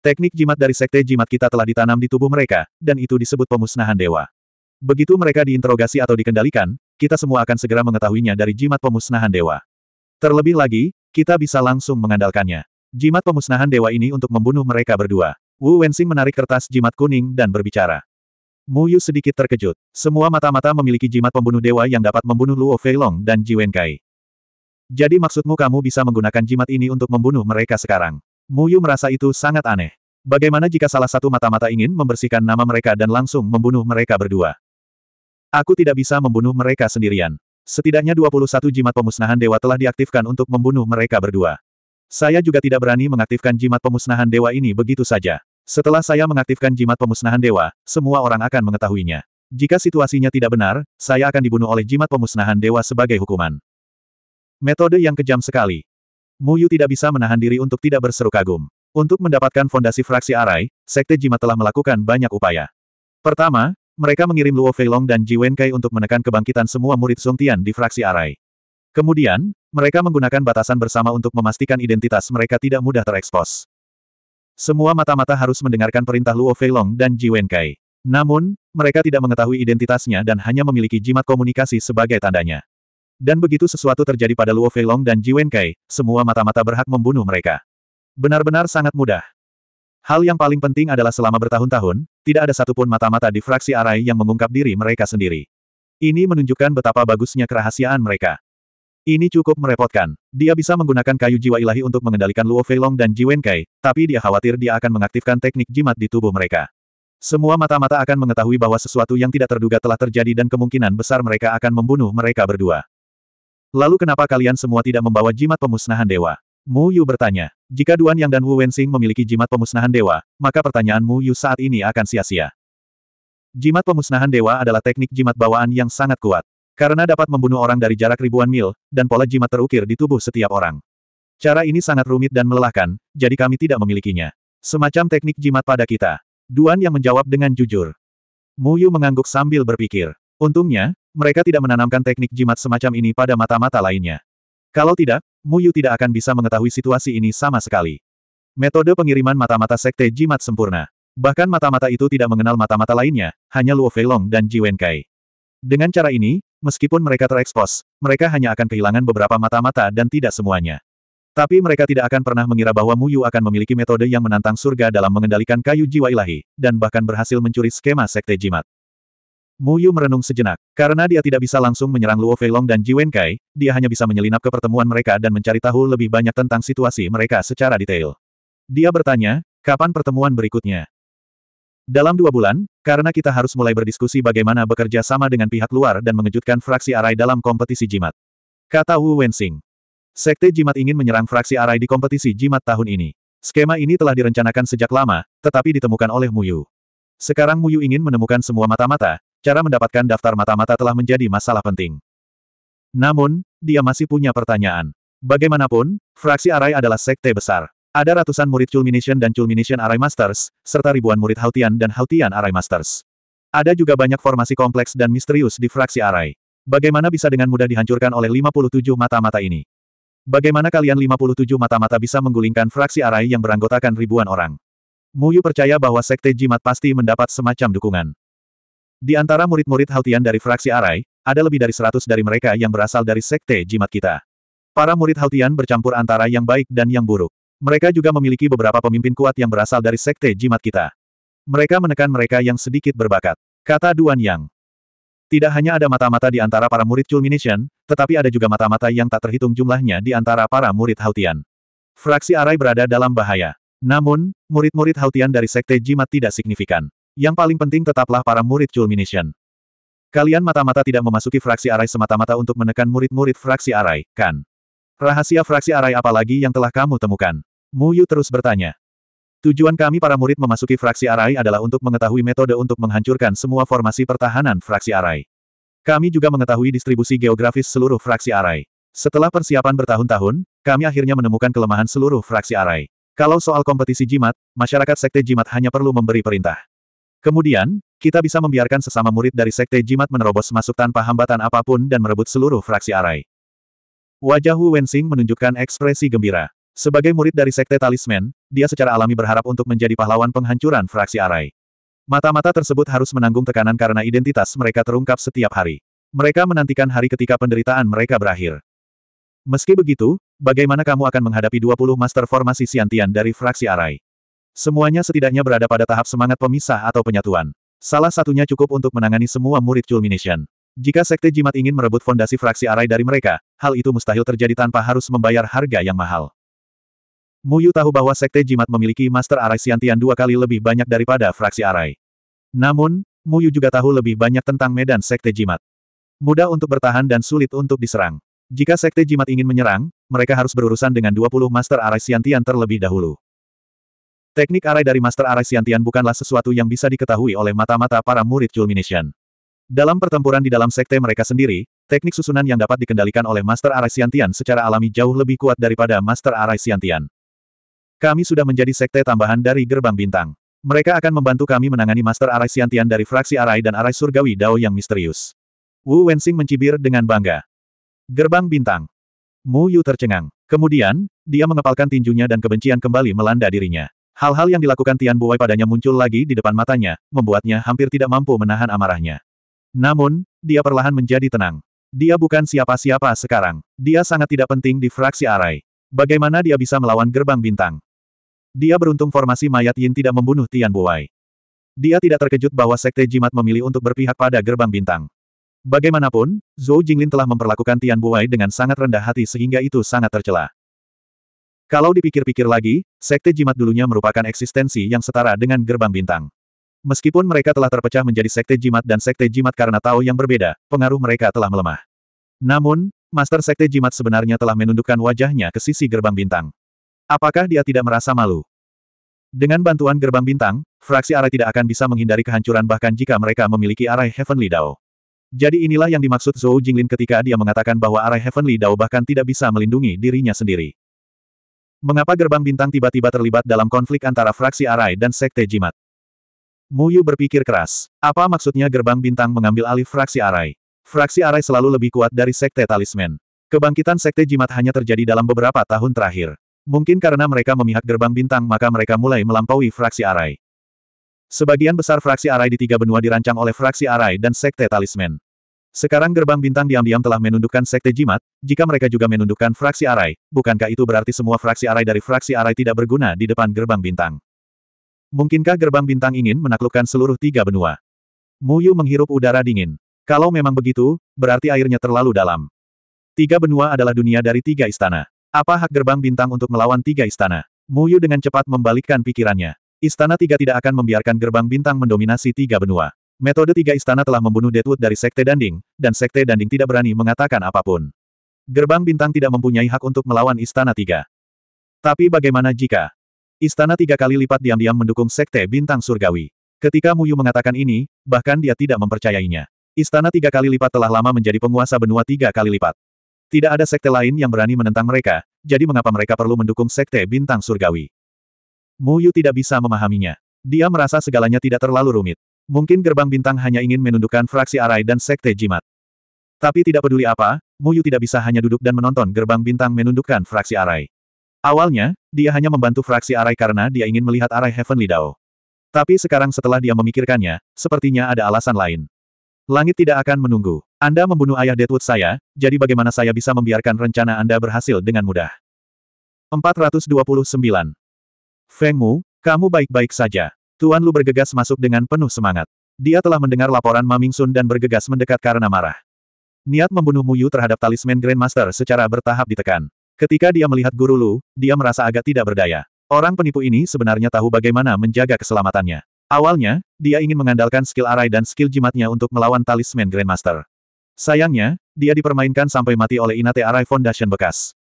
Teknik jimat dari sekte jimat kita telah ditanam di tubuh mereka, dan itu disebut pemusnahan dewa. Begitu mereka diinterogasi atau dikendalikan, kita semua akan segera mengetahuinya dari jimat pemusnahan dewa. Terlebih lagi, kita bisa langsung mengandalkannya. Jimat pemusnahan dewa ini untuk membunuh mereka berdua. Wu Wensing menarik kertas jimat kuning dan berbicara. Mu Yu sedikit terkejut. Semua mata-mata memiliki jimat pembunuh dewa yang dapat membunuh Luo Feilong dan Ji Wenkai. Jadi maksudmu kamu bisa menggunakan jimat ini untuk membunuh mereka sekarang? Mu Yu merasa itu sangat aneh. Bagaimana jika salah satu mata-mata ingin membersihkan nama mereka dan langsung membunuh mereka berdua? Aku tidak bisa membunuh mereka sendirian. Setidaknya 21 jimat pemusnahan dewa telah diaktifkan untuk membunuh mereka berdua. Saya juga tidak berani mengaktifkan jimat pemusnahan dewa ini begitu saja. Setelah saya mengaktifkan jimat pemusnahan dewa, semua orang akan mengetahuinya. Jika situasinya tidak benar, saya akan dibunuh oleh jimat pemusnahan dewa sebagai hukuman. Metode yang kejam sekali. Muyu tidak bisa menahan diri untuk tidak berseru kagum. Untuk mendapatkan fondasi fraksi arai, Sekte Jimat telah melakukan banyak upaya. Pertama, mereka mengirim Luo Feilong dan Ji Wenkai untuk menekan kebangkitan semua murid Song Tian di fraksi Arai. Kemudian, mereka menggunakan batasan bersama untuk memastikan identitas mereka tidak mudah terekspos. Semua mata-mata harus mendengarkan perintah Luo Feilong dan Ji Wenkai. Namun, mereka tidak mengetahui identitasnya dan hanya memiliki jimat komunikasi sebagai tandanya. Dan begitu sesuatu terjadi pada Luo Feilong dan Ji Wenkai, semua mata-mata berhak membunuh mereka. Benar-benar sangat mudah. Hal yang paling penting adalah selama bertahun-tahun, tidak ada satupun mata-mata di fraksi Arai yang mengungkap diri mereka sendiri. Ini menunjukkan betapa bagusnya kerahasiaan mereka. Ini cukup merepotkan. Dia bisa menggunakan kayu jiwa ilahi untuk mengendalikan Luo Feilong dan Ji Kai, tapi dia khawatir dia akan mengaktifkan teknik jimat di tubuh mereka. Semua mata-mata akan mengetahui bahwa sesuatu yang tidak terduga telah terjadi dan kemungkinan besar mereka akan membunuh mereka berdua. Lalu kenapa kalian semua tidak membawa jimat pemusnahan dewa? Mu Yu bertanya, jika Duan Yang dan Wu Wensing memiliki jimat pemusnahan dewa, maka pertanyaan Mu Yu saat ini akan sia-sia. Jimat pemusnahan dewa adalah teknik jimat bawaan yang sangat kuat. Karena dapat membunuh orang dari jarak ribuan mil, dan pola jimat terukir di tubuh setiap orang. Cara ini sangat rumit dan melelahkan, jadi kami tidak memilikinya. Semacam teknik jimat pada kita. Duan yang menjawab dengan jujur. Mu Yu mengangguk sambil berpikir. Untungnya, mereka tidak menanamkan teknik jimat semacam ini pada mata-mata lainnya. Kalau tidak, Muyu tidak akan bisa mengetahui situasi ini sama sekali. Metode pengiriman mata-mata sekte jimat sempurna. Bahkan mata-mata itu tidak mengenal mata-mata lainnya, hanya Luo Feilong dan Ji Wenkai. Dengan cara ini, meskipun mereka terekspos, mereka hanya akan kehilangan beberapa mata-mata dan tidak semuanya. Tapi mereka tidak akan pernah mengira bahwa Muyu akan memiliki metode yang menantang surga dalam mengendalikan kayu jiwa ilahi, dan bahkan berhasil mencuri skema sekte jimat. Mu Yu merenung sejenak. Karena dia tidak bisa langsung menyerang Luo Fei Long dan Ji Kai, dia hanya bisa menyelinap ke pertemuan mereka dan mencari tahu lebih banyak tentang situasi mereka secara detail. Dia bertanya, kapan pertemuan berikutnya? Dalam dua bulan, karena kita harus mulai berdiskusi bagaimana bekerja sama dengan pihak luar dan mengejutkan fraksi arai dalam kompetisi jimat. Kata Wu Wensing. Sekte jimat ingin menyerang fraksi arai di kompetisi jimat tahun ini. Skema ini telah direncanakan sejak lama, tetapi ditemukan oleh Muyu. Sekarang Muyu ingin menemukan semua mata-mata, Cara mendapatkan daftar mata-mata telah menjadi masalah penting. Namun, dia masih punya pertanyaan. Bagaimanapun, fraksi Arai adalah sekte besar. Ada ratusan murid Culmination dan Culmination Arai Masters, serta ribuan murid Hautian dan Hautian Arai Masters. Ada juga banyak formasi kompleks dan misterius di fraksi Arai. Bagaimana bisa dengan mudah dihancurkan oleh 57 mata-mata ini? Bagaimana kalian 57 mata-mata bisa menggulingkan fraksi Arai yang beranggotakan ribuan orang? Muyu percaya bahwa sekte jimat pasti mendapat semacam dukungan. Di antara murid-murid Haltian dari fraksi Arai, ada lebih dari seratus dari mereka yang berasal dari sekte jimat kita. Para murid Haltian bercampur antara yang baik dan yang buruk. Mereka juga memiliki beberapa pemimpin kuat yang berasal dari sekte jimat kita. Mereka menekan mereka yang sedikit berbakat. Kata Duan Yang. Tidak hanya ada mata-mata di antara para murid Culmination, tetapi ada juga mata-mata yang tak terhitung jumlahnya di antara para murid Haltian. Fraksi Arai berada dalam bahaya. Namun, murid-murid Haltian dari Sekte Jimat tidak signifikan. Yang paling penting tetaplah para murid Culmination. Kalian mata-mata tidak memasuki fraksi arai semata-mata untuk menekan murid-murid fraksi arai, kan? Rahasia fraksi arai apalagi yang telah kamu temukan? Mu Yu terus bertanya. Tujuan kami para murid memasuki fraksi arai adalah untuk mengetahui metode untuk menghancurkan semua formasi pertahanan fraksi arai. Kami juga mengetahui distribusi geografis seluruh fraksi arai. Setelah persiapan bertahun-tahun, kami akhirnya menemukan kelemahan seluruh fraksi arai. Kalau soal kompetisi jimat, masyarakat sekte jimat hanya perlu memberi perintah. Kemudian, kita bisa membiarkan sesama murid dari Sekte Jimat menerobos masuk tanpa hambatan apapun dan merebut seluruh fraksi arai. Wajah Wu Wensing menunjukkan ekspresi gembira. Sebagai murid dari Sekte Talisman, dia secara alami berharap untuk menjadi pahlawan penghancuran fraksi arai. Mata-mata tersebut harus menanggung tekanan karena identitas mereka terungkap setiap hari. Mereka menantikan hari ketika penderitaan mereka berakhir. Meski begitu, bagaimana kamu akan menghadapi 20 master formasi Siantian dari fraksi Arai? Semuanya setidaknya berada pada tahap semangat pemisah atau penyatuan. Salah satunya cukup untuk menangani semua murid Culmination. Jika Sekte Jimat ingin merebut fondasi fraksi arai dari mereka, hal itu mustahil terjadi tanpa harus membayar harga yang mahal. Muyu tahu bahwa Sekte Jimat memiliki Master Arai Siantian dua kali lebih banyak daripada fraksi arai. Namun, Muyu juga tahu lebih banyak tentang medan Sekte Jimat. Mudah untuk bertahan dan sulit untuk diserang. Jika Sekte Jimat ingin menyerang, mereka harus berurusan dengan 20 Master Arai Siantian terlebih dahulu. Teknik arai dari Master Arai Siantian bukanlah sesuatu yang bisa diketahui oleh mata-mata para murid Culmination. Dalam pertempuran di dalam sekte mereka sendiri, teknik susunan yang dapat dikendalikan oleh Master Arai Siantian secara alami jauh lebih kuat daripada Master Arai Siantian. Kami sudah menjadi sekte tambahan dari Gerbang Bintang. Mereka akan membantu kami menangani Master Arai Siantian dari fraksi Arai dan Arai Surgawi Dao yang misterius. Wu Wensing mencibir dengan bangga. Gerbang Bintang. Mu Yu tercengang. Kemudian, dia mengepalkan tinjunya dan kebencian kembali melanda dirinya. Hal-hal yang dilakukan Tian Buwei padanya muncul lagi di depan matanya, membuatnya hampir tidak mampu menahan amarahnya. Namun, dia perlahan menjadi tenang. Dia bukan siapa-siapa sekarang. Dia sangat tidak penting di fraksi Arai. Bagaimana dia bisa melawan gerbang bintang? Dia beruntung formasi mayat Yin tidak membunuh Tian Buwei. Dia tidak terkejut bahwa Sekte Jimat memilih untuk berpihak pada gerbang bintang. Bagaimanapun, Zhou Jinglin telah memperlakukan Tian Buwei dengan sangat rendah hati sehingga itu sangat tercela. Kalau dipikir-pikir lagi, sekte jimat dulunya merupakan eksistensi yang setara dengan gerbang bintang. Meskipun mereka telah terpecah menjadi sekte jimat dan sekte jimat karena tahu yang berbeda, pengaruh mereka telah melemah. Namun, Master Sekte Jimat sebenarnya telah menundukkan wajahnya ke sisi gerbang bintang. Apakah dia tidak merasa malu? Dengan bantuan gerbang bintang, fraksi arah tidak akan bisa menghindari kehancuran bahkan jika mereka memiliki arah Heavenly Dao. Jadi inilah yang dimaksud Zhou Jinglin ketika dia mengatakan bahwa arah Heavenly Dao bahkan tidak bisa melindungi dirinya sendiri. Mengapa gerbang bintang tiba-tiba terlibat dalam konflik antara fraksi Arai dan Sekte Jimat? Muyu berpikir keras. Apa maksudnya gerbang bintang mengambil alih fraksi Arai? Fraksi Arai selalu lebih kuat dari Sekte Talisman. Kebangkitan Sekte Jimat hanya terjadi dalam beberapa tahun terakhir. Mungkin karena mereka memihak gerbang bintang maka mereka mulai melampaui fraksi Arai. Sebagian besar fraksi Arai di tiga benua dirancang oleh fraksi Arai dan Sekte Talisman. Sekarang gerbang bintang diam-diam telah menundukkan sekte jimat, jika mereka juga menundukkan fraksi arai, bukankah itu berarti semua fraksi arai dari fraksi arai tidak berguna di depan gerbang bintang? Mungkinkah gerbang bintang ingin menaklukkan seluruh tiga benua? Muyu menghirup udara dingin. Kalau memang begitu, berarti airnya terlalu dalam. Tiga benua adalah dunia dari tiga istana. Apa hak gerbang bintang untuk melawan tiga istana? Muyu dengan cepat membalikkan pikirannya. Istana tiga tidak akan membiarkan gerbang bintang mendominasi tiga benua. Metode tiga istana telah membunuh Deadwood dari Sekte Danding, dan Sekte Danding tidak berani mengatakan apapun. Gerbang bintang tidak mempunyai hak untuk melawan istana tiga. Tapi bagaimana jika istana tiga kali lipat diam-diam mendukung Sekte Bintang Surgawi? Ketika Muyu mengatakan ini, bahkan dia tidak mempercayainya. Istana tiga kali lipat telah lama menjadi penguasa benua tiga kali lipat. Tidak ada sekte lain yang berani menentang mereka, jadi mengapa mereka perlu mendukung sekte bintang surgawi? Muyu tidak bisa memahaminya. Dia merasa segalanya tidak terlalu rumit. Mungkin gerbang bintang hanya ingin menundukkan fraksi Arai dan Sekte Jimat. Tapi tidak peduli apa, Muyu tidak bisa hanya duduk dan menonton gerbang bintang menundukkan fraksi Arai. Awalnya, dia hanya membantu fraksi Arai karena dia ingin melihat Arai Heavenly Dao. Tapi sekarang setelah dia memikirkannya, sepertinya ada alasan lain. Langit tidak akan menunggu. Anda membunuh ayah Deadwood saya, jadi bagaimana saya bisa membiarkan rencana Anda berhasil dengan mudah? 429. Feng Mu, kamu baik-baik saja. Tuan Lu bergegas masuk dengan penuh semangat. Dia telah mendengar laporan Maming Sun dan bergegas mendekat karena marah. Niat membunuh Muyu terhadap talisman Grandmaster secara bertahap ditekan. Ketika dia melihat Guru Lu, dia merasa agak tidak berdaya. Orang penipu ini sebenarnya tahu bagaimana menjaga keselamatannya. Awalnya, dia ingin mengandalkan skill arai dan skill jimatnya untuk melawan talisman Grandmaster. Sayangnya, dia dipermainkan sampai mati oleh Inate Arai Foundation bekas.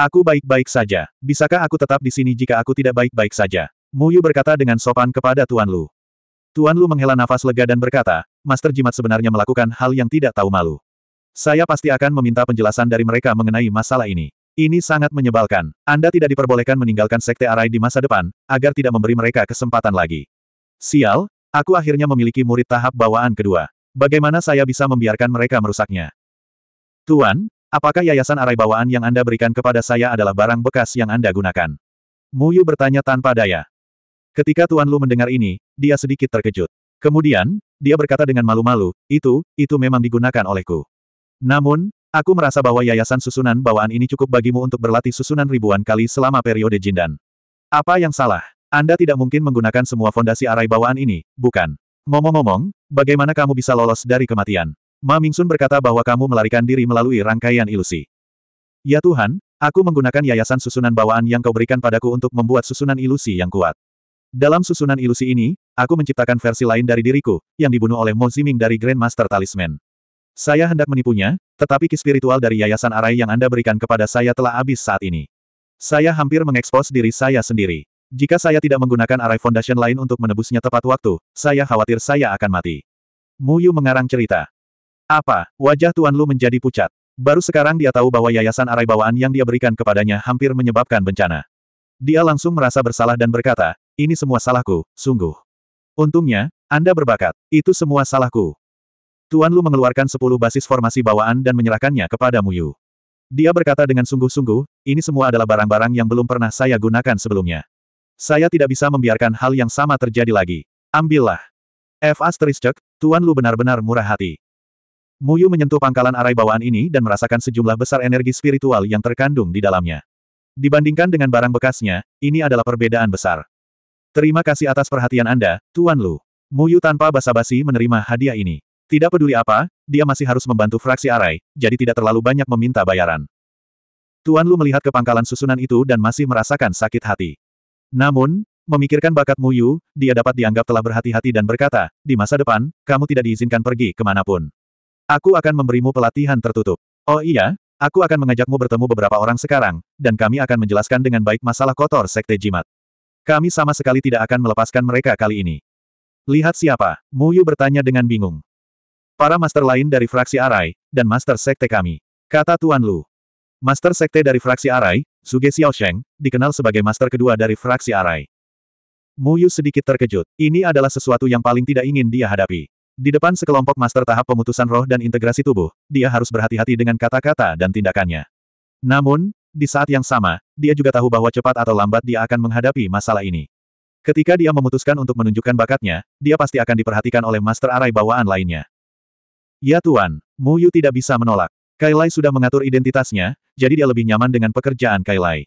Aku baik-baik saja. Bisakah aku tetap di sini jika aku tidak baik-baik saja? Muyu berkata dengan sopan kepada Tuan Lu. Tuan Lu menghela nafas lega dan berkata, Master Jimat sebenarnya melakukan hal yang tidak tahu malu. Saya pasti akan meminta penjelasan dari mereka mengenai masalah ini. Ini sangat menyebalkan. Anda tidak diperbolehkan meninggalkan Sekte Arai di masa depan, agar tidak memberi mereka kesempatan lagi. Sial, aku akhirnya memiliki murid tahap bawaan kedua. Bagaimana saya bisa membiarkan mereka merusaknya? Tuan, apakah yayasan arai bawaan yang Anda berikan kepada saya adalah barang bekas yang Anda gunakan? Muyu bertanya tanpa daya. Ketika Tuan Lu mendengar ini, dia sedikit terkejut. Kemudian, dia berkata dengan malu-malu, itu, itu memang digunakan olehku. Namun, aku merasa bahwa yayasan susunan bawaan ini cukup bagimu untuk berlatih susunan ribuan kali selama periode Jindan. Apa yang salah? Anda tidak mungkin menggunakan semua fondasi arai bawaan ini, bukan? Ngomong-ngomong, bagaimana kamu bisa lolos dari kematian? Ma Mingsun berkata bahwa kamu melarikan diri melalui rangkaian ilusi. Ya Tuhan, aku menggunakan yayasan susunan bawaan yang kau berikan padaku untuk membuat susunan ilusi yang kuat. Dalam susunan ilusi ini, aku menciptakan versi lain dari diriku, yang dibunuh oleh Mo Ziming dari Grandmaster Talisman. Saya hendak menipunya, tetapi ki spiritual dari Yayasan Arai yang Anda berikan kepada saya telah habis saat ini. Saya hampir mengekspos diri saya sendiri. Jika saya tidak menggunakan Arai Foundation lain untuk menebusnya tepat waktu, saya khawatir saya akan mati. Muyu mengarang cerita. Apa, wajah Tuan Lu menjadi pucat. Baru sekarang dia tahu bahwa yayasan arai bawaan yang dia berikan kepadanya hampir menyebabkan bencana. Dia langsung merasa bersalah dan berkata, ini semua salahku, sungguh. Untungnya, Anda berbakat, itu semua salahku. Tuan Lu mengeluarkan sepuluh basis formasi bawaan dan menyerahkannya kepada Muyu. Dia berkata dengan sungguh-sungguh, ini semua adalah barang-barang yang belum pernah saya gunakan sebelumnya. Saya tidak bisa membiarkan hal yang sama terjadi lagi. Ambillah. F asterisk, Tuan Lu benar-benar murah hati. Muyu menyentuh pangkalan arai bawaan ini dan merasakan sejumlah besar energi spiritual yang terkandung di dalamnya. Dibandingkan dengan barang bekasnya, ini adalah perbedaan besar. Terima kasih atas perhatian Anda, Tuan Lu. Muyu tanpa basa-basi menerima hadiah ini. Tidak peduli apa, dia masih harus membantu fraksi Arai, jadi tidak terlalu banyak meminta bayaran. Tuan Lu melihat ke pangkalan susunan itu dan masih merasakan sakit hati. Namun, memikirkan bakat Muyu, dia dapat dianggap telah berhati-hati dan berkata, di masa depan, kamu tidak diizinkan pergi kemanapun. Aku akan memberimu pelatihan tertutup. Oh iya, Aku akan mengajakmu bertemu beberapa orang sekarang, dan kami akan menjelaskan dengan baik masalah kotor sekte jimat. Kami sama sekali tidak akan melepaskan mereka kali ini. Lihat siapa, Mu Yu bertanya dengan bingung. Para master lain dari fraksi Arai, dan master sekte kami. Kata Tuan Lu. Master sekte dari fraksi Arai, Suge Sheng, dikenal sebagai master kedua dari fraksi Arai. Mu Yu sedikit terkejut. Ini adalah sesuatu yang paling tidak ingin dia hadapi. Di depan sekelompok master tahap pemutusan roh dan integrasi tubuh, dia harus berhati-hati dengan kata-kata dan tindakannya. Namun, di saat yang sama, dia juga tahu bahwa cepat atau lambat dia akan menghadapi masalah ini. Ketika dia memutuskan untuk menunjukkan bakatnya, dia pasti akan diperhatikan oleh master arai bawaan lainnya. Ya Tuan, Mu Yu tidak bisa menolak. Kailai sudah mengatur identitasnya, jadi dia lebih nyaman dengan pekerjaan Kailai.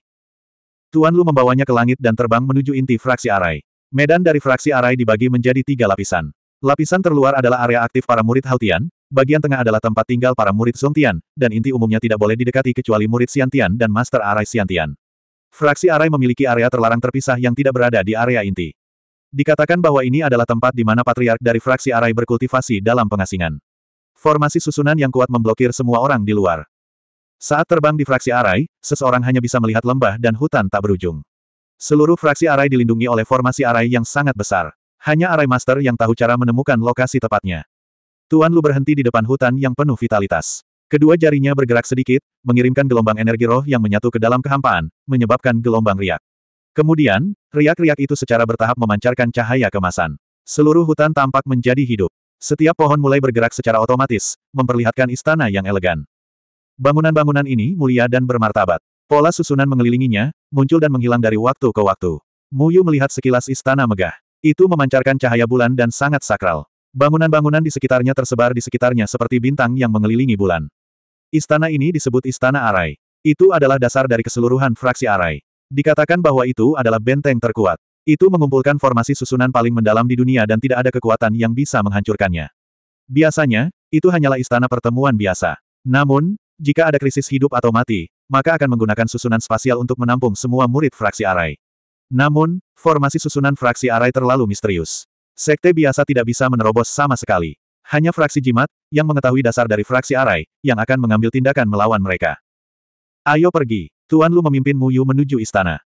Tuan Lu membawanya ke langit dan terbang menuju inti fraksi arai. Medan dari fraksi arai dibagi menjadi tiga lapisan. Lapisan terluar adalah area aktif para murid Haotian, bagian tengah adalah tempat tinggal para murid Zongtian, dan inti umumnya tidak boleh didekati kecuali murid Xiantian dan Master Arai Xiantian. Fraksi Arai memiliki area terlarang terpisah yang tidak berada di area inti. Dikatakan bahwa ini adalah tempat di mana patriark dari fraksi Arai berkultivasi dalam pengasingan. Formasi susunan yang kuat memblokir semua orang di luar. Saat terbang di fraksi Arai, seseorang hanya bisa melihat lembah dan hutan tak berujung. Seluruh fraksi Arai dilindungi oleh formasi Arai yang sangat besar. Hanya Arai Master yang tahu cara menemukan lokasi tepatnya. Tuan Lu berhenti di depan hutan yang penuh vitalitas. Kedua jarinya bergerak sedikit, mengirimkan gelombang energi roh yang menyatu ke dalam kehampaan, menyebabkan gelombang riak. Kemudian, riak-riak itu secara bertahap memancarkan cahaya kemasan. Seluruh hutan tampak menjadi hidup. Setiap pohon mulai bergerak secara otomatis, memperlihatkan istana yang elegan. Bangunan-bangunan ini mulia dan bermartabat. Pola susunan mengelilinginya, muncul dan menghilang dari waktu ke waktu. Muyu melihat sekilas istana megah. Itu memancarkan cahaya bulan dan sangat sakral. Bangunan-bangunan di sekitarnya tersebar di sekitarnya seperti bintang yang mengelilingi bulan. Istana ini disebut Istana Arai. Itu adalah dasar dari keseluruhan fraksi Arai. Dikatakan bahwa itu adalah benteng terkuat. Itu mengumpulkan formasi susunan paling mendalam di dunia dan tidak ada kekuatan yang bisa menghancurkannya. Biasanya, itu hanyalah istana pertemuan biasa. Namun, jika ada krisis hidup atau mati, maka akan menggunakan susunan spasial untuk menampung semua murid fraksi Arai. Namun, formasi susunan fraksi arai terlalu misterius. Sekte biasa tidak bisa menerobos sama sekali. Hanya fraksi jimat, yang mengetahui dasar dari fraksi arai, yang akan mengambil tindakan melawan mereka. Ayo pergi, Tuan Lu memimpin Muyu menuju istana.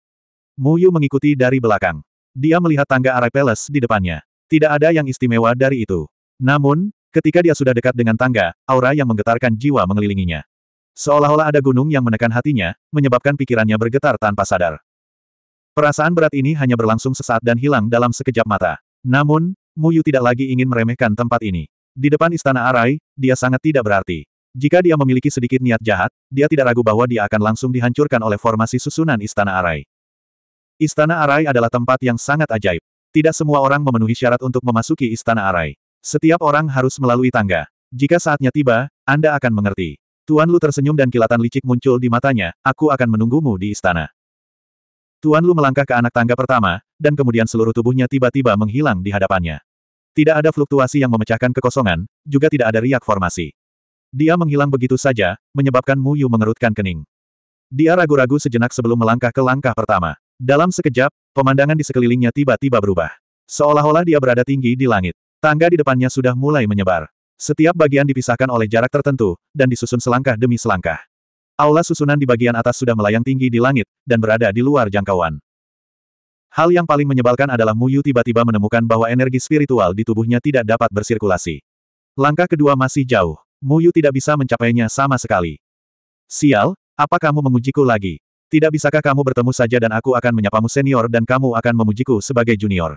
Muyu mengikuti dari belakang. Dia melihat tangga arai palace di depannya. Tidak ada yang istimewa dari itu. Namun, ketika dia sudah dekat dengan tangga, aura yang menggetarkan jiwa mengelilinginya. Seolah-olah ada gunung yang menekan hatinya, menyebabkan pikirannya bergetar tanpa sadar. Perasaan berat ini hanya berlangsung sesaat dan hilang dalam sekejap mata. Namun, Mu Yu tidak lagi ingin meremehkan tempat ini. Di depan istana Arai, dia sangat tidak berarti. Jika dia memiliki sedikit niat jahat, dia tidak ragu bahwa dia akan langsung dihancurkan oleh formasi susunan Istana Arai. Istana Arai adalah tempat yang sangat ajaib. Tidak semua orang memenuhi syarat untuk memasuki Istana Arai. Setiap orang harus melalui tangga. Jika saatnya tiba, Anda akan mengerti. Tuan Lu tersenyum dan kilatan licik muncul di matanya, aku akan menunggumu di istana. Tuan Lu melangkah ke anak tangga pertama, dan kemudian seluruh tubuhnya tiba-tiba menghilang di hadapannya. Tidak ada fluktuasi yang memecahkan kekosongan, juga tidak ada riak formasi. Dia menghilang begitu saja, menyebabkan Mu Yu mengerutkan kening. Dia ragu-ragu sejenak sebelum melangkah ke langkah pertama. Dalam sekejap, pemandangan di sekelilingnya tiba-tiba berubah. Seolah-olah dia berada tinggi di langit. Tangga di depannya sudah mulai menyebar. Setiap bagian dipisahkan oleh jarak tertentu, dan disusun selangkah demi selangkah. Aula susunan di bagian atas sudah melayang tinggi di langit, dan berada di luar jangkauan. Hal yang paling menyebalkan adalah Mu Yu tiba-tiba menemukan bahwa energi spiritual di tubuhnya tidak dapat bersirkulasi. Langkah kedua masih jauh. Mu Yu tidak bisa mencapainya sama sekali. Sial, apa kamu mengujiku lagi? Tidak bisakah kamu bertemu saja dan aku akan menyapamu senior dan kamu akan memujiku sebagai junior?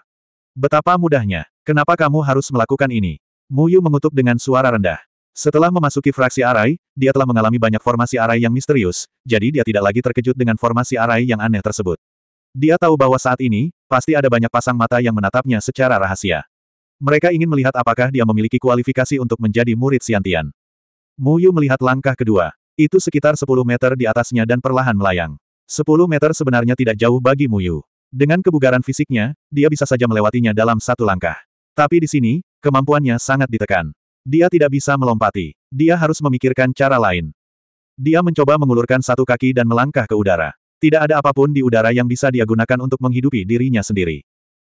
Betapa mudahnya. Kenapa kamu harus melakukan ini? Mu Yu mengutuk dengan suara rendah. Setelah memasuki fraksi arai, dia telah mengalami banyak formasi arai yang misterius, jadi dia tidak lagi terkejut dengan formasi arai yang aneh tersebut. Dia tahu bahwa saat ini, pasti ada banyak pasang mata yang menatapnya secara rahasia. Mereka ingin melihat apakah dia memiliki kualifikasi untuk menjadi murid Siantian. Mu Yu melihat langkah kedua. Itu sekitar 10 meter di atasnya dan perlahan melayang. 10 meter sebenarnya tidak jauh bagi Mu Yu. Dengan kebugaran fisiknya, dia bisa saja melewatinya dalam satu langkah. Tapi di sini, kemampuannya sangat ditekan. Dia tidak bisa melompati. Dia harus memikirkan cara lain. Dia mencoba mengulurkan satu kaki dan melangkah ke udara. Tidak ada apapun di udara yang bisa dia gunakan untuk menghidupi dirinya sendiri.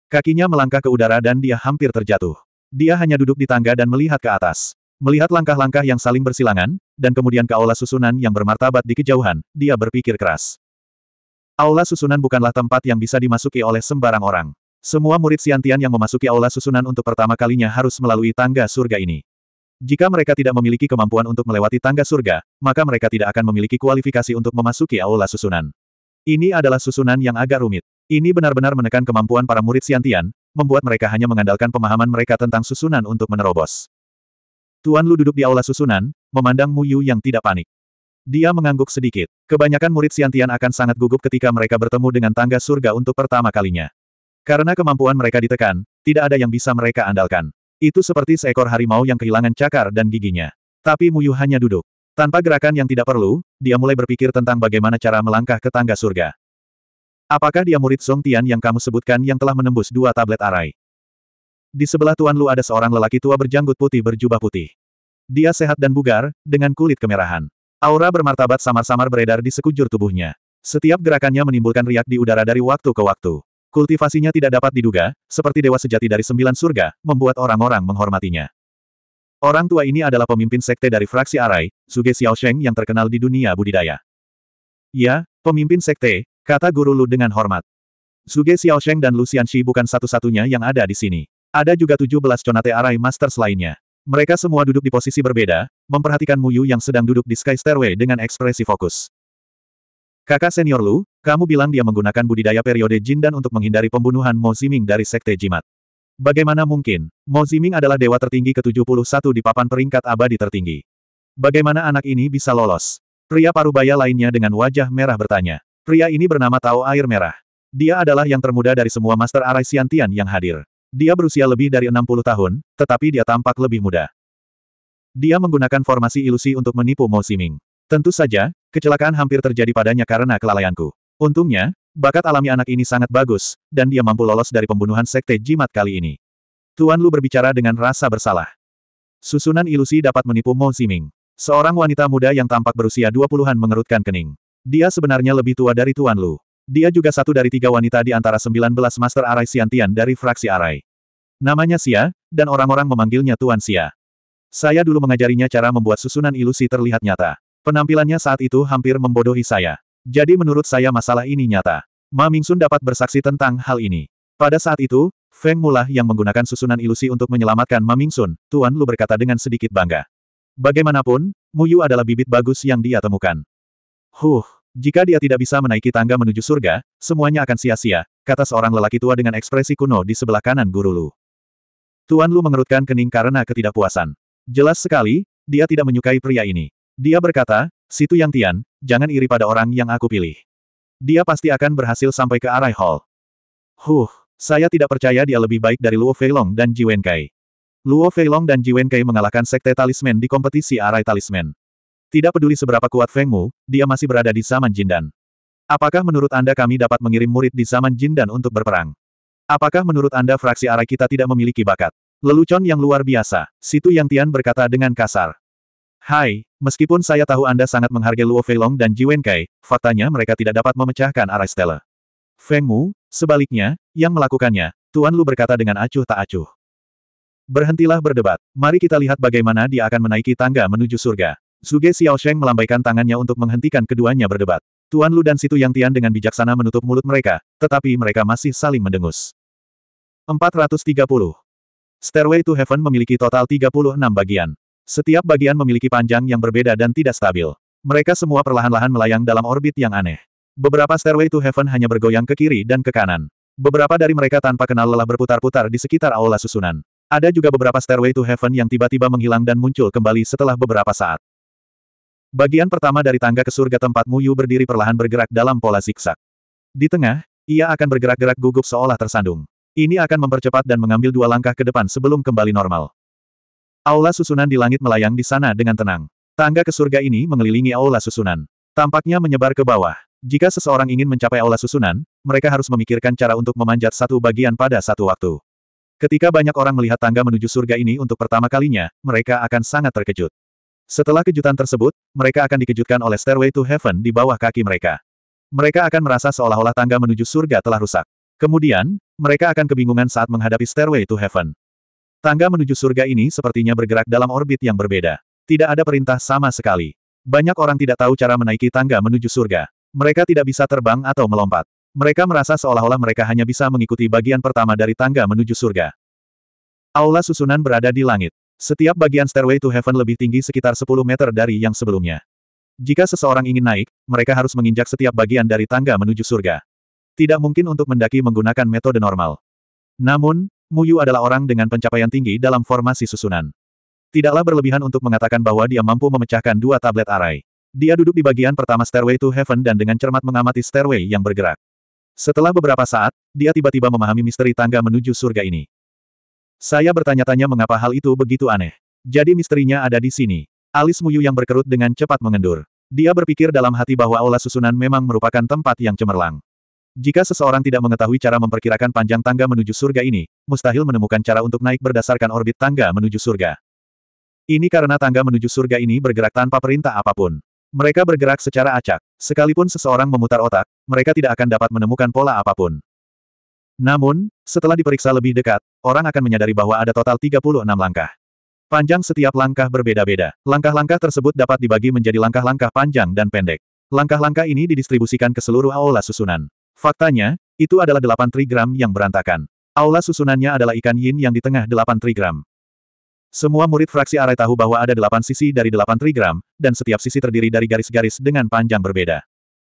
Kakinya melangkah ke udara dan dia hampir terjatuh. Dia hanya duduk di tangga dan melihat ke atas. Melihat langkah-langkah yang saling bersilangan, dan kemudian ke aula susunan yang bermartabat di kejauhan, dia berpikir keras. Aula susunan bukanlah tempat yang bisa dimasuki oleh sembarang orang. Semua murid Siantian yang memasuki aula susunan untuk pertama kalinya harus melalui tangga surga ini. Jika mereka tidak memiliki kemampuan untuk melewati tangga surga, maka mereka tidak akan memiliki kualifikasi untuk memasuki aula susunan. Ini adalah susunan yang agak rumit. Ini benar-benar menekan kemampuan para murid siantian, membuat mereka hanya mengandalkan pemahaman mereka tentang susunan untuk menerobos. Tuan Lu duduk di aula susunan, memandang Mu Yu yang tidak panik. Dia mengangguk sedikit. Kebanyakan murid siantian akan sangat gugup ketika mereka bertemu dengan tangga surga untuk pertama kalinya. Karena kemampuan mereka ditekan, tidak ada yang bisa mereka andalkan. Itu seperti seekor harimau yang kehilangan cakar dan giginya. Tapi Muyu hanya duduk. Tanpa gerakan yang tidak perlu, dia mulai berpikir tentang bagaimana cara melangkah ke tangga surga. Apakah dia murid Song Tian yang kamu sebutkan yang telah menembus dua tablet arai? Di sebelah Tuan Lu ada seorang lelaki tua berjanggut putih berjubah putih. Dia sehat dan bugar, dengan kulit kemerahan. Aura bermartabat samar-samar beredar di sekujur tubuhnya. Setiap gerakannya menimbulkan riak di udara dari waktu ke waktu. Kultivasinya tidak dapat diduga, seperti dewa sejati dari sembilan surga, membuat orang-orang menghormatinya. Orang tua ini adalah pemimpin sekte dari fraksi Arai, Xiao Sheng yang terkenal di dunia budidaya. Ya, pemimpin sekte, kata guru Lu dengan hormat. Xiao Sheng dan Lu Xianxi bukan satu-satunya yang ada di sini. Ada juga 17 conate Arai Masters lainnya. Mereka semua duduk di posisi berbeda, memperhatikan Mu Yu yang sedang duduk di Sky Stairway dengan ekspresi fokus. Kakak senior Lu, kamu bilang dia menggunakan budidaya periode jin dan untuk menghindari pembunuhan Mo Ziming dari Sekte Jimat. Bagaimana mungkin, Mo Ziming adalah dewa tertinggi ke-71 di papan peringkat abadi tertinggi. Bagaimana anak ini bisa lolos? Pria parubaya lainnya dengan wajah merah bertanya. Pria ini bernama Tao Air Merah. Dia adalah yang termuda dari semua Master Arai Siantian yang hadir. Dia berusia lebih dari 60 tahun, tetapi dia tampak lebih muda. Dia menggunakan formasi ilusi untuk menipu Mo Ziming. Tentu saja, kecelakaan hampir terjadi padanya karena kelalaianku. Untungnya, bakat alami anak ini sangat bagus, dan dia mampu lolos dari pembunuhan sekte jimat kali ini. Tuan Lu berbicara dengan rasa bersalah. Susunan ilusi dapat menipu Mo Ziming. Seorang wanita muda yang tampak berusia 20-an mengerutkan kening. Dia sebenarnya lebih tua dari Tuan Lu. Dia juga satu dari tiga wanita di antara 19 Master Arai Siantian dari fraksi Arai. Namanya Sia, dan orang-orang memanggilnya Tuan Sia. Saya dulu mengajarinya cara membuat susunan ilusi terlihat nyata. Penampilannya saat itu hampir membodohi saya. Jadi menurut saya masalah ini nyata. Ma Mingsun dapat bersaksi tentang hal ini. Pada saat itu, Feng Mulah yang menggunakan susunan ilusi untuk menyelamatkan Ma Mingsun, Tuan Lu berkata dengan sedikit bangga. Bagaimanapun, Mu Yu adalah bibit bagus yang dia temukan. Huh, jika dia tidak bisa menaiki tangga menuju surga, semuanya akan sia-sia, kata seorang lelaki tua dengan ekspresi kuno di sebelah kanan Guru Lu. Tuan Lu mengerutkan kening karena ketidakpuasan. Jelas sekali, dia tidak menyukai pria ini. Dia berkata, Situ Yang Tian, jangan iri pada orang yang aku pilih. Dia pasti akan berhasil sampai ke Arai Hall. Huh, saya tidak percaya dia lebih baik dari Luo Feilong dan Ji Wenkai. Luo Feilong dan Ji Wenkai mengalahkan Sekte Talisman di kompetisi Arai Talisman. Tidak peduli seberapa kuat Feng Mu, dia masih berada di zaman Jindan. Apakah menurut Anda kami dapat mengirim murid di zaman Jindan untuk berperang? Apakah menurut Anda fraksi Arai kita tidak memiliki bakat? Lelucon yang luar biasa, Situ Yang Tian berkata dengan kasar. Hai, Meskipun saya tahu Anda sangat menghargai Luo Feilong dan Ji Wenkai, faktanya mereka tidak dapat memecahkan arah Stella. Feng Mu, sebaliknya, yang melakukannya, Tuan Lu berkata dengan acuh tak acuh. Berhentilah berdebat, mari kita lihat bagaimana dia akan menaiki tangga menuju surga. Zuge Sheng melambaikan tangannya untuk menghentikan keduanya berdebat. Tuan Lu dan Situ Yang Tian dengan bijaksana menutup mulut mereka, tetapi mereka masih saling mendengus. 430. Stairway to Heaven memiliki total 36 bagian. Setiap bagian memiliki panjang yang berbeda dan tidak stabil. Mereka semua perlahan-lahan melayang dalam orbit yang aneh. Beberapa stairway to heaven hanya bergoyang ke kiri dan ke kanan. Beberapa dari mereka tanpa kenal lelah berputar-putar di sekitar aula susunan. Ada juga beberapa stairway to heaven yang tiba-tiba menghilang dan muncul kembali setelah beberapa saat. Bagian pertama dari tangga ke surga tempat Muyu berdiri perlahan bergerak dalam pola zigzag. Di tengah, ia akan bergerak-gerak gugup seolah tersandung. Ini akan mempercepat dan mengambil dua langkah ke depan sebelum kembali normal. Aula susunan di langit melayang di sana dengan tenang. Tangga ke surga ini mengelilingi aula susunan. Tampaknya menyebar ke bawah. Jika seseorang ingin mencapai aula susunan, mereka harus memikirkan cara untuk memanjat satu bagian pada satu waktu. Ketika banyak orang melihat tangga menuju surga ini untuk pertama kalinya, mereka akan sangat terkejut. Setelah kejutan tersebut, mereka akan dikejutkan oleh Stairway to Heaven di bawah kaki mereka. Mereka akan merasa seolah-olah tangga menuju surga telah rusak. Kemudian, mereka akan kebingungan saat menghadapi Stairway to Heaven. Tangga menuju surga ini sepertinya bergerak dalam orbit yang berbeda. Tidak ada perintah sama sekali. Banyak orang tidak tahu cara menaiki tangga menuju surga. Mereka tidak bisa terbang atau melompat. Mereka merasa seolah-olah mereka hanya bisa mengikuti bagian pertama dari tangga menuju surga. Aula susunan berada di langit. Setiap bagian Stairway to Heaven lebih tinggi sekitar 10 meter dari yang sebelumnya. Jika seseorang ingin naik, mereka harus menginjak setiap bagian dari tangga menuju surga. Tidak mungkin untuk mendaki menggunakan metode normal. Namun, Muyu adalah orang dengan pencapaian tinggi dalam formasi susunan. Tidaklah berlebihan untuk mengatakan bahwa dia mampu memecahkan dua tablet arai. Dia duduk di bagian pertama Stairway to Heaven dan dengan cermat mengamati stairway yang bergerak. Setelah beberapa saat, dia tiba-tiba memahami misteri tangga menuju surga ini. Saya bertanya-tanya mengapa hal itu begitu aneh. Jadi misterinya ada di sini. Alis Muyu yang berkerut dengan cepat mengendur. Dia berpikir dalam hati bahwa aula susunan memang merupakan tempat yang cemerlang. Jika seseorang tidak mengetahui cara memperkirakan panjang tangga menuju surga ini, mustahil menemukan cara untuk naik berdasarkan orbit tangga menuju surga. Ini karena tangga menuju surga ini bergerak tanpa perintah apapun. Mereka bergerak secara acak. Sekalipun seseorang memutar otak, mereka tidak akan dapat menemukan pola apapun. Namun, setelah diperiksa lebih dekat, orang akan menyadari bahwa ada total 36 langkah. Panjang setiap langkah berbeda-beda. Langkah-langkah tersebut dapat dibagi menjadi langkah-langkah panjang dan pendek. Langkah-langkah ini didistribusikan ke seluruh aula susunan. Faktanya, itu adalah delapan trigram yang berantakan. Aula susunannya adalah ikan yin yang di tengah delapan trigram. Semua murid fraksi Arai tahu bahwa ada delapan sisi dari delapan trigram, dan setiap sisi terdiri dari garis-garis dengan panjang berbeda.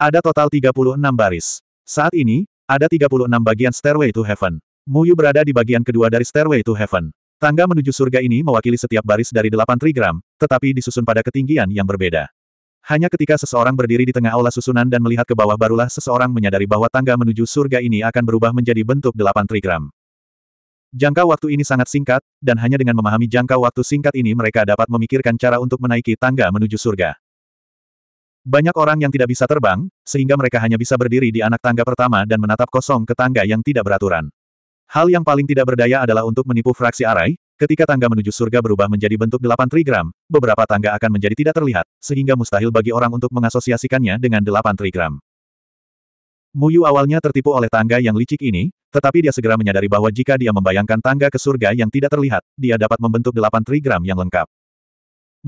Ada total 36 baris. Saat ini, ada 36 bagian Stairway to Heaven. Muyu berada di bagian kedua dari Stairway to Heaven. Tangga menuju surga ini mewakili setiap baris dari delapan trigram, tetapi disusun pada ketinggian yang berbeda. Hanya ketika seseorang berdiri di tengah aula susunan dan melihat ke bawah barulah seseorang menyadari bahwa tangga menuju surga ini akan berubah menjadi bentuk delapan trigram. Jangka waktu ini sangat singkat, dan hanya dengan memahami jangka waktu singkat ini mereka dapat memikirkan cara untuk menaiki tangga menuju surga. Banyak orang yang tidak bisa terbang, sehingga mereka hanya bisa berdiri di anak tangga pertama dan menatap kosong ke tangga yang tidak beraturan. Hal yang paling tidak berdaya adalah untuk menipu fraksi arai, Ketika tangga menuju surga berubah menjadi bentuk delapan trigram, beberapa tangga akan menjadi tidak terlihat, sehingga mustahil bagi orang untuk mengasosiasikannya dengan delapan trigram. Muyu awalnya tertipu oleh tangga yang licik ini, tetapi dia segera menyadari bahwa jika dia membayangkan tangga ke surga yang tidak terlihat, dia dapat membentuk delapan trigram yang lengkap.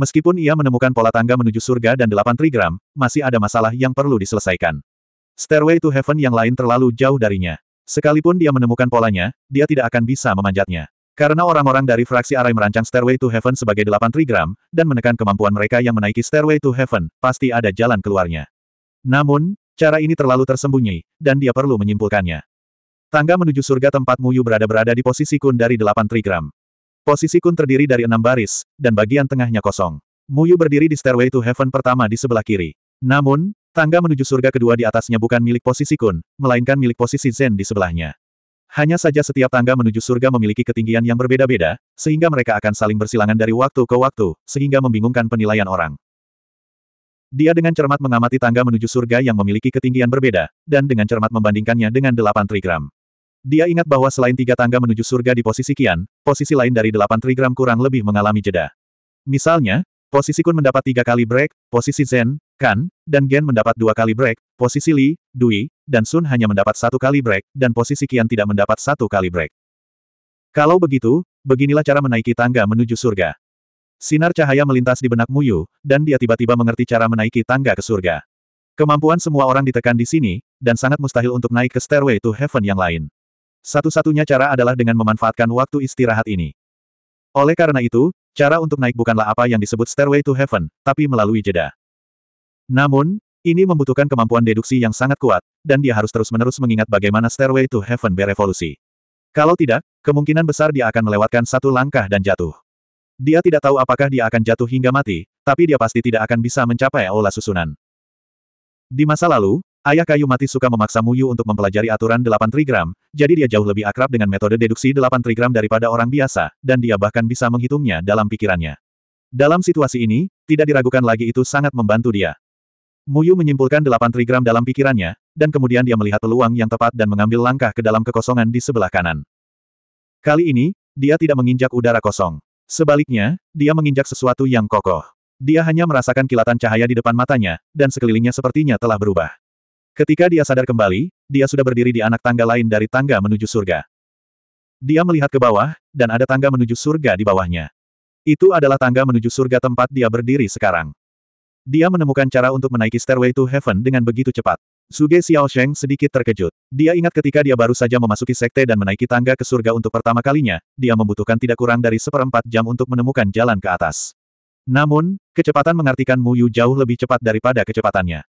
Meskipun ia menemukan pola tangga menuju surga dan delapan trigram, masih ada masalah yang perlu diselesaikan. Stairway to Heaven yang lain terlalu jauh darinya. Sekalipun dia menemukan polanya, dia tidak akan bisa memanjatnya. Karena orang-orang dari fraksi Arai merancang Stairway to Heaven sebagai delapan trigram, dan menekan kemampuan mereka yang menaiki Stairway to Heaven, pasti ada jalan keluarnya. Namun, cara ini terlalu tersembunyi, dan dia perlu menyimpulkannya. Tangga menuju surga tempat Muyu berada-berada di posisi kun dari delapan trigram. Posisi kun terdiri dari enam baris, dan bagian tengahnya kosong. Muyu berdiri di Stairway to Heaven pertama di sebelah kiri. Namun, tangga menuju surga kedua di atasnya bukan milik posisi kun, melainkan milik posisi Zen di sebelahnya. Hanya saja setiap tangga menuju surga memiliki ketinggian yang berbeda-beda, sehingga mereka akan saling bersilangan dari waktu ke waktu, sehingga membingungkan penilaian orang. Dia dengan cermat mengamati tangga menuju surga yang memiliki ketinggian berbeda, dan dengan cermat membandingkannya dengan delapan trigram. Dia ingat bahwa selain tiga tangga menuju surga di posisi kian, posisi lain dari delapan trigram kurang lebih mengalami jeda. Misalnya, posisi kun mendapat tiga kali break, posisi zen, kan, dan gen mendapat dua kali break, posisi li, dui, dan Sun hanya mendapat satu kali break, dan posisi Kian tidak mendapat satu kali break. Kalau begitu, beginilah cara menaiki tangga menuju surga. Sinar cahaya melintas di benak Muyu, dan dia tiba-tiba mengerti cara menaiki tangga ke surga. Kemampuan semua orang ditekan di sini, dan sangat mustahil untuk naik ke stairway to heaven yang lain. Satu-satunya cara adalah dengan memanfaatkan waktu istirahat ini. Oleh karena itu, cara untuk naik bukanlah apa yang disebut stairway to heaven, tapi melalui jeda. Namun, ini membutuhkan kemampuan deduksi yang sangat kuat, dan dia harus terus-menerus mengingat bagaimana Stairway to Heaven berevolusi. Kalau tidak, kemungkinan besar dia akan melewatkan satu langkah dan jatuh. Dia tidak tahu apakah dia akan jatuh hingga mati, tapi dia pasti tidak akan bisa mencapai aula susunan. Di masa lalu, ayah kayu mati suka memaksa Muyu untuk mempelajari aturan 8 trigram, jadi dia jauh lebih akrab dengan metode deduksi 8 trigram daripada orang biasa, dan dia bahkan bisa menghitungnya dalam pikirannya. Dalam situasi ini, tidak diragukan lagi itu sangat membantu dia. Muyu menyimpulkan delapan trigram dalam pikirannya, dan kemudian dia melihat peluang yang tepat dan mengambil langkah ke dalam kekosongan di sebelah kanan. Kali ini, dia tidak menginjak udara kosong. Sebaliknya, dia menginjak sesuatu yang kokoh. Dia hanya merasakan kilatan cahaya di depan matanya, dan sekelilingnya sepertinya telah berubah. Ketika dia sadar kembali, dia sudah berdiri di anak tangga lain dari tangga menuju surga. Dia melihat ke bawah, dan ada tangga menuju surga di bawahnya. Itu adalah tangga menuju surga tempat dia berdiri sekarang. Dia menemukan cara untuk menaiki Stairway to Heaven dengan begitu cepat. Xiao Sheng sedikit terkejut. Dia ingat ketika dia baru saja memasuki sekte dan menaiki tangga ke surga untuk pertama kalinya, dia membutuhkan tidak kurang dari seperempat jam untuk menemukan jalan ke atas. Namun, kecepatan mengartikan Mu Yu jauh lebih cepat daripada kecepatannya.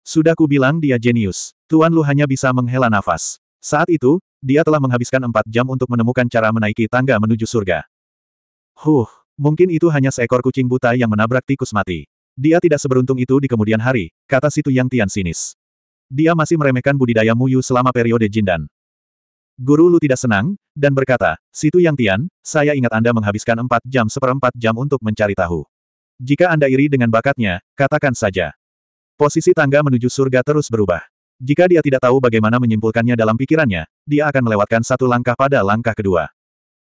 Sudah ku bilang dia jenius. Tuan Lu hanya bisa menghela nafas. Saat itu, dia telah menghabiskan empat jam untuk menemukan cara menaiki tangga menuju surga. Huh, mungkin itu hanya seekor kucing buta yang menabrak tikus mati. Dia tidak seberuntung itu di kemudian hari, kata Situ Yang Tian sinis. Dia masih meremehkan budidaya Muyu selama periode Jindan. Guru Lu tidak senang, dan berkata, Situ Yang Tian, saya ingat Anda menghabiskan 4 jam seperempat jam untuk mencari tahu. Jika Anda iri dengan bakatnya, katakan saja. Posisi tangga menuju surga terus berubah. Jika dia tidak tahu bagaimana menyimpulkannya dalam pikirannya, dia akan melewatkan satu langkah pada langkah kedua.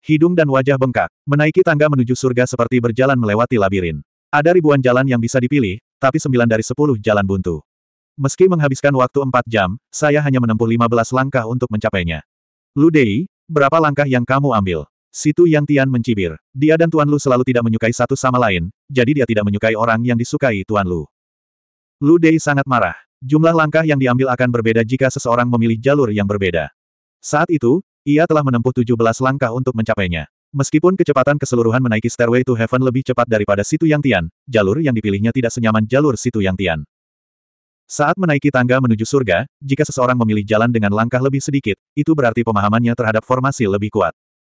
Hidung dan wajah bengkak, menaiki tangga menuju surga seperti berjalan melewati labirin. Ada ribuan jalan yang bisa dipilih, tapi sembilan dari sepuluh jalan buntu. Meski menghabiskan waktu empat jam, saya hanya menempuh lima belas langkah untuk mencapainya. Lu Dei, berapa langkah yang kamu ambil? Situ Yang Tian mencibir. Dia dan Tuan Lu selalu tidak menyukai satu sama lain, jadi dia tidak menyukai orang yang disukai Tuan Lu. Lu Dei sangat marah. Jumlah langkah yang diambil akan berbeda jika seseorang memilih jalur yang berbeda. Saat itu, ia telah menempuh tujuh belas langkah untuk mencapainya. Meskipun kecepatan keseluruhan menaiki Stairway to Heaven lebih cepat daripada Situ Yang Tian, jalur yang dipilihnya tidak senyaman jalur Situ Yang Tian. Saat menaiki tangga menuju surga, jika seseorang memilih jalan dengan langkah lebih sedikit, itu berarti pemahamannya terhadap formasi lebih kuat.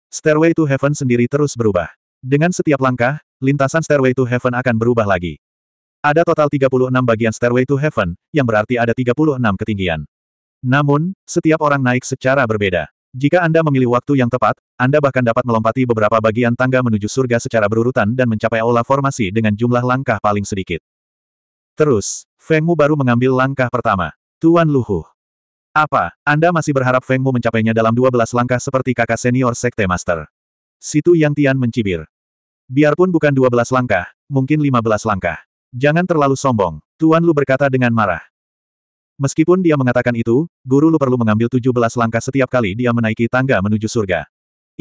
Stairway to Heaven sendiri terus berubah. Dengan setiap langkah, lintasan Stairway to Heaven akan berubah lagi. Ada total 36 bagian Stairway to Heaven, yang berarti ada 36 ketinggian. Namun, setiap orang naik secara berbeda. Jika Anda memilih waktu yang tepat, Anda bahkan dapat melompati beberapa bagian tangga menuju surga secara berurutan dan mencapai aula formasi dengan jumlah langkah paling sedikit. Terus, Feng Mu baru mengambil langkah pertama. Tuan Luhu. Apa, Anda masih berharap Feng Mu mencapainya dalam 12 langkah seperti kakak senior Sekte Master? Situ Yang Tian mencibir. Biarpun bukan 12 langkah, mungkin 15 langkah. Jangan terlalu sombong, Tuan Lu berkata dengan marah. Meskipun dia mengatakan itu, guru Lu perlu mengambil 17 langkah setiap kali dia menaiki tangga menuju surga.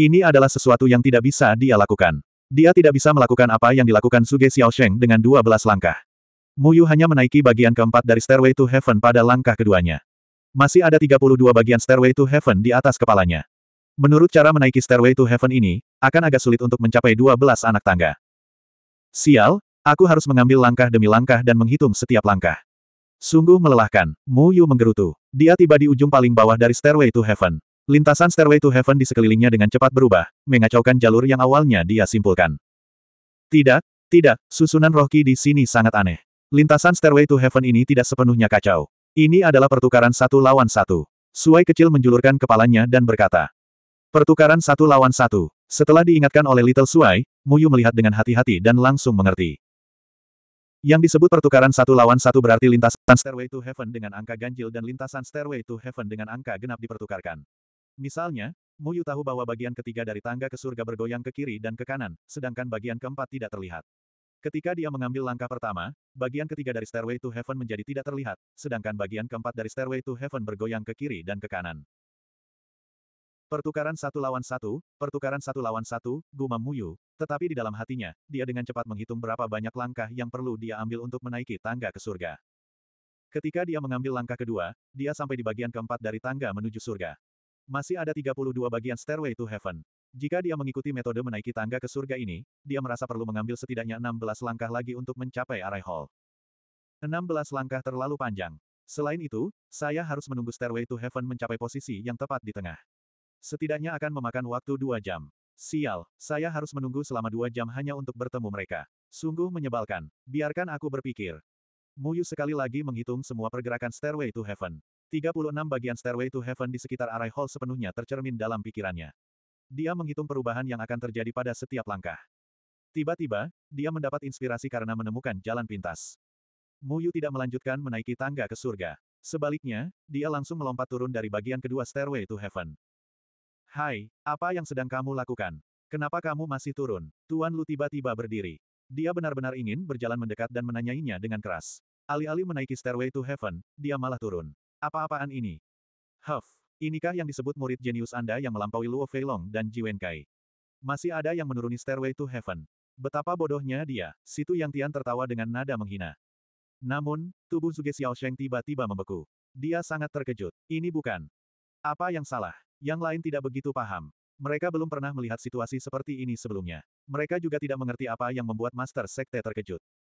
Ini adalah sesuatu yang tidak bisa dia lakukan. Dia tidak bisa melakukan apa yang dilakukan Suge Sheng dengan 12 langkah. Mu Yu hanya menaiki bagian keempat dari Stairway to Heaven pada langkah keduanya. Masih ada 32 bagian Stairway to Heaven di atas kepalanya. Menurut cara menaiki Stairway to Heaven ini, akan agak sulit untuk mencapai 12 anak tangga. Sial, aku harus mengambil langkah demi langkah dan menghitung setiap langkah. Sungguh melelahkan, Mu Yu menggerutu. Dia tiba di ujung paling bawah dari Stairway to Heaven. Lintasan Stairway to Heaven di sekelilingnya dengan cepat berubah, mengacaukan jalur yang awalnya dia simpulkan. Tidak, tidak, susunan roh di sini sangat aneh. Lintasan Stairway to Heaven ini tidak sepenuhnya kacau. Ini adalah pertukaran satu lawan satu. Suai kecil menjulurkan kepalanya dan berkata. Pertukaran satu lawan satu. Setelah diingatkan oleh Little Suai, Muyu melihat dengan hati-hati dan langsung mengerti. Yang disebut pertukaran satu lawan satu berarti lintasan Stairway to Heaven dengan angka ganjil dan lintasan Stairway to Heaven dengan angka genap dipertukarkan. Misalnya, Mu Yu tahu bahwa bagian ketiga dari tangga ke surga bergoyang ke kiri dan ke kanan, sedangkan bagian keempat tidak terlihat. Ketika dia mengambil langkah pertama, bagian ketiga dari Stairway to Heaven menjadi tidak terlihat, sedangkan bagian keempat dari Stairway to Heaven bergoyang ke kiri dan ke kanan. Pertukaran satu lawan satu, pertukaran satu lawan satu, gumam Muyu, tetapi di dalam hatinya, dia dengan cepat menghitung berapa banyak langkah yang perlu dia ambil untuk menaiki tangga ke surga. Ketika dia mengambil langkah kedua, dia sampai di bagian keempat dari tangga menuju surga. Masih ada 32 bagian stairway to heaven. Jika dia mengikuti metode menaiki tangga ke surga ini, dia merasa perlu mengambil setidaknya 16 langkah lagi untuk mencapai arai hall. 16 langkah terlalu panjang. Selain itu, saya harus menunggu stairway to heaven mencapai posisi yang tepat di tengah. Setidaknya akan memakan waktu dua jam. Sial, saya harus menunggu selama dua jam hanya untuk bertemu mereka. Sungguh menyebalkan. Biarkan aku berpikir. Muyu sekali lagi menghitung semua pergerakan Stairway to Heaven. 36 bagian Stairway to Heaven di sekitar Arai Hall sepenuhnya tercermin dalam pikirannya. Dia menghitung perubahan yang akan terjadi pada setiap langkah. Tiba-tiba, dia mendapat inspirasi karena menemukan jalan pintas. Muyu tidak melanjutkan menaiki tangga ke surga. Sebaliknya, dia langsung melompat turun dari bagian kedua Stairway to Heaven. Hai, apa yang sedang kamu lakukan? Kenapa kamu masih turun? Tuan Lu tiba-tiba berdiri. Dia benar-benar ingin berjalan mendekat dan menanyainya dengan keras. Alih-alih menaiki stairway to heaven, dia malah turun. Apa-apaan ini? Huff, inikah yang disebut murid jenius Anda yang melampaui Luo Feilong dan Jiwen Kai? Masih ada yang menuruni stairway to heaven. Betapa bodohnya dia, situ Yang Tian tertawa dengan nada menghina. Namun, tubuh Zuge Sheng tiba-tiba membeku. Dia sangat terkejut. Ini bukan. Apa yang salah? Yang lain tidak begitu paham. Mereka belum pernah melihat situasi seperti ini sebelumnya. Mereka juga tidak mengerti apa yang membuat Master Sekte terkejut.